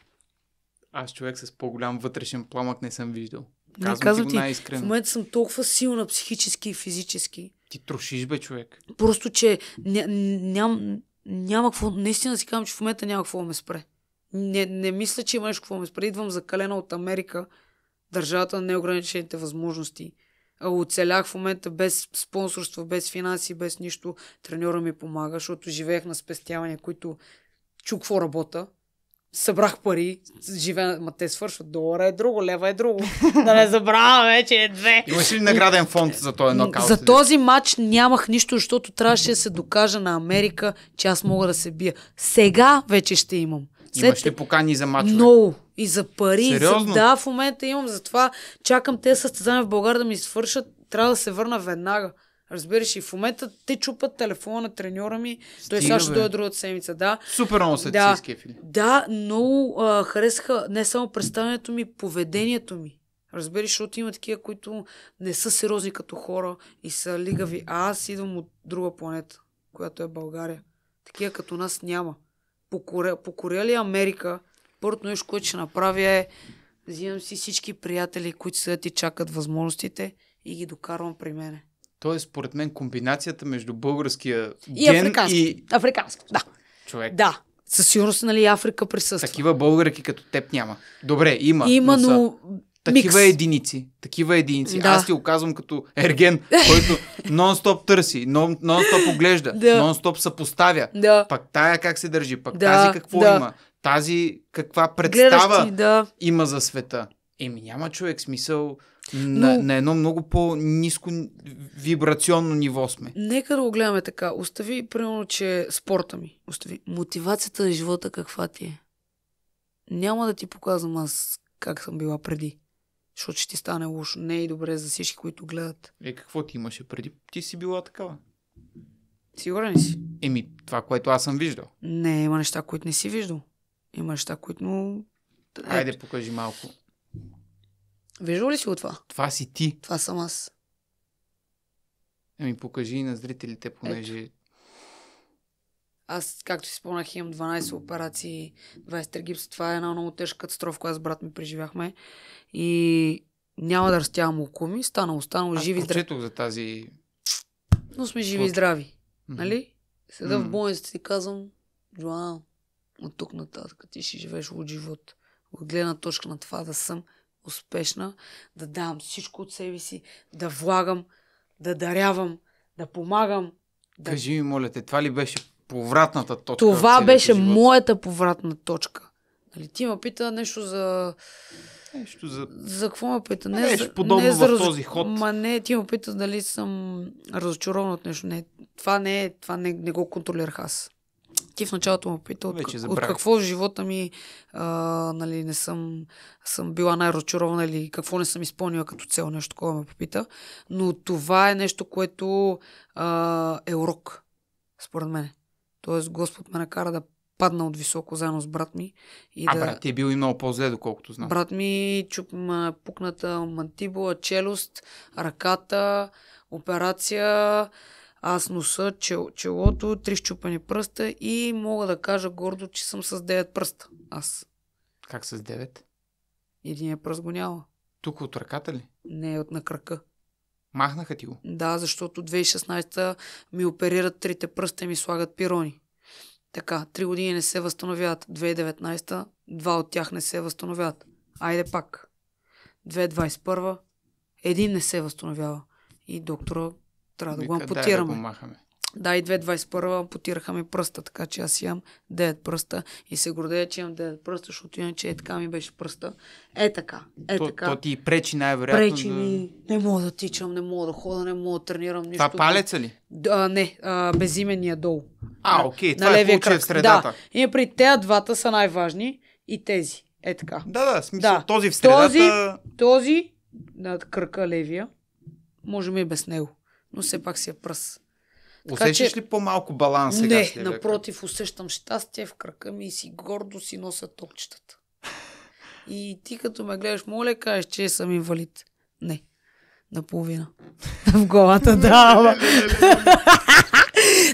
Аз човек с по-голям вътрешен пламък не съм виждал. Казвам не, казвам ти, ти в момента съм толкова силна психически и физически. Ти трошиш бе, човек. Просто, че ням, ням, няма какво, наистина си казвам, че в момента няма какво да ме спре. Не, не мисля, че има нещо какво да ме спре. Идвам закалена от Америка, държавата на неограничените възможности. Оцелях в момента без спонсорство, без финанси, без нищо. Треньора ми помага, защото живеех на спестявания, които чу какво работа събрах пари, живе, ма те свършват, долара е друго, лева е друго. да не забравяме, че е две. Имаш ли награден фонд за този нокаут? За този матч нямах нищо, защото трябваше да се докажа на Америка, че аз мога да се бия. Сега вече ще имам. След... Имаш ли покани за матч. Много. И за пари. Сериозно? За... Да, в момента имам. Затова чакам те състезания в България да ми свършат. Трябва да се върна веднага. Разбираш, и в момента те чупат телефона на треньора ми. Стига, той сега ще дойде другата седмица, да. Супер много се да, скефили. Да, но а, харесаха не само представянето ми, поведението ми. Разбираш, защото има такива, които не са сериозни като хора и са лигави. А аз идвам от друга планета, която е България. Такива като нас няма. По покоря ли е Америка, първото нещо, което ще направя е взимам си всички приятели, които са ти чакат възможностите и ги докарвам при мене е, според мен, комбинацията между българския и ген африкански. и... Африкански, да. Човек. Да. Със сигурност, нали, Африка присъства. Такива българки като теб няма. Добре, има. Има, но... но... Такива Микс. единици. Такива единици. Да. Аз ти оказвам като ерген, който нон-стоп търси, нон- стоп оглежда, да. нон-стоп съпоставя. Да. Пак тая как се държи, пак да. тази какво да. има, тази каква представа ти, да. има за света. Еми няма човек смисъл. На, Но... на едно много по-низко вибрационно ниво сме. Нека да го гледаме така. Остави, примерно, че спорта ми. Остави. Мотивацията на живота каква ти е? Няма да ти показвам аз как съм била преди. Защото ще ти стане лошо. Не е и добре за всички, които гледат. Е, какво ти имаше преди? Ти си била такава. Сигурен си? Еми, това, което аз съм виждал. Не, има неща, които не си виждал. Има неща, които... Айде, е, покажи малко. Виждал ли си от това? Това си ти. Това съм аз. Ами покажи и на зрителите, понеже... Ето. Аз, както си спомнах, имам 12 операции, 23 гипс. Това е една много тежка катастрофа, която с брат ми преживяхме. И няма да растявам около ми. Станало, станало, живи и здрави. за тази... Но сме живи и здрави. Mm-hmm. Нали? Седа mm-hmm. в болницата и казвам, Джоан, от тук нататък ти ще живееш от живот. От гледна точка на това да съм успешна, да давам всичко от себе си, да влагам, да дарявам, да помагам. Да... Кажи ми, моля те, това ли беше повратната точка? Това беше живот? моята повратна точка. Нали, ти ме пита нещо за... Нещо за... За какво ме пита? Не, нещо за... подобно не за... в този ход. Ма не, ти ме пита дали съм разочарован от нещо. Не, това не, е, това не, не го контролирах аз ти в началото му пита от, Вече от какво в живота ми а, нали, не съм, съм била най-разочарована или какво не съм изпълнила като цел, нещо такова ме попита. Но това е нещо, което а, е урок, според мен. Тоест Господ ме накара да падна от високо заедно с брат ми. И а да... брат ти е бил и много по-зле, доколкото знам. Брат ми чуп ма, пукната мантибула, челюст, ръката, операция аз носа, чел, челото, три щупани пръста и мога да кажа гордо, че съм с 9 пръста. Аз. Как с 9? Единия пръст го няма. Тук от ръката ли? Не, от на крака. Махнаха ти го? Да, защото 2016 та ми оперират трите пръста и ми слагат пирони. Така, три години не се възстановяват. 2019 та два от тях не се възстановяват. Айде пак. 2021 един не се възстановява. И доктора трябва да го ампутираме. Да, да го махаме. Да, и 2021 ми пръста, така че аз имам 9 пръста и се гордея, че имам 9 пръста, защото иначе е така ми беше пръста. Е така, е то, така. То ти пречи най-вероятно. Пречи да... ми, не мога да тичам, не мога да хода, не мога да тренирам нищо. Това палеца ли? Да, не, а, безименния долу. А, окей, това на е левия е кръг. в средата. Да, и при тези двата са най-важни и тези. Е така. Да, да, смисъл, да. този в средата... Този, този над кръка левия, можем и е без него но все пак си е пръс. Така, Усещаш че... ли по-малко баланс сега? Не, сега, напротив, как... усещам щастие в крака ми и си гордо си нося токчетата. И ти като ме гледаш, моля кажеш, че съм инвалид. Не. Наполовина. В главата, да,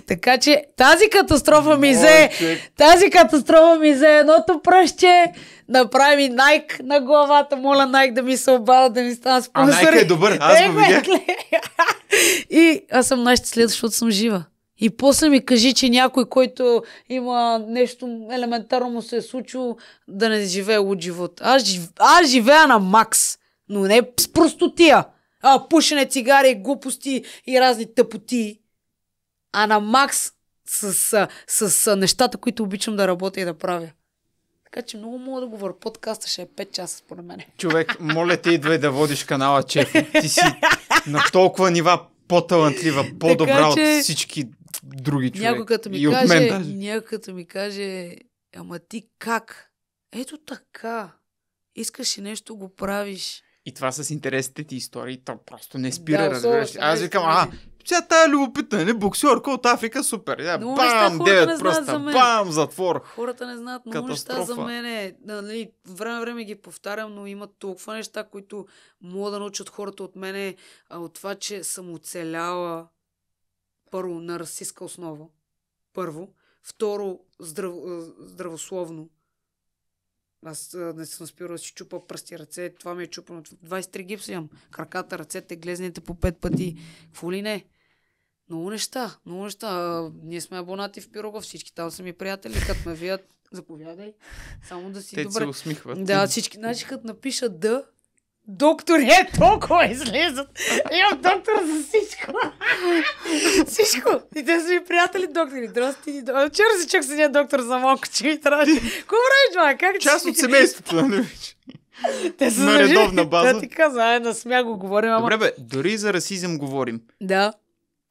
така че тази катастрофа ми взе, тази катастрофа ми взе едното пръще, направи ми найк на главата, моля Найк да ми се обада, да ми стана спонсор. А Найк е добър, аз е, го видях. И аз съм най-щастлива, защото съм жива. И после ми кажи, че някой, който има нещо елементарно му се е случило, да не живее от живот. Аз, жив... аз живея на макс, но не с простотия. А, пушене цигари, глупости и разни тъпоти а на макс с, с, с, с нещата, които обичам да работя и да правя. Така че много мога да говоря. Подкаста ще е 5 часа според мен. Човек, моля те идвай да водиш канала, че Ти си на толкова нива по-талантлива, по-добра така, че... от всички други човек. Някой като ми и каже, мен Някой като ми каже, ама ти как? Ето така. Искаш и нещо, го правиш. И това с интересите ти истории, то просто не спира, да, разбираш. Аз викам, а, сега тая любопитна, не? Нали, Боксерка от Африка, супер. Я, много бам, девет пръста, за бам, затвор. Хората не знаят много неща за мене. Нали, време време ги повтарям, но има толкова неща, които мога да научат хората от мене. А от това, че съм оцеляла първо на расистска основа. Първо. Второ, здрав... здравословно. Аз не съм спирал да си чупа пръсти, ръце, това ми е чупано. 23 гипса имам. Краката, ръцете, глезните по 5 пъти. Какво ли не? Много неща, много неща. А, ние сме абонати в Пирогов, всички там са ми приятели, като ме вият, заповядай. Само да си Те добре. се усмихват. Да, всички, значи като напиша да, Доктор е толкова излизат. Имам доктор за всичко. всичко. И те са ми приятели доктори. Здрасти. Вчера си чух с един доктор за малко, че ми трябваше. Какво правиш, това? Как Част от семейството, Левич. Нали, те са на редовна база. Да ти каза, на смя го говорим. Ама... Добре, бе, дори за расизъм говорим. Да.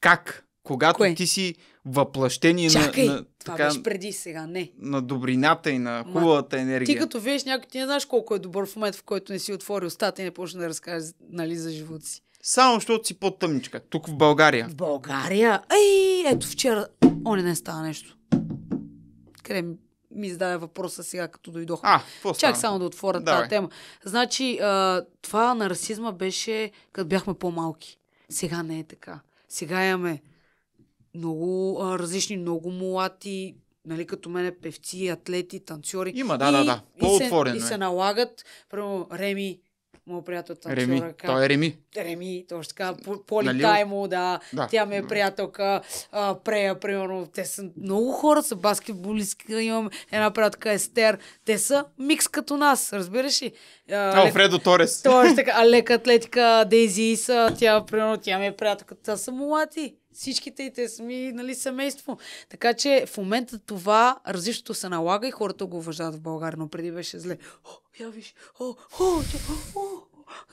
Как? Когато Кое? ти си въплъщение Чакай, на, на това така, беше преди сега, не. На добрината и на хубавата Ма, енергия. Ти като виеш някой, ти не знаеш колко е добър в момент, в който не си отвори устата и не почне да разкажеш нали, за живота си. Само защото си по-тъмничка. Тук в България. В България? Ей, ето вчера. О, не, не става нещо. Крем ми зададе въпроса сега, като дойдох. А, Чак само да отворя тази тема. Значи, а, това на расизма беше, като бяхме по-малки. Сега не е така. Сега имаме много а, различни, много мулати, нали, като мене певци, атлети, танцори. Има, да, и, да, да. По-отворено и се, е. и се налагат, прямо Реми, моят приятел е танцора. Реми, как... той е Реми. Реми, точно така. Политаймо, нали? да. да. Тя ми е приятелка. А, прея, примерно. Те са много хора, са баскетболистки. Имам една приятелка Естер. Те са микс като нас, разбираш ли? А, лек... Фредо Торес. Точно така. А лека атлетика Дейзи са. Тя, примерно, тя ми е приятелка. Те са мулати всичките и те сами, нали, семейство. Така че в момента това различното се налага и хората го уважават в България, но преди беше зле. О, я виж, о, о, о, о,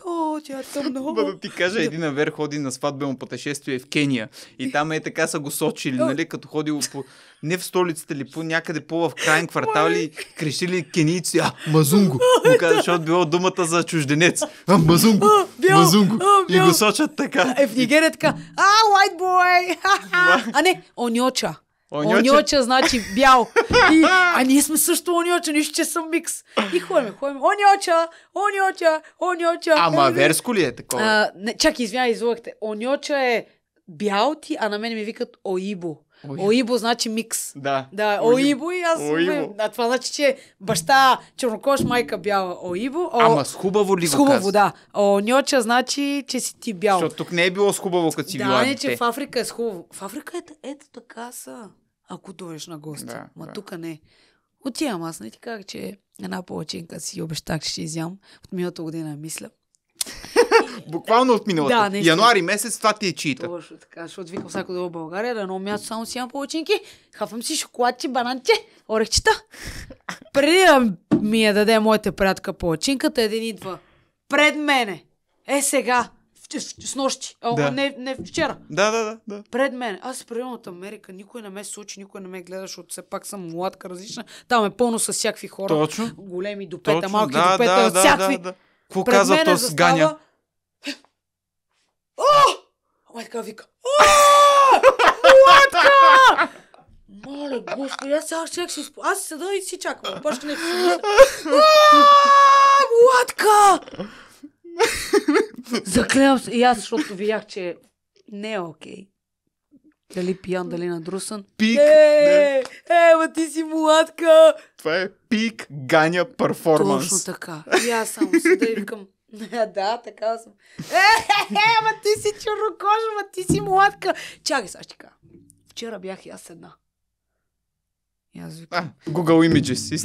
О, тя е тъмно. Ба, да ти кажа, един Авер ходи на сватбено пътешествие в Кения. И там е така са го сочили, нали, като ходи по... Не в столицата ли, по някъде по в крайен квартал ли, крещили кенийци, а, мазунго. Му казва, защото било думата за чужденец. А, мазунго, бил, мазунго. Бил. И го сочат така. Е, в Нигерия е така, а, white boy. а не, оньоча. Оньоче. оньоче, значи бял. И, а ние сме също оньоче, нищо, че съм микс. И ходим, ходим. Оньоча, оньоча, оньоча. Ама е, верско ли е такова? А, не, чакай, извинявай, излагахте. Оньоча е бял ти, а на мен ми викат оибо. Оибо. значи микс. Да. Да, Оибо, и аз... Оибо. А това значи, че баща чернокош, майка бяла. Оибо. О... Ама с хубаво ли с хубаво, го хубаво, да. Оньоча значи, че си ти бял. Защото тук не е било с хубаво, като си да, била. Да, не, че в Африка е с хубаво. В Африка е, ето така са, ако дойдеш на гости. Да, Ма да. тук не. Отивам аз, не ти казах, че една палачинка си обещах, че ще изям. От миналата година мисля. Буквално от миналото. Да, Януари месец, това ти е чита. Точно така, защото викам всяко да в България, да е едно място само си имам палачинки, хафвам си шоколадче, бананче, орехчета. Преди да ми я даде моята приятка палачинката, един идва пред мене. Е сега, с нощи. А, да. не, не вчера. Да, да, да, да. Пред мен. Аз се приемам от Америка. Никой не ме случи, никой не ме гледа, защото все пак съм младка различна. Там е пълно с всякакви хора. Точно. Големи до пета, малки да, до пета, да, всякакви. Да, да. Какво казва то сганя? О! Ама така вика. Латка! Моля, господи, аз сега човек ще изпо... Аз седа и си чакам. Почне си Латка! Заклевам се. И аз, защото видях, че не е окей. Дали пиян, дали надрусан. Пик! Е, е, ма ти си младка! Това е пик Ганя перформанс. Точно така. И аз само седа и викам, да, така съм. Е, е, е ма ти си чернокожа, ма ти си младка. Чакай, сега ще Вчера бях и аз една. И аз викам. А, Google Images,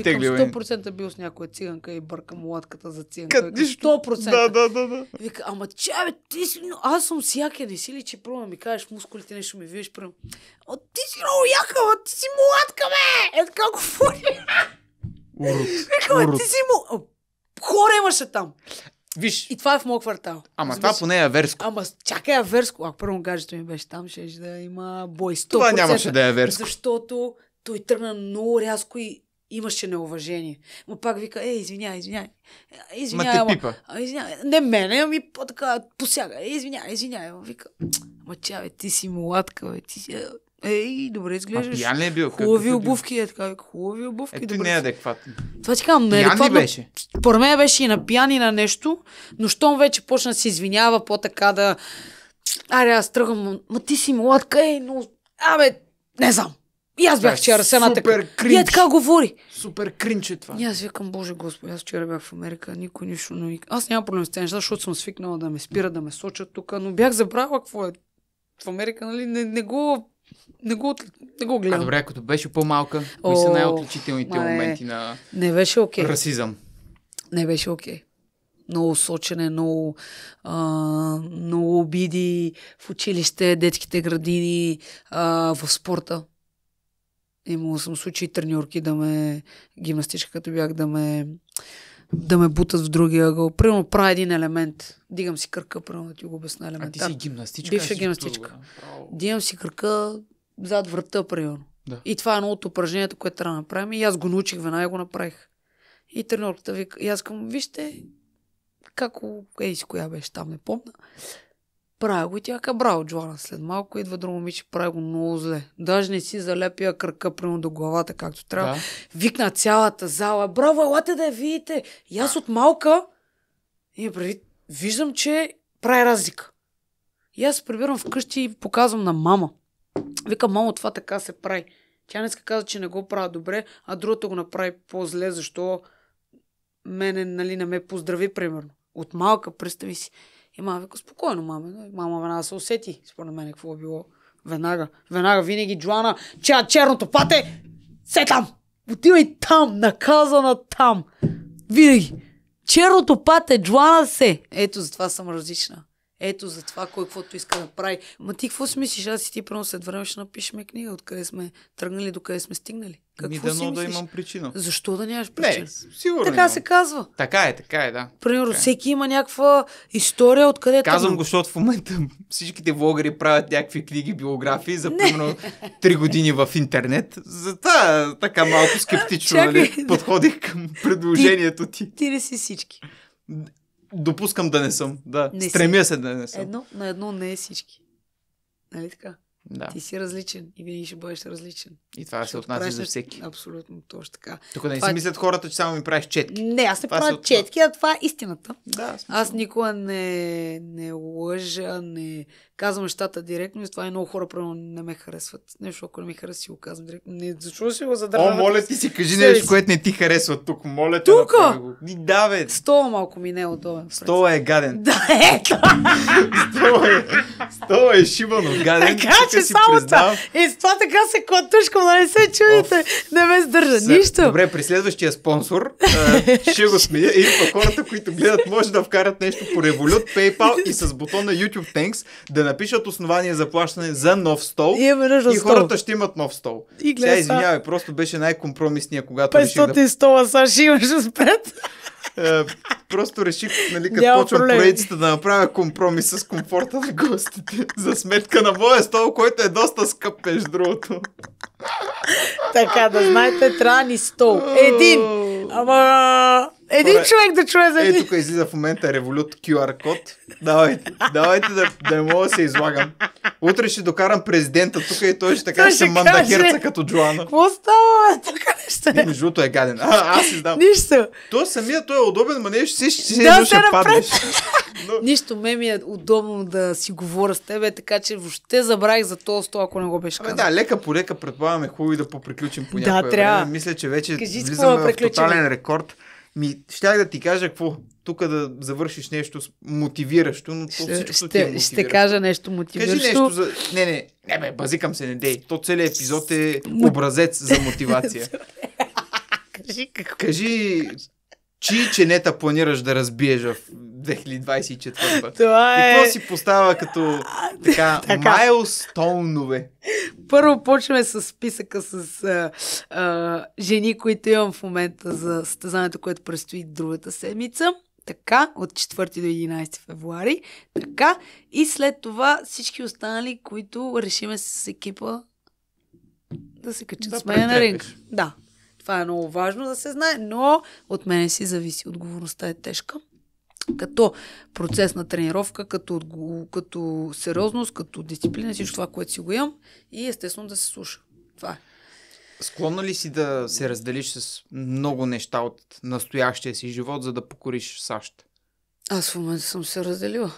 100% бил с някоя циганка и бърка младката за циганка. Къде 100%. Да, да, да, да. Вика, ама че, бе, ти си, аз съм не си ли, че пробва ми кажеш мускулите, нещо ми виеш прям. А ти си много яка, а ти си младка, бе! Е, така фури. Урод. Вика, ти си му... Хора имаше там. Виж. И това е в моят квартал. Ама това поне е верско. Ама чакай аверско. Ако първо гаджето ми беше там, ще да има бой. 100%, това нямаше да е верско. Защото той тръгна много рязко и имаше неуважение. Ма пак вика, е, извиня, извиня. Е, извинявай, ма, ама, а, извиня, Не мене, ами по-така посяга. Е, извиняй, извиняй. Ама вика, ама чаве, ти си младка, бе, ти си... Е, Ей, добре изглеждаш. пиян ли е бил? Хубави Какъв е обувки, е така. Хубави обувки. Ето добре. не е адекватно. Това ти казвам, не е адекватно. беше? Поред мен беше и на пиян и на нещо, но щом вече почна да се извинява по-така да... Аре, аз тръгвам, ма ти си младка, ей, но... Абе, не знам. И аз бях е вчера с една така. Кринч. И е така говори. Супер кринч е това. И аз викам, Боже Господи, аз вчера бях в Америка, никой нищо не Аз няма проблем с тези неща, защото съм свикнала да ме спира, да ме сочат тук, но бях забравила какво е. В Америка, нали, не, не го не го, не го гледам. А добре, като беше по-малка, кои са най-отличителните май, моменти на не беше okay. расизъм? Не беше окей. Okay. Много сочене, много, а, много обиди в училище, детските градини, а, в спорта. Имал съм случаи треньорки да ме, гимнастичка като бях, да ме, да ме бутат в другия ъгъл. Примерно правя един елемент. Дигам си кръка, примерно ти го обясна елемент. А ти си гимнастичка? Бивша гимнастичка. Дигам си кръка, зад врата, примерно. Да. И това е едно от упражненията, което трябва да направим. И аз го научих, веднага го направих. И тренорката вика, и аз към, вижте, как, еди си коя беше там, не помна. Правя го и тя ка браво, Джоана. След малко идва друго момиче, прави го много зле. Даже не си залепя кръка прямо до главата, както трябва. Да. Викна цялата зала, браво, елате да я видите. И аз от малка и преди, виждам, че прави разлика. И аз се прибирам вкъщи и показвам на мама. Вика, мамо, това така се прави. Тя днеска каза, че не го правя добре, а другото го направи по-зле, защо мене, нали, не ме поздрави, примерно. От малка, представи си. И мама вика, спокойно, мама. Мама веднага се усети, според мен, какво е било. Веднага, веднага, винаги, Джоана, че черното пате, се там! Отивай там, наказана там! Винаги! Черното пате, Джоана се! Ето, затова съм различна ето за това, кой каквото иска да прави. Ма ти какво си мислиш? Аз си ти прено след време ще напишем книга, откъде сме тръгнали, докъде сме стигнали. Какво Ми дано да, да имам причина. Защо да нямаш причина? Не, сигурно. Така имам. се казва. Така е, така е, да. Примерно, е. всеки има някаква история откъде. Е Казвам го, защото в момента всичките влогери правят някакви книги, биографии за примерно 3 години в интернет. Затова така малко скептично Чакай, нали, подходих към предложението ти. Ти, ти не си всички. Допускам да не съм. Да. Не Стремя си. се да не съм. Едно на едно не е всички. Нали така? Да. Ти си различен и винаги ще бъдеш различен. И това се отнася за всеки. Абсолютно, точно така. Тук не това... си е мислят хората, че само ми правиш четки. Не, аз не това правя четки, а това е истината. Да, смисъл. аз никога не, не лъжа, не казвам нещата директно и това е много хора правилно не ме харесват. Нещо, ако не ми хареса, си го казвам директно. Не, защо си го задържам? О, моля ти си, кажи нещо, което не ти харесва тук. Моля ти. Тук! Да, бе. Сто малко ми не е удобен. Стола е гаден. Да, е. стола е, сто е шибано гаден. Така че само това. И с това така се котушка не се чуете! Не ме сдържа Съ... нищо. Добре, при следващия спонсор а, ще го смея. И по хората, които гледат, може да вкарат нещо по Revolut, PayPal и с бутона YouTube Thanks да напишат основание за плащане за нов стол. И, е и хората ще имат нов стол. И гледа, Сега, извинявай, просто беше най-компромисния, когато 500 реших да... стола, сега ще имаш спред. Е, просто реших, нали, като Няма почвам поредицата да направя компромис с комфорта на гостите за сметка на моя стол, който е доста скъп, между другото. така, да знаете, трябва ни стол. Един! Ама един Оре, човек да чуе за Ей, Е, тук излиза в момента револют QR код. Давайте, давайте да, да не мога да се излагам. Утре ще докарам президента тук и той ще така той ще, ще мандахерца като Джоана. Какво става? Тук нещо е. Между другото е гаден. А, аз си знам. Нищо. То самия той е удобен, но не ще си ще, да, ще паднеш. Но... Нищо, ме ми е удобно да си говоря с тебе, така че въобще забравих за този стол, ако не го беше казал. Да, лека по лека предполагаме хубаво и да поприключим по някое да, трябва. време. Мисля, че вече Кажи, влизаме е в тотален рекорд. Ми, щях да ти кажа какво. Тук да завършиш нещо мотивиращо, но то всичко ще, ти е мотивиращо. ще кажа нещо мотивиращо. Кажи нещо за... Не, не, не бе, базикам се, не дей. То целият епизод е образец за мотивация. Кажи какво. Кажи, чи ченета планираш да разбиеш в 2024. Това е... И какво е- си поставя като така, така. майлстоунове? Първо почваме с списъка с а, а, жени, които имам в момента за състезанието, което предстои другата седмица. Така, от 4 до 11 февруари. Така. И след това всички останали, които решиме с екипа да се качат да, с мен на ринг. Да. Това е много важно да се знае, но от мене си зависи. Отговорността е тежка като процес на тренировка, като, като сериозност, като дисциплина, всичко това, което си го имам и естествено да се слуша. Това е. Склонна ли си да се разделиш с много неща от настоящия си живот, за да покориш САЩ? Аз в момента съм се разделила.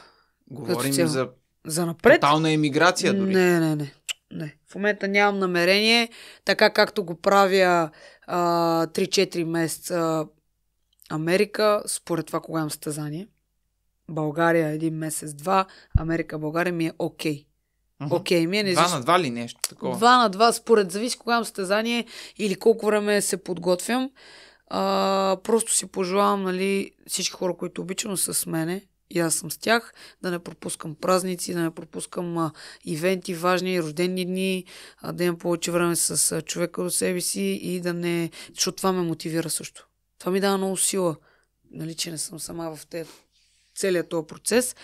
Говорим цяло. за, за напред? тотална емиграция дори. Не, не, не. Не. В момента нямам намерение, така както го правя а, 3-4 месеца Америка, според това кога имам състезание, България един месец-два, Америка-България ми е окей. Okay. Окей, okay, ми е независимо. Два на два ли нещо такова? Два на два, според зависи кога имам състезание или колко време се подготвям. А, просто си пожелавам нали, всички хора, които обичам са с мене и аз съм с тях, да не пропускам празници, да не пропускам а, ивенти важни, рождени дни, а, да имам повече време с а, човека до себе си и да не... защото това ме мотивира също. Това ми дава много сила, нали, че не съм сама в те, целият този процес.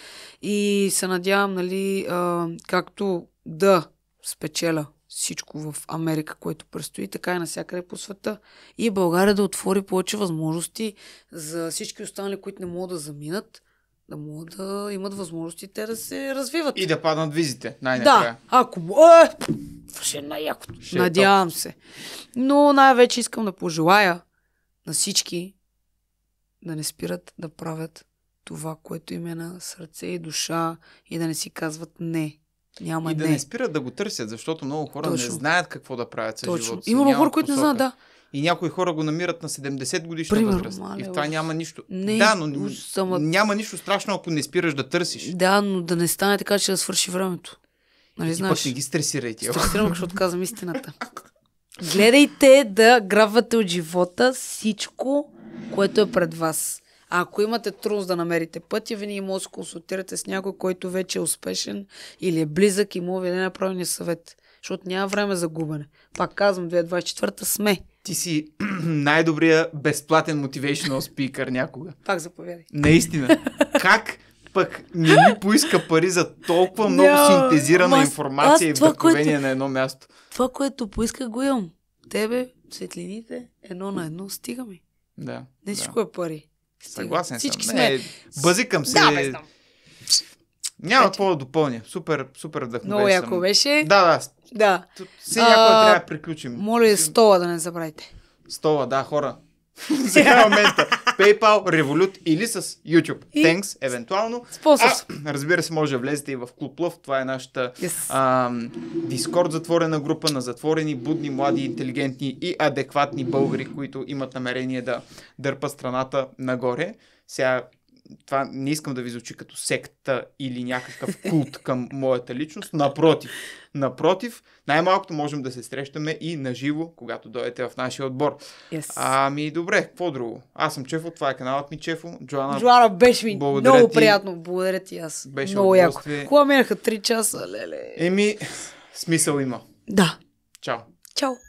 И се надявам, нали, а, както да спечеля всичко в Америка, което предстои, така и навсякъде по света. И България да отвори повече възможности за всички останали, които не могат да заминат, да могат да имат възможности те да се развиват. И да паднат визите, най-накрая. Да, ако... Е, ще е най-якото. Е надявам се. Но най-вече искам да пожелая на всички да не спират да правят това, което им е на сърце и душа и да не си казват не. Няма и да не. не спират да го търсят, защото много хора Точно. не знаят какво да правят с живота си. Има много хора, които не знаят, да. И някои хора го намират на 70 годишна Примерно, възраст. Мале, и в това няма нищо. Не, да, но сама... няма нищо страшно, ако не спираш да търсиш. Да, но да не стане така, че да свърши времето. Нали, и знаеш? пък не ги стресирай тя. Стресирам, защото казвам истината. Гледайте да грабвате от живота всичко, което е пред вас. А ако имате трудност да намерите пътя, винаги може да се консултирате с някой, който вече е успешен или е близък и му ви не направи съвет. Защото няма време за губене. Пак казвам, 2024 сме. Ти си най-добрия безплатен motivational спикър някога. Пак заповядай. Наистина. Как пък не ми поиска пари за толкова много yeah. синтезирана Мас... информация аз, и вдъхновение което... на едно място. Това, което поиска, го имам. Тебе, светлините, едно на едно, стигаме. Да. Не всичко да. е пари. Стига. Съгласен Всички съм. Сме... Не, бъзи към се. Да, Няма какво да допълня. Супер, супер вдъхновен Много яко съм. беше. Да, да. Да. Сега някога трябва да приключим. Моля, стола да не забравите. Стола, да, хора. Сега е момента. PayPal, Revolut или с YouTube. И... Thanks, евентуално. Спонсорство. Разбира се, може да влезете и в Клуб Лъв. Това е нашата yes. а, Discord затворена група на затворени, будни, млади, интелигентни и адекватни българи, които имат намерение да дърпат страната нагоре. Сега това не искам да ви звучи като секта или някакъв култ към моята личност. Напротив, напротив, най-малкото можем да се срещаме и наживо, когато дойдете в нашия отбор. Yes. Ами добре, какво друго? Аз съм Чефо, това е каналът ми Чефо. Джоана, Джоана беше ми благодаря много ти. приятно. Благодаря ти аз. Беше много яко. Хубаво минаха 3 часа, леле? Еми, смисъл има. Да. Чао. Чао.